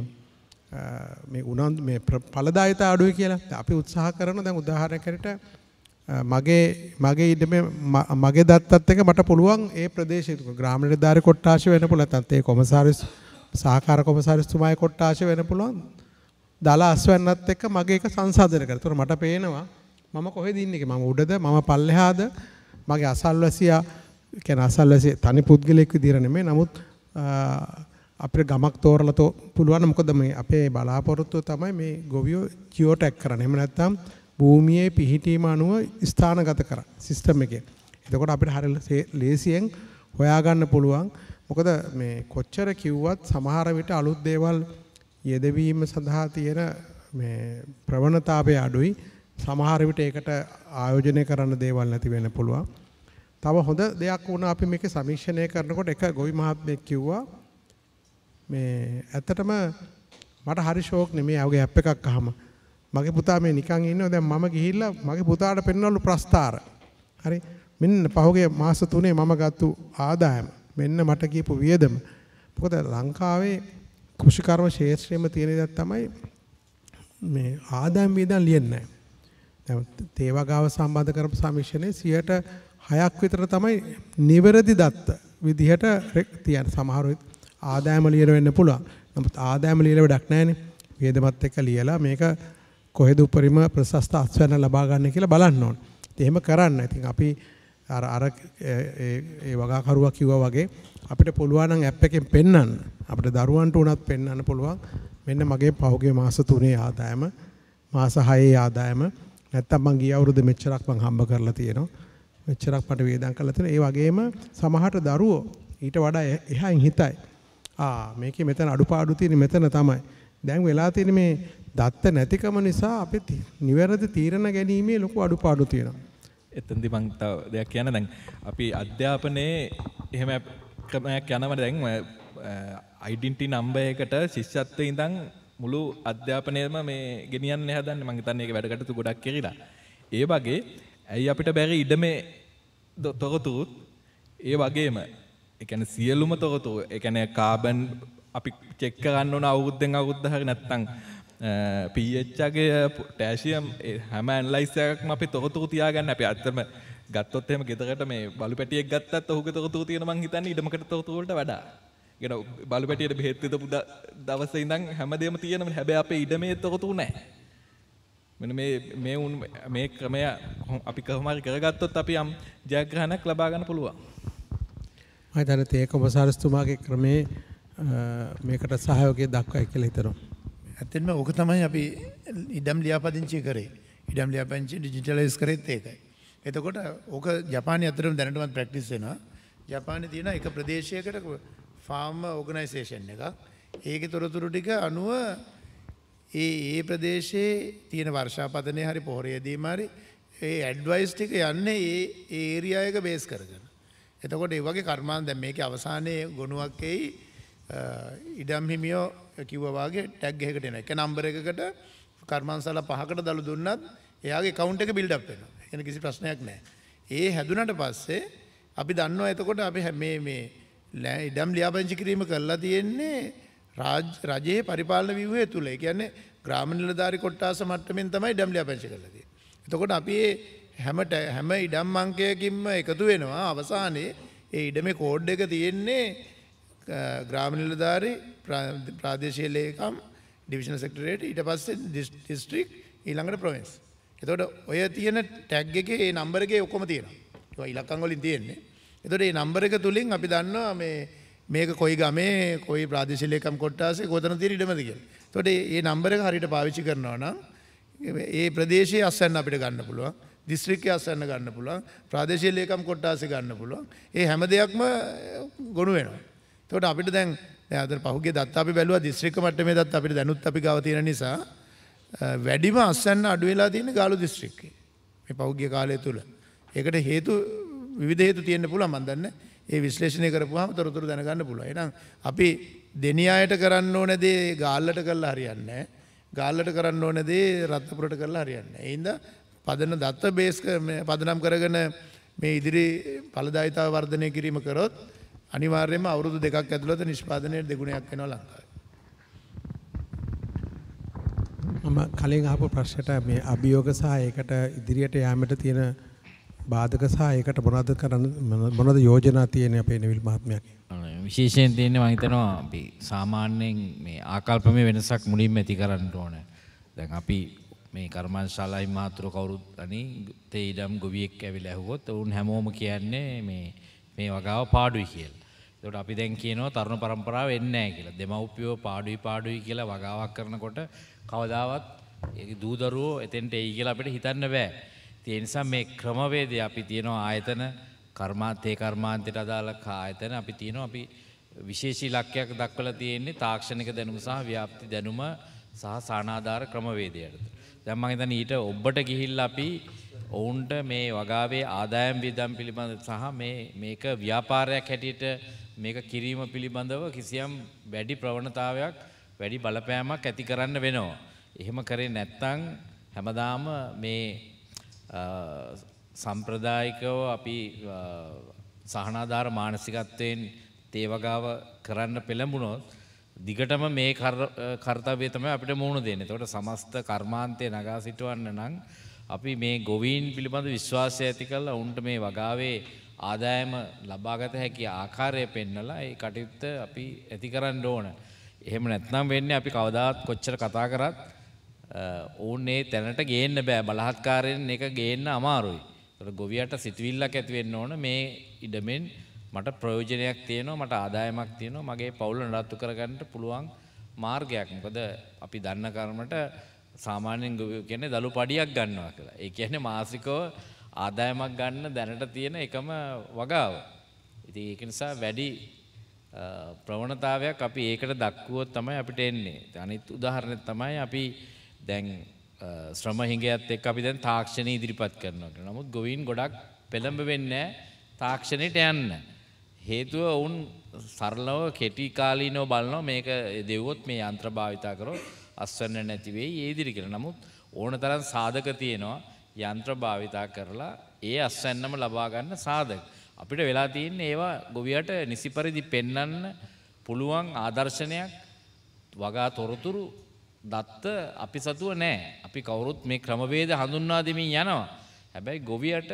මේ උනන්දු මේ ඵලදායිතා අඩුයි කියලා අපි උත්සාහ කරන දැන් උදාහරණයක් හරියට මගේ මගේ ඉඩමේ මගේ දත්තත් එක මට පුළුවන් ඒ ප්‍රදේශයේ ග්‍රාම නිලධාරී කොට්ටාශය වෙන්න පුළුවන් නැත්නම් ඒ කොමසාරිස් සහකාර කොමසාරිස්තුමායි කොට්ටාශය වෙන්න පුළුවන් දල අස්වැන්නත් එක්ක මගේ එක සංසාධනය කරනවා. ඒතකොට මට පේනවා මම කොහෙද ඉන්නේ කියලා. මම උඩද මම පල්ලෙහාද මගේ අසල්වැසියා කියන්නේ අසල්වැසිය තනි පුද්ගලයෙක් විදිහට නෙමෙයි. නමුත් අපේ ගමක් තෝරලා තෝ පුළුවන් මොකද මේ අපේ බලාපොරොත්තුව තමයි මේ ගොවියෝ ජියෝ ටැග් කරන්න. එහෙම නැත්නම් භූමියේ පිහිටීම අනුව ස්ථානගත කරා සිස්ටම් එකේ. එතකොට අපිට හරිය ලේසියෙන් හොයාගන්න පුළුවන්. මොකද මේ කොච්චර කිව්වත් සමහර විට අලුත් දේවල් යෙදවීම සඳහා තියෙන මේ ප්‍රවණතාවය අඩුයි. සමහර විට ඒකට ආයෝජනය කරන්න දේවල් නැති වෙන්න පුළුවන්. තව හොඳ දෙයක් වුණා අපි මේක සමීක්ෂණය කරනකොට එක ගොවි මහත්මයෙක් කිව්වා මේ ඇත්තටම මට හරි ෂෝක් නෙමෙයි අවගේ ඇප් එකක් අහම මගේ පුතා මේ නිකන් ඉන්නවා දැන් මම ගිහිල්ලා මගේ පුතාට පෙන්වලු ප්‍රස්තාර. හරි. මෙන්න පහුගිය මාස 3 මම ගත්තු ආදායම මෙන්න මට කියපු වියදම. මොකද ලංකාවේ කෘෂිකර්ම ක්ෂේත්‍රයේම තියෙන දේ තමයි මේ ආදායම් වියදම් ලියන්නේ නැහැ. දැන් තේවගාව සම්බන්ධ කරපු සමීක්ෂණේ 6ක් විතර තමයි නිවැරදි දත්ත විදිහට තියන සමහර ආදායම ලියන වෙන්න පුළුවන්. නමුත් ආදායම ලියලා වැඩක් නැහැනේ. වියදමත් එක්ක ලියලා මේක කොහෙද උපරිම ප්‍රශස්ත අස්වැන්න ලබා ගන්න කියලා බලන්න ඕන. ඉතින් එහෙම කරන්න. ඉතින් අපි අර අර ඒ වගාකරුවා කිව්වා වගේ අපිට පුළුවන් නම් ඇප් එකෙන් පෙන්වන්න. අපිට දරුවන්ට උනත් පෙන්වන්න පුළුවන්. මෙන්න මගේ පහුගිය මාස 3 ආදායම මාස 6 ආදායම නැත්තම් මං ගිය අවුරුද්ද මෙච්චරක් මං හම්බ කරලා තියෙනවා. මෙච්චරක් මට වේදම් කරලා තියෙනවා. ඒ වගේම සමහරට දරුවෝ ඊට වඩා එහායින් හිතයි. ආ මේකේ මෙතන අඩුපාඩු තියෙන මෙතන තමයි. දැන් වෙලා තියෙන මේ දත්ත නැතිකම නිසා අපි නිවැරදි තීරණ ගැනීමේ ලොකු අඩුපාඩු තියෙනවා. එතනදි මං තව දෙයක් කියන්න දැන් අපි අධ්‍යාපනයේ එහෙම ක්‍රමයක් යනවට දැන් අයිඩෙන්ටි නම්බර් එකට ශිෂ්‍යත්වයේ ඉඳන් මුළු අධ්‍යාපනයම මේ ගෙනියන්න හදන්නේ මං හිතන්නේ ඒක වැඩකටයුතු ගොඩක් කියලා. ඒ වගේ ඇයි අපිට බැරි ඉඩමේ තොරතුරුත් ඒ වගේම එකන සියලුම තොරතුරු එකන කාබන් අපි චෙක්ක ගන්න ඕන අවුරුද්දෙන් අවුරුද්ද හරි නැත්නම් පීච්චගේ ටෑශියම් හැම ඇන්ලයිසයක්ම අපි තොහතුරු තියාගන්න අපි අත්තම ගත්තොත්හෙම ගෙතකට මේ බලු පැටියක් ගත්තත් ඔහුක තොරතුරු තියෙන මං හිතන්නේ ඉඩමකට තොරතුරුට වඩා ගෙන බලු පැටියට බෙහෙත් දීපු දවසේ ඉඳන් හැමදේම තියෙනම හැබැයි අපේ ඉඩමේ තොරතුරු නැහැ මෙන්න මේ මේ උන් මේ ක්‍රමය අපි කොහොම හරි කරගත්තොත් අපි යම් ජයග්‍රහණයක් ලබා ගන්න පුළුවන් මම හිතන්නේ තේක ඔබ සාරස්තුමාගේ ක්‍රමේ මේකට සහයෝගය දක්වයි කියලා හිතනවා ඇත්තෙන්ම ඕක තමයි අපි ඉඩම් ලියාපදිංචි කරේ. ඉඩම් ලියාපදිංචි ඩිජිටලයිස් කරෙත් ඒකයි. එතකොට ඕක ජපානයේ අතරම දැනටමත් ප්‍රැක්ටිස් වෙනවා. ජපානයේ තියෙන එක ප්‍රදේශයකට ෆාම් ඕගනයිසේෂන් එකක්. ඒකේ තොරතුරු ටික අනුව ඒ ඒ ප්‍රදේශයේ තියෙන වර්ෂාපතනය හරි පොහොරයදීම හරි ඒ ඇඩ්වයිස් ටික යන්නේ ඒ ඒරියා එක බේස් කරගෙන. එතකොට ඒ වගේ කර්මාන්ත දැන් මේකේ අවසානයේ ගොනුවක් එයි ඉඩම් හිමියෝ කිව්වවාගේ ටැක් එකකට එන එක නම්බර එකකට කර්මන්සල පහකට දළු දුන්නත් එයාගේ කවුන්ට එක බිල්ඩ් අප් වෙනවා එන කිසි ප්‍රශ්නයක් නැහැ ඒ හැදුනට පස්සේ අපි දන්නවා එතකොට අපි මේ මේ ඉඩම් ලියාපංචි කිරීම කරලා තියෙන්නේ රජයේ පරිපාලන ව්‍යුහය තුල ඒ කියන්නේ ග්‍රාම නිලධාරි කොට්ටාස මට්ටමින් තමයි ඉඩම් ලියාපංචි කරලා තියෙන්නේ එතකොට අපි හැමට හැම ඉඩම් අංකයකින්ම එකතු වෙනවා අවසානයේ ඒ ඉඩමේ කෝඩ් එක තියෙන්නේ ග්‍රාමනිලධාරි ප්‍රාදේශය ලේකම් ඩිවිශන සෙක්ටරේට ඊට පස්සේ ඩිස්ට්‍රික් ඊළඟට ප්‍රවෙන්ස්. එතොට ඔය තියෙන ටැග් එක ඒ නම්බරගේ ඔක්කොම තියෙනවා ඉලක්කංගොලින් තියෙන්නේ. එතොට ඒ නම්බර එක තුළින් අපි දන්නවා මේ මේක කොයි ගමේ කොයි ප්‍රාදේශලයකම් කොට්ටාසේ ගොතන තිර ඉඩමදික. තොට ඒ නම්බර එක හරිට පාවිච්චි කරනවා නම් ඒ ප්‍රදේශය අස්සන්න අපිට ගන්න පුළුවන්. දිස්ත්‍රික්ක අස්සන්න ගන්න පුළුවන් ප්‍රාදේශීය ලේකම් කොට්ටාසේ ගන්න පුළුවන්. ඒ හැම දෙයක්ම ගොනු වෙනවා. තොට අපිට දැන් ඇද පහුගේ දත් අපි බැලුව දිස්ත්‍රික මට්ටමේ දත් අපිට දැනුත් අපි ගව තියෙන නිසා වැඩිම අස්සන්න අඩුවෙලා තියෙන ගාලු දිස්ත්‍රික්කේ මේ පෞද්ගිය කාලය තුළ. ඒකට හේතු විවිධ හේතු තියෙන්න පුළුවන් මන් දන්නේ. ඒ විශ්ලේෂණය කරපුවාම තොරතුරු දැනගන්න පුළුවන්. එහෙනම් අපි දෙනියායට කරන්න ඕන දේ ගාල්ලට කරලා හරියන්නේ නැහැ. ගාල්ලට කරන්න ඕන දේ රත්නපුරට කරලා හරියන්නේ නැහැ. ඒ හින්දා පදන දත්ත බේස් පදනම් කරගෙන මේ ඉදිරි ඵලදායිතාව වර්ධනය කිරීම කරොත් අනිවාර්යයෙන්ම අවුරුදු දෙකක් ඇතුළත නිෂ්පාදනයේ දෙගුණයක් වෙනවා ලංකාවේ. මම කලින් අහපු ප්‍රශ්නට මේ අභියෝග සහ ඒකට ඉදිරියට යෑමට තියෙන බාධක සහ ඒකට මොනවද කරන්න මොනවද යෝජනා තියෙන්නේ අපේ නිවිල් මහත්මයාගේ? විශේෂයෙන් තියෙන්නේ මම හිතනවා අපි සාමාන්‍යයෙන් මේ ආකල්පමය වෙනසක් මුලින්ම ඇති කරන්න ඕනේ. දැන් අපි මේ කර්මශාලායි මාතෘ කවුරුත් අනේ තේ ඉඩම් ගොවියෙක් ඇවිල්ලා ඇහුවොත් උන් හැමෝම කියන්නේ මේ මේ වගාව පාඩුයි කියලා. එතකොට අපි දැන් කියනවා තරුණ પરම්පරාව එන්නේ නැහැ කියලා. දෙමව්පියෝ පාඩුයි පාඩුයි කියලා වගාවක් කරනකොට කවදාවත් ඒ දූ දරුවෝ එතෙන්ට එයි කියලා අපිට හිතන්න බෑ. ඒ නිසා මේ ක්‍රමවේදය අපි තියනවා ආයතන කර්මාන්තේ කර්මාන්තයට අදාළ ආයතන අපි තියනවා අපි විශේෂී ලක්ෂයක් දක්වලා තියෙන්නේ තාක්ෂණික දැනුම සහ ව්‍යාප්ති දැනුම සහ සානාධාර ක්‍රමවේදයට. දැන් මම හිතන්නේ ඊට ඔබට ගිහිල්ලා අපි ඔවුන්ට මේ වගාවේ ආදායම් වියදම් පිළිබඳ සහ මේ මේක ව්‍යාපාරයක් හැටියට මේක කිරීම පිළිබඳව කිසියම් වැඩි ප්‍රවණතාවයක් වැඩි බලපෑමක් ඇති කරන්න වෙනවා. එහෙම කරේ නැත්නම් හැමදාම මේ සම්ප්‍රදායිකව අපි සහනාධාර මානසිකත්වයෙන් තේ වගාව කරන්න පෙළඹුණොත් දිගටම මේ කර්තව්‍ය තමයි අපිට මුහුණ දෙන්නේ. එතකොට සමස්ත කර්මාන්තය නගා සිටවන්න නම් අපි මේ ගොවීන් පිළිබඳ විශ්වාසය ඇති කරලා උන්ට මේ වගාවේ ආදායම ලබාගත හැකි ආකාරය පෙන්නලා ඒ කටයුත්ත අපි ඇති කරන්න ඕන. එහෙම නැත්නම් වෙන්නේ අපි කවදාත් කොච්චර කතා කරත් ඕන්නේ තැනට ගේන්න බෑ. බලහත්කාරයෙන් එක ගේන්න අමාරුයි. ඒතර ගොවියට සිතවිල්ලක් ඇති වෙන්න ඕන මේ ඉඩමෙන් මට ප්‍රයෝජනයක් තියෙනවා මට ආදායමක් තියෙනවා මගේ පවුල නඩත්තු කරගන්නට පුළුවන් මාර්ගයක් මොකද අපි දන්න කර්මට සාමාන්‍යයෙන් කියන්නේ දලු පඩියක් ගන්නවා කියලා. ඒ කියන්නේ මාසිකව ආදායමක් ගන්න දැනට තියෙන එකම වගාව. ඉතින් ඒක නිසා වැඩි ප්‍රවණතාවයක් අපි ඒකට දක්වුවොත් තමයි අපිට එන්නේ. අනිත් උදාහරණයක් තමයි අපි දැන් ශ්‍රම හිඟයත් එක්ක අපි දැන් තාක්ෂණය ඉදිරිපත් කරනවා කියලා. නමුත් ගොවීන් ගොඩක් පෙළඹ වෙන්නේ තාක්ෂණයට යන්න. හේතුව ඔවුන් සරලව කෙටි කාලීනව බලනවා මේක දෙව්වොත් මේ යන්ත්‍ර භාවිතා කරොත් අස්වැන්න නැති වෙයි ඒ දිරි කියලා. නමුත් ඕන තරම් සාධක තියෙනවා යන්ත්‍ර භාවිතා කරලා ඒ අස්වැන්නම ලබා ගන්න සාධක. අපිට වෙලා තියෙන්නේ ඒවා ගොවියට නිසි පරිදි පෙන්වන්න පුළුවන් ආදර්ශනයක් වගා තොරතුරු දත්ත අපි සතුව නෑ. අපි කවුරුත් මේ ක්‍රමවේද හඳුන්වා දෙමින් යනවා. හැබැයි ගොවියට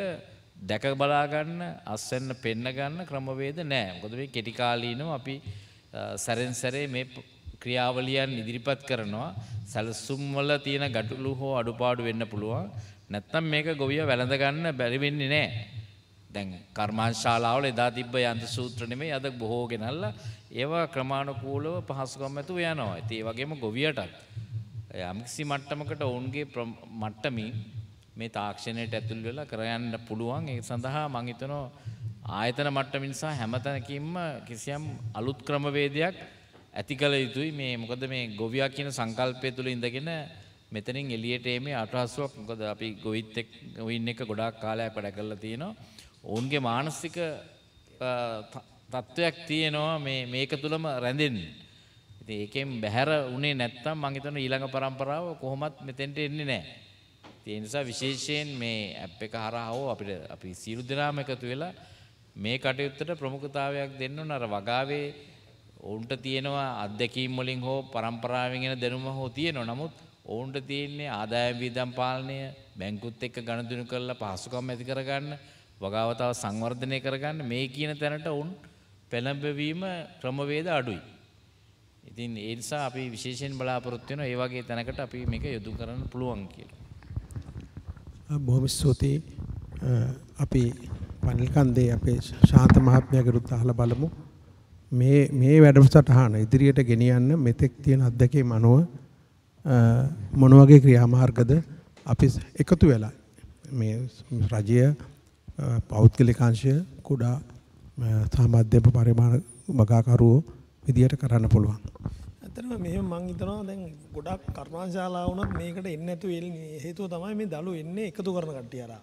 දැක බලාගන්න අස්සන්න පෙන්න ගන්න ක්‍රමවේද නෑ මොකද මේ කෙටිකාලීනව අපි සැරෙන් සැරේ මේ ක්‍රියාවලියන් ඉදිරිපත් කරනවා සැලසුම් වල තියෙන ගැටලු හෝ අඩුපාඩු වෙන්න පුළුවන් නැත්නම් මේක ගොවිය වැළඳ ගන්න බැරි වෙන්නේ නෑ දැන් කර්මාන්ශාලාවල එදා තිබ්බ යන්ත්‍ර සූත්‍ර නෙමෙයි අද බොහෝ ගෙනල්ලා ඒවා ක්‍රමානුකූලව පහසුකම් ඇතුව යනවා. ඉතින් ඒ වගේම ගොවියටත් යම්කිසි මට්ටමකට ඔවුන්ගේ මට්ටමින් මේ තාක්ෂණයට ඇතුල් වෙලා කරයන්න පුළුවන් ඒ සඳහා මං හිතනවා ආයතන මට්ටමින් සහ හැමතැනකින්ම කිසියම් අලුත් ක්‍රමවේදයක් ඇති කළ යුතුයි මේ මොකද මේ ගොවියා කියන සංකල්පය තුළ ඉඳගෙන මෙතනින් එළියට එමේ අටහසුවක් මොකද අපි ගොවිත් එක් ගොවින් එක ගොඩාක් කාලයක් වැඩ කරලා තියෙනවා ඔවුන්ගේ මානසික තත්ත්වයක් තියෙනවා මේ මේක තුළම රැඳෙන්නේ ඉතින් ඒකෙන් බැහැර උනේ නැත්තම් මං හිතනවා ඊළඟ પરම්පරාව කොහොමත් මෙතෙන්ට එන්නේ නැහැ ඒ නිසා විශේෂයෙන් මේ ඇප් එක හරහා හෝ අපිට අපි සියලු දෙනාම එකතු වෙලා මේ කටයුත්තට ප්‍රමුඛතාවයක් දෙන්න ඕන අර වගාවේ ඔවුන්ට තියෙනවා අත්දැකීම් වලින් හෝ પરම්පරාවෙන් එන දැනුම හෝ තියෙනවා. නමුත් ඔවුන්ට තියෙන්නේ ආදායම් වියදම් පාලනය බැංකුත් එක්ක ගනුදෙනු කරලා පහසුකම් ඇති කරගන්න වගාව තව සංවර්ධනය කරගන්න මේ කියන තැනට ඔවුන් පෙළඹවීම ක්‍රමවේද අඩුයි. ඉතින් ඒ නිසා අපි විශේෂයෙන් බලාපොරොත්තු වෙනවා ඒ වගේ තැනකට අපි මේක යොදු කරන්න පුළුවන් කියලා. බොහොම ස්තුතියි. අපි පනල් කන්දේ අපේ ශාන්ත මහත්මයාගේ රුත් අහලා බලමු. මේ මේ වැඩසටහන ඉදිරියට ගෙනියන්න මෙතෙක් තියෙන අත්දැකීම් අනුව මොන වගේ ක්‍රියාමාර්ගද අපි එකතු වෙලා මේ රජය පෞද්ගලිකාංශය කුඩා සාමාජ්‍ය පරිමාණ වගාකරුවෝ විදියට කරන්න පුළුවන්. ඇත්තටම මෙහෙම මං හිතනවා දැන් ගොඩක් කර්මාශාලා වුණත් මේකට එන්නේ නැතු හේතුව තමයි මේ දලු එන්නේ එකතු කරන කට්ටිය අරා.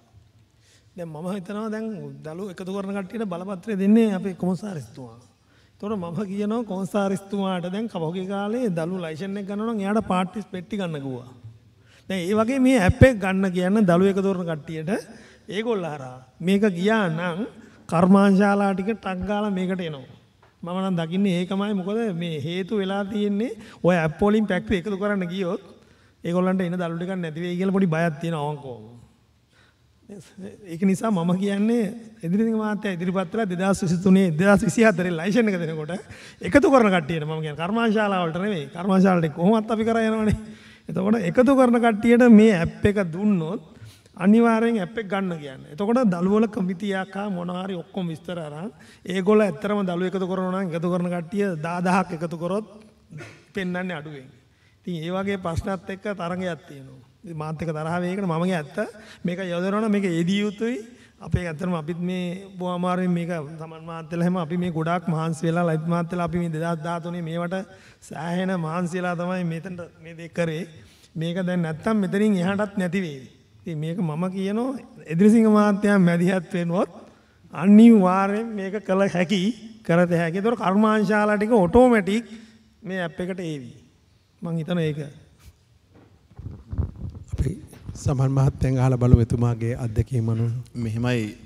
දැන් මම හිතනවා දැන් දලු එකතු කරන කට්ටියට බලපත්‍රය දෙන්නේ අපේ කොමසාරිස්තුමා. ඒතකොට මම කියනවා කොමසාරිස්තුමාට දැන් කවගේ කාලේ දලු ලයිසන් එක ගන්න නම් එයාට පාටිස් පෙට්ටි ගන්න කිව්වා. දැන් ඒ වගේ මේ ඇප් එක ගන්න කියන දලු එකතු කරන කට්ටියට ඒගොල්ලෝ හරහා මේක ගියා නම් කර්මාශාලා ටික ටක් ගාලා මේකට එනවා. මම නම් දකින්නේ ඒකමයි මොකද මේ හේතු වෙලා තියෙන්නේ ඔය ඇප් වලින් පැක්ටි එකතු කරන්න ගියොත් ඒගොල්ලන්ට එන දළු ටිකක් නැති වෙයි කියලා පොඩි බයක් තියෙනවා ඕංකෝම. ඒක නිසා මම කියන්නේ ඉදිරිදින මාත්‍ය ඉදිරිපත් කළා 2023 2024 ලයිසන් එක දෙනකොට එකතු කරන කට්ටියට මම කියන්නේ කර්මාශාලාවලට නෙමෙයි කර්මාශාලාවට කොහොමත් අපි කරා යනවනේ. එතකොට එකතු කරන කට්ටියට මේ ඇප් එක දුන්නොත් අනිවාරයෙන් ඇපෙක් ගන්න කියන්න එතකොට දළුවල කමිතියක්කා මොනහරි ඔක්කොම විස්තරරන් ඒගොල ඇත්තරම දළු එකතු කරන එකතු කරන කට්ටිය දාදහක් එකතු කොරොත් පෙන්න්නන්නේ අඩුවෙන් තින් ඒවාගේ ප්‍රශ්නත් එක්ක තරග ඇත්තියනවා මාතක තරහාවේකට මමගේ ඇත්ත මේක යොදරන මේක එදියයුතුයි අපේ ඇතරම අපිත් මේ බෝමාරෙන් මේක තමන් මාතලහම අපි මේ ගොඩක් මහන්ස වෙලා ලයිත් මාතල අපි මේ දෙදත් ධාතුනේ මේවට සෑහෙන මහන්සේලා තමයි මෙතට මේ දෙකරේ මේක දැන් නැත්තම් මෙතරින් එහටත් නැතිවේවි ඉතින් මේක මම කියනවා එදිරිසිංහ මහත්තයා මැදිහත් වෙනොත් අනිවාර්යෙන් මේක කළ හැකි කරත හැකි. ඒතකොට කර්මාංශාලා ටික ඔටෝමැටික් මේ ඇප් එකට ඒවි. මම හිතනවා ඒක. අපි සමන් මහත්තයන් අහලා බලමු එතුමාගේ අත්දැකීම අනුව. මෙහෙමයි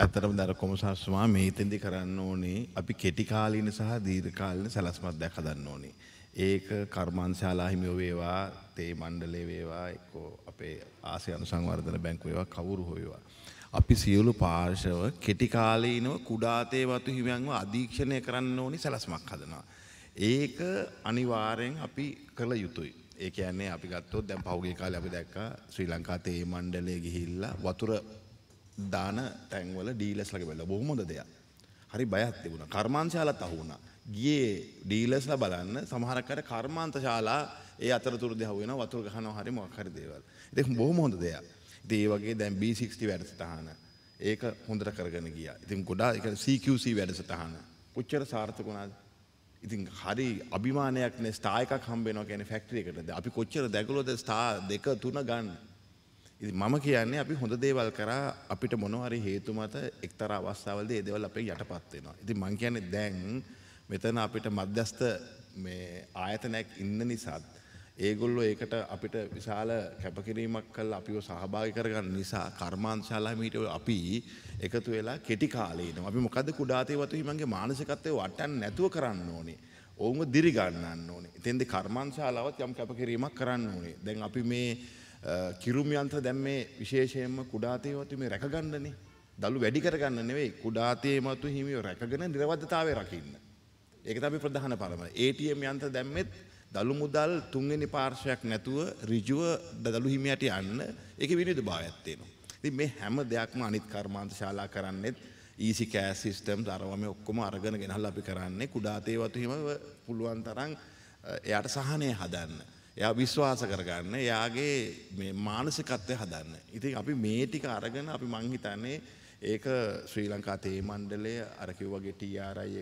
ඇත්තටම දර කොමසාස්තුමා මේ හිතෙන්දි කරන්න ඕනේ අපි කෙටි කාලීන සහ දීර්ඝ කාලීන සැලැස්මක් දැක ගන්න ඕනේ. ඒක කර්මාන්ශාලා හිමියෝ වේවා, තේ මණ්ඩලය වේවා, එක්කෝ අපේ ආසියානු සංවර්ධන බැංකුව ඒවා කවුරු හොයවා. අපි සියලු පාර්ශව කෙටි කාලීනව කුඩාතේ වතු හිමියන්ව අධීක්ෂණය කරන්න ඕනි සැලැස්මක් හදනවා. ඒක අනිවාර්යෙන් අපි කළ යුතුයි. ඒ කියන්නේ අපි ගත්තොත් දැන් පහුගිය කාලේ අපි දැක්කා ශ්‍රී ලංකා තේ මණ්ඩලය ගිහිල්ලා වතුර දාන තැන්වල ඩීලර්ස්ලා ගිහලා බොහොම හොඳ දෙයක්. හරි බයක් තිබුණා. කර්මාන්තශාලාත් අහු වුණා. ගියේ ඩීලර්ස්ලා බලන්න සමහරක් අර කර්මාන්තශාලා ඒ අතරතුරදී අහු වෙනවා වතුර ගහනවා හරි මොකක් හරි දේවල්. ඉතින් බොහොම හොඳ දෙයක්. ඉතින් ඒ වගේ දැන් B60 වැඩසටහන ඒක හොඳට කරගෙන ගියා. ඉතින් ගොඩාක් ඒ කියන්නේ CQC වැඩසටහන කොච්චර සාර්ථක වුණාද? ඉතින් හරි අභිමානයක් නේ ස්ටා එකක් හම්බ වෙනවා කියන්නේ ෆැක්ටරි එකට. අපි කොච්චර දැකලොද ස්ටා දෙක තුන ගන්න. ඉතින් මම කියන්නේ අපි හොඳ දේවල් කරා අපිට මොනවා හරි හේතු මත එක්තරා අවස්ථාවලදී ඒ දේවල් අපේ යටපත් වෙනවා. ඉතින් මම කියන්නේ දැන් මෙතන අපිට මධ්‍යස්ත මේ ආයතනයක් ඉන්න නිසාත් ඒගොල්ලෝ ඒකට අපිට විශාල කැපකිරීමක් කළ අපිව සහභාගි කරගන්න නිසා කර්මාන්තශාලා මීට අපි එකතු වෙලා කෙටි කාලේනවා. අපි මොකද කුඩාතේ වතුහිමන්ගේ මානසිකත්වය වටන්න නැතුව කරන්න ඕනේ. ඔවුන්ව දිරිගන්නන්න ඕනේ. එතෙන්ද කර්මාන්තශාලාවත් යම් කැපකිරීමක් කරන්න ඕනේ. දැන් අපි මේ කිරුම් යන්ත්‍ර දැන් මේ විශේෂයෙන්ම කුඩාතේ වතු මේ රැකගන්නනේ. දළු වැඩි කරගන්න නෙවෙයි කුඩාතේ මතු හිමිව රැකගෙන නිර්වද්‍යතාවය රකින්න. ඒක තමයි ප්‍රධාන පරම. ATM යන්ත්‍ර දැම්මෙත් දළු මුදල් තුන්වෙනි පාර්ශයක් නැතුව ඍජුව දළු හිමියට යන්න ඒකේ විනිවිදභාවයක් තියෙනවා. ඉතින් මේ හැම දෙයක්ම අනිත් කර්මාන්ත ශාලා කරන්නේත් easy cash systems අරවා මේ ඔක්කොම අරගෙන ගෙනහලා අපි කරන්නේ කුඩා තේ වතු හිම පුළුවන් තරම් එයාට සහනය හදන්න. එයා විශ්වාස කරගන්න. එයාගේ මේ මානසිකත්වය හදන්න. ඉතින් අපි මේ ටික අරගෙන අපි මං හිතන්නේ ඒක ශ්‍රී ලංකා තේ මණ්ඩලය අර කිව්වාගේ TRI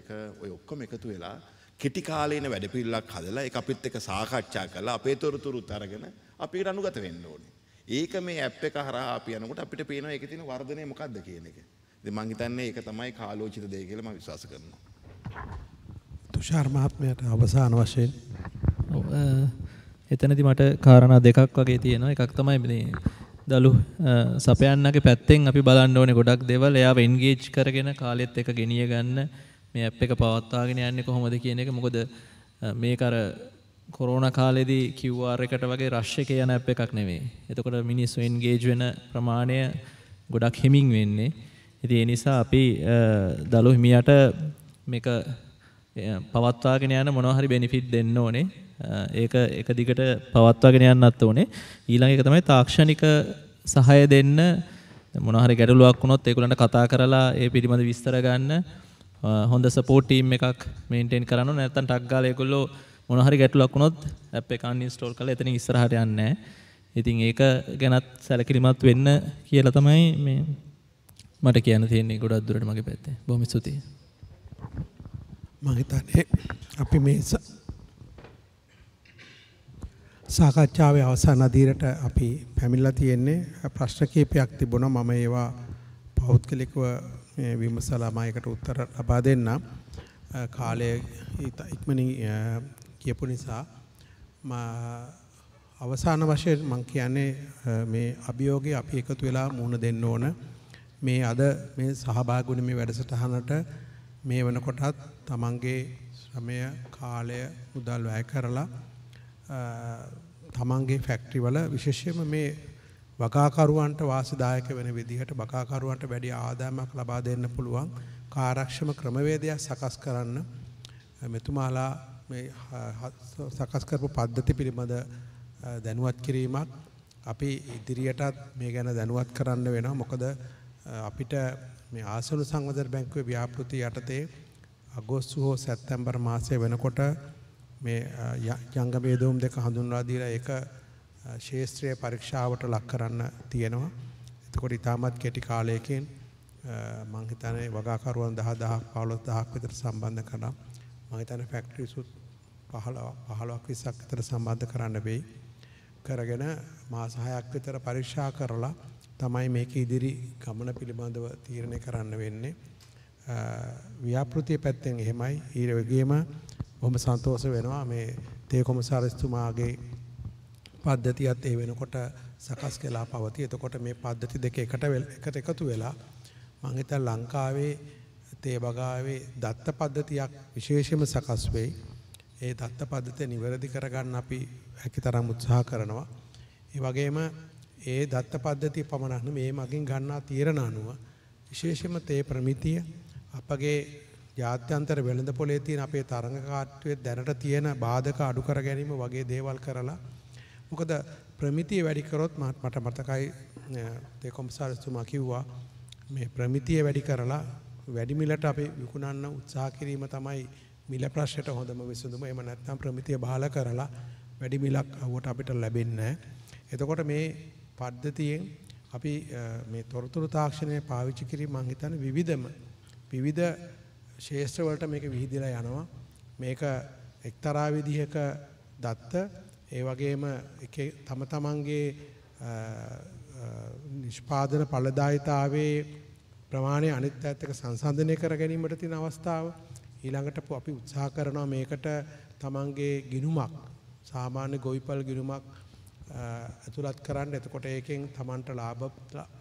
එක ඔය ඔක්කොම එකතු වෙලා කෙටි කාලේන වැඩපිල්ලක් හදලා ඒක අපිත් එක්ක සාකච්ඡා කරලා අපේ තොරතුරුත් අරගෙන අපිට අනුගත වෙන්න ඕනේ. ඒක මේ ඇප් එක හරහා අපි යනකොට අපිට පේනවා ඒකේ තියෙන වර්ධනය මොකක්ද කියන එක. ඉතින් මං හිතන්නේ ඒක තමයි කාලෝචිත දෙය කියලා මම විශ්වාස කරනවා. තුෂාර මහත්මයාට අවසාන වශයෙන් එතනදි මට කාරණා දෙකක් වගේ තියෙනවා. එකක් තමයි මේ දලු සපයන්නගේ පැත්තෙන් අපි බලන්න ඕනේ ගොඩක් දේවල් එයාව එන්ගේජ් කරගෙන කාලෙත් එක ගෙනිය ගන්න මේ ඇප් එක පවත්වාගෙන යන්නේ කොහොමද කියන එක මොකද මේක අර කොරෝණ කාලෙදී QR එකට වගේ රෂ් එක යන ඇප් එකක් නෙමෙයි. එතකොට මිනිස්සු එන්ගේජ් වෙන ප්‍රමාණය ගොඩක් හෙමින් වෙන්නේ. ඉතින් ඒ නිසා අපි දලු හිමියට මේක පවත්වාගෙන යන මොනවා හරි බෙනිෆිට් දෙන්න ඕනේ. ඒක එක දිගට පවත්වාගෙන යන්නත් ඕනේ. ඊළඟ එක තමයි තාක්ෂණික සහාය දෙන්න මොනවා හරි ගැටලුවක් වුණොත් ඒගොල්ලන්ට කතා කරලා ඒ පිළිබඳ විස්තර ගන්න හොඳ සපෝටීම් එකක් මේන්ටෙන් කරන්න නැතන් ටක්ගාලයකුල්ලෝ මොනහරි ගැටලක්ුණොත් අප එකන්න ස්ටෝල් කල එතන ඉස්රහට යන්න ඉතින් ඒක ගැනත් සැලකිරිමත් වෙන්න කියල තමයි මේ මට කියන තියන්නේ ගොඩක් දුරට මගේ පැත්තේ බොම සුති මහිතන්නේ අපි මේ සාකච්ඡාවේ අවසාන අදීරට අපි පැමිල්ලා තියෙන්නේ ප්‍රශ්න කීපයක් තිබුණා මම ඒවා පෞද්ගලිකව මේ විමසලා මායකට උත්තර ලබා දෙන්නම්. කාලය ඉක්මනින් කියපු නිසා අවසාන වශයෙන් මම කියන්නේ මේ අභියෝගේ අපි එකතු වෙලා මුහුණ දෙන්න ඕන. මේ අද මේ සහභාගී මේ වැඩසටහනට මේ වෙනකොටත් තමන්ගේ ශ්‍රමය, කාලය, මුදල් වැය කරලා තමන්ගේ ෆැක්ටරි වල විශේෂයෙන්ම මේ බකාකරුවන්ට වාසිදායක වෙන විදිහට බකාකරුවන්ට වැඩි ආදායමක් ලබා දෙන්න පුළුවන් කාර්යක්ෂම ක්‍රමවේදයක් සකස් කරන්න මෙතුමාලා මේ සකස් කරපු පද්ධති පිළිබඳ දැනුවත් කිරීමක් අපි ඉදිරියටත් මේ ගැන දැනුවත් කරන්න වෙනවා මොකද අපිට මේ ආසන සංවර්ධන බැංකුවේ ව්‍යාපෘති යටතේ අගෝස්තු හෝ සැප්තැම්බර් මාසයේ වෙනකොට මේ ජංගමේ දෝම් දෙක හඳුන්වා දීලා ඒක ශේෂත්‍රය පරීක්ෂාවට ලක් කරන්න තියෙනවා. එතකොට ඉතාමත් කෙටි කාලයකින් මං හිතන්නේ වගාකරුවන් 10000ක් 15000ක් විතර සම්බන්ධ කරලා මං හිතන්නේ ෆැක්ටරිසුත් 15 15ක් 20ක් විතර සම්බන්ධ කරන්න වෙයි. කරගෙන මාස 6ක් විතර පරීක්ෂා කරලා තමයි මේක ඉදිරි ගමන පිළිබඳව තීරණය කරන්න වෙන්නේ. ව්‍යාපෘතිය පැත්තෙන් එහෙමයි ඊට වගේම බොහොම සන්තෝෂ වෙනවා මේ තේ කොමසාරිස්තුමාගේ පද්ධතියත් ඒ වෙනකොට සකස් කළා පවතී. එතකොට මේ පද්ධති දෙක එකට එකට එකතු වෙලා මම හිතා ලංකාවේ තේබගාවේ දත්ත පද්ධතියක් විශේෂයෙන්ම සකස් වෙයි. ඒ දත්ත පද්ධතිය නිවැරදි කරගන්න අපි හැකිතරම් උත්සාහ කරනවා. ඒ වගේම ඒ දත්ත පද්ධතිය පමණක් මේ මගින් ගන්නා තීරණ අනුව විශේෂයෙන්ම තේ ප්‍රමිතිය අපගේ ජාත්‍යන්තර වෙළඳ පොලේ තියෙන අපේ තරඟ කාට්ටුවේ දැනට තියෙන බාධක අඩු කර ගැනීම වගේ දේවල් කරලා මොකද ප්‍රමිතිය වැඩි කරොත් මට මතකයි දෙකොම්සාරතුමා කිව්වා මේ ප්‍රමිතිය වැඩි කරලා වැඩි මිලට අපි විකුණන්න උත්සාහ කිරීම තමයි මිල ප්‍රශ්නයට හොඳම විසඳුම. එහෙම නැත්නම් ප්‍රමිතිය බහල කරලා වැඩි මිලක් අවුවට අපිට ලැබෙන්නේ එතකොට මේ පද්ධතියෙන් අපි මේ තොරතුරු තාක්ෂණය පාවිච්චි කිරීම මම හිතන්නේ විවිධම විවිධ ශේෂ්ත්‍ර වලට මේක විහිදලා යනවා. මේක එක්තරා විදිහක දත්ත ඒ වගේම තම තමන්ගේ නිෂ්පාදන පළදායිතාවේ ප්‍රමාණය අනිත් පැත්තක සංසන්දනය කර ගැනීමට තියෙන අවස්ථාව ඊළඟට අපි උත්සාහ කරනවා මේකට තමන්ගේ ගිනුමක් සාමාන්‍ය ගොවිපල් ගිනුමක් ඇතුළත් කරන්න එතකොට ඒකෙන් තමන්ට ලාභ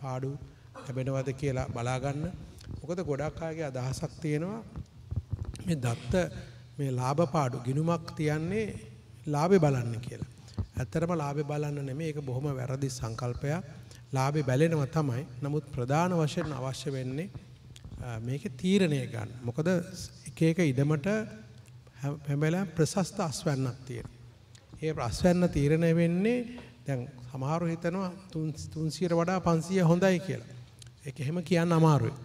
පාඩු ලැබෙනවද කියලා බලා ගන්න. මොකද ගොඩක් අයගේ අදහසක් තියෙනවා මේ දත්ත මේ ලාභ පාඩු ගිනුමක් තියන්නේ ලාභේ බලන්න කියලා. ඇත්තරම ලාභේ බලන්න නෙමෙයි ඒක බොහොම වැරදි සංකල්පයක්. ලාභේ බැලෙනවා තමයි. නමුත් ප්‍රධාන වශයෙන් අවශ්‍ය වෙන්නේ මේකේ තීරණය ගන්න. මොකද එක එක ඉඩමට හැම වෙලාවෙම ප්‍රශස්ත අස්වැන්නක් තියෙනවා. ඒ අස්වැන්න තීරණය වෙන්නේ දැන් සමහරව හිතනවා 300ට වඩා 500 හොඳයි කියලා. ඒක එහෙම කියන්න අමාරුයි.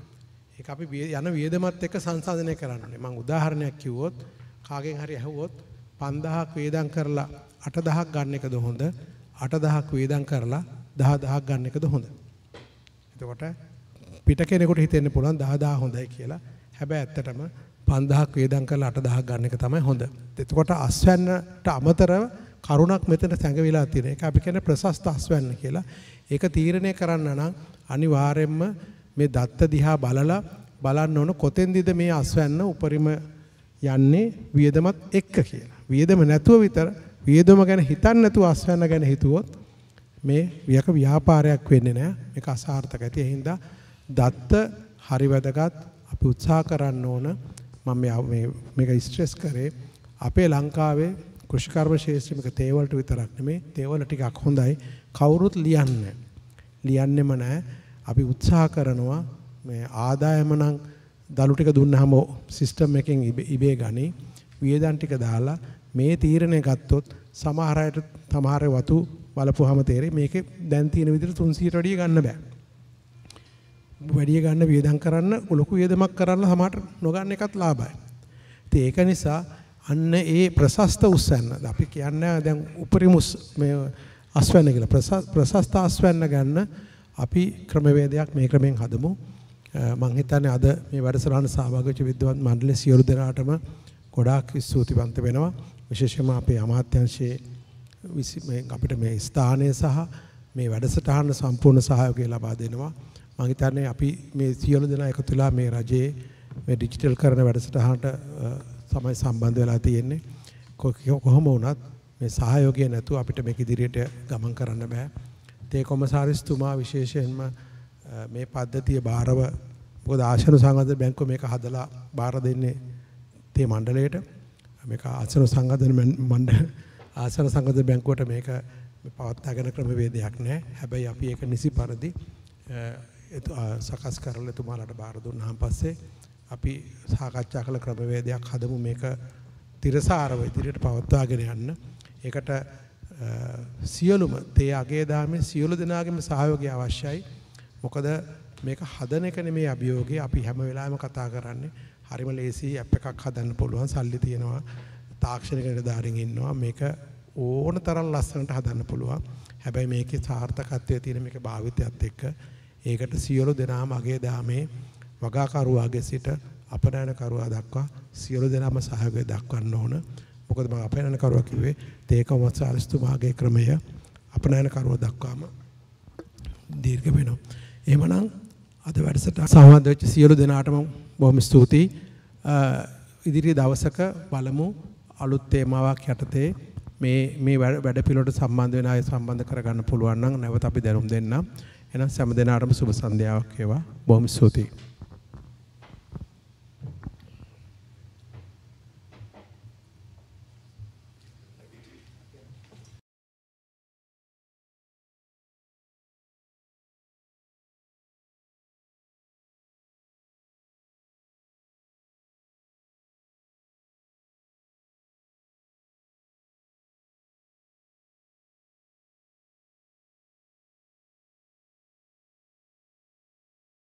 ඒක අපි යන වියදමත් එක්ක සංසන්දනය කරන්න ඕනේ. මම උදාහරණයක් කිව්වොත් කාගෙන් හරි ඇහුවොත් 5000ක් වේදම් කරලා 8000ක් ගන්න එකද හොඳ 8000ක් වේදම් කරලා 10000ක් ගන්න එකද හොඳ එතකොට පිට කෙනෙකුට හිතෙන්න පුළුවන් 10000 හොඳයි කියලා හැබැයි ඇත්තටම 5000ක් වේදම් කරලා 8000ක් ගන්න එක තමයි හොඳ එතකොට අස්වැන්නට අමතරව කරුණක් මෙතන සැඟවිලා තියෙන එක අපි කියන්නේ ප්‍රසස්ත අස්වැන්න කියලා ඒක තීරණය කරන්න නම් අනිවාර්යයෙන්ම මේ දත්ත දිහා බලලා බලන්න ඕන කොතෙන්දද මේ අස්වැන්න උපරිම යන්නේ වියදමත් එක්ක කියලා වියදම නැතුව විතර වියදම ගැන හිතන්නේ නැතුව අස්වැන්න ගැන හිතුවොත් මේ වියක ව්‍යාපාරයක් වෙන්නේ නැහැ. මේක අසාර්ථකයි. ඒ හින්දා දත්ත හරි වැදගත්. අපි උත්සාහ කරන්න ඕන. මම මේ මේක ස්ට්‍රෙස් කරේ අපේ ලංකාවේ කෘෂිකර්ම ශාස්ත්‍රයේ මේක තේවලට විතරක් නෙමෙයි තේවල ටිකක් හොඳයි. කවුරුත් ලියන්නේ ලියන්නෙම නැහැ. අපි උත්සාහ කරනවා මේ ආදායම නම් දලු ටික දුන්නාම සිස්ටම් එකෙන් ඉබේ ගනී. වියදම් ටික දාලා මේ තීරණය ගත්තොත් සමහර අයට තමහර වතු බලපුවාම තේරෙයි මේකේ දැන් තියෙන විදිහට 300ට වැඩිය ගන්න බෑ. වැඩිය ගන්න වියදම් කරන්න ලොකු වියදමක් කරන්න සමහර නොගන්න එකත් ලාභයි. ඉතින් ඒක නිසා අන්න ඒ ප්‍රශස්ත උස්සන්න අපි කියන්නේ දැන් උපරිම මේ අස්වැන්න කියලා ප්‍රශස්ත අස්වැන්න ගන්න අපි ක්‍රමවේදයක් මේ ක්‍රමෙන් හදමු. මම හිතන්නේ අද මේ වැඩසටහන සහභාගී වෙච්ච විද්වත් මණ්ඩලයේ සියලු දෙනාටම ගොඩාක් ස්තුතිවන්ත වෙනවා. විශේෂයෙන්ම අපේ අමාත්‍යංශයේ අපිට මේ ස්ථානය සහ මේ වැඩසටහන සම්පූර්ණ සහයෝගය ලබා දෙනවා. මම හිතන්නේ අපි මේ සියලු දෙනා එකතු වෙලා මේ රජයේ මේ ඩිජිටල් කරන වැඩසටහනට තමයි සම්බන්ධ වෙලා තියෙන්නේ. කොහොම වුණත් මේ සහයෝගය නැතුව අපිට මේක ඉදිරියට ගමන් කරන්න බෑ. තේ කොමසාරිස්තුමා විශේෂයෙන්ම මේ පද්ධතිය බාරව මොකද ආශන සංවර්ධන බැංකුව මේක හදලා බාර දෙන්නේ තේ මණ්ඩලයට මේක ආසන සංගධන මණ්ඩල ආසන සංගධන බැංකුවට මේක පවත්වාගෙන ක්‍රමවේදයක් නෑ. හැබැයි අපි ඒක නිසි පරිදි සකස් කරලා එතුමාලට බාර දුන්නාන් පස්සේ අපි සාකච්ඡා කළ ක්‍රමවේදයක් හදමු මේක තිරසාරව ඉදිරියට පවත්වාගෙන යන්න. ඒකට සියලුම තේ අගේ දාමේ සියලු දෙනාගේම සහයෝගය අවශ්‍යයි. මොකද මේක හදන එක නෙමේ අභියෝගේ අපි හැම වෙලාවෙම කතා කරන්නේ හරිම ලේසි ඇප් එකක් හදන්න පුළුවන් සල්ලි තියෙනවා තාක්ෂණික නිලධාරීන් ඉන්නවා මේක ඕන තරම් ලස්සනට හදන්න පුළුවන් හැබැයි මේකේ සාර්ථකත්වය තියෙන මේක භාවිතයත් එක්ක ඒකට සියලු දෙනාම අගේ දාමේ වගාකරුවාගේ සිට අපනයන කරුවා දක්වා සියලු දෙනාම සහයෝගය දක්වන්න ඕන මොකද මම අපනයන කරුවා කිව්වේ තේක වත්සාරිස්තුමාගේ ක්‍රමය අපනයන කරුවා දක්වාම දීර්ඝ වෙනවා එහෙමනම් අද වැඩසටහන සහවද වෙච්ච සියලු දෙනාටම බොහොම ස්තුතියි ඉදිරි දවසක බලමු අලුත් තේමාවක් යටතේ මේ මේ වැඩ පිළිවෙලට සම්බන්ධ වෙන අය සම්බන්ධ කරගන්න පුළුවන් නම් නැවත අපි දැනුම් දෙන්නම්. එහෙනම් සෑම දිනාටම සුබ සන්ධ්‍යාවක් වේවා. බොහොම ස්තුතියි.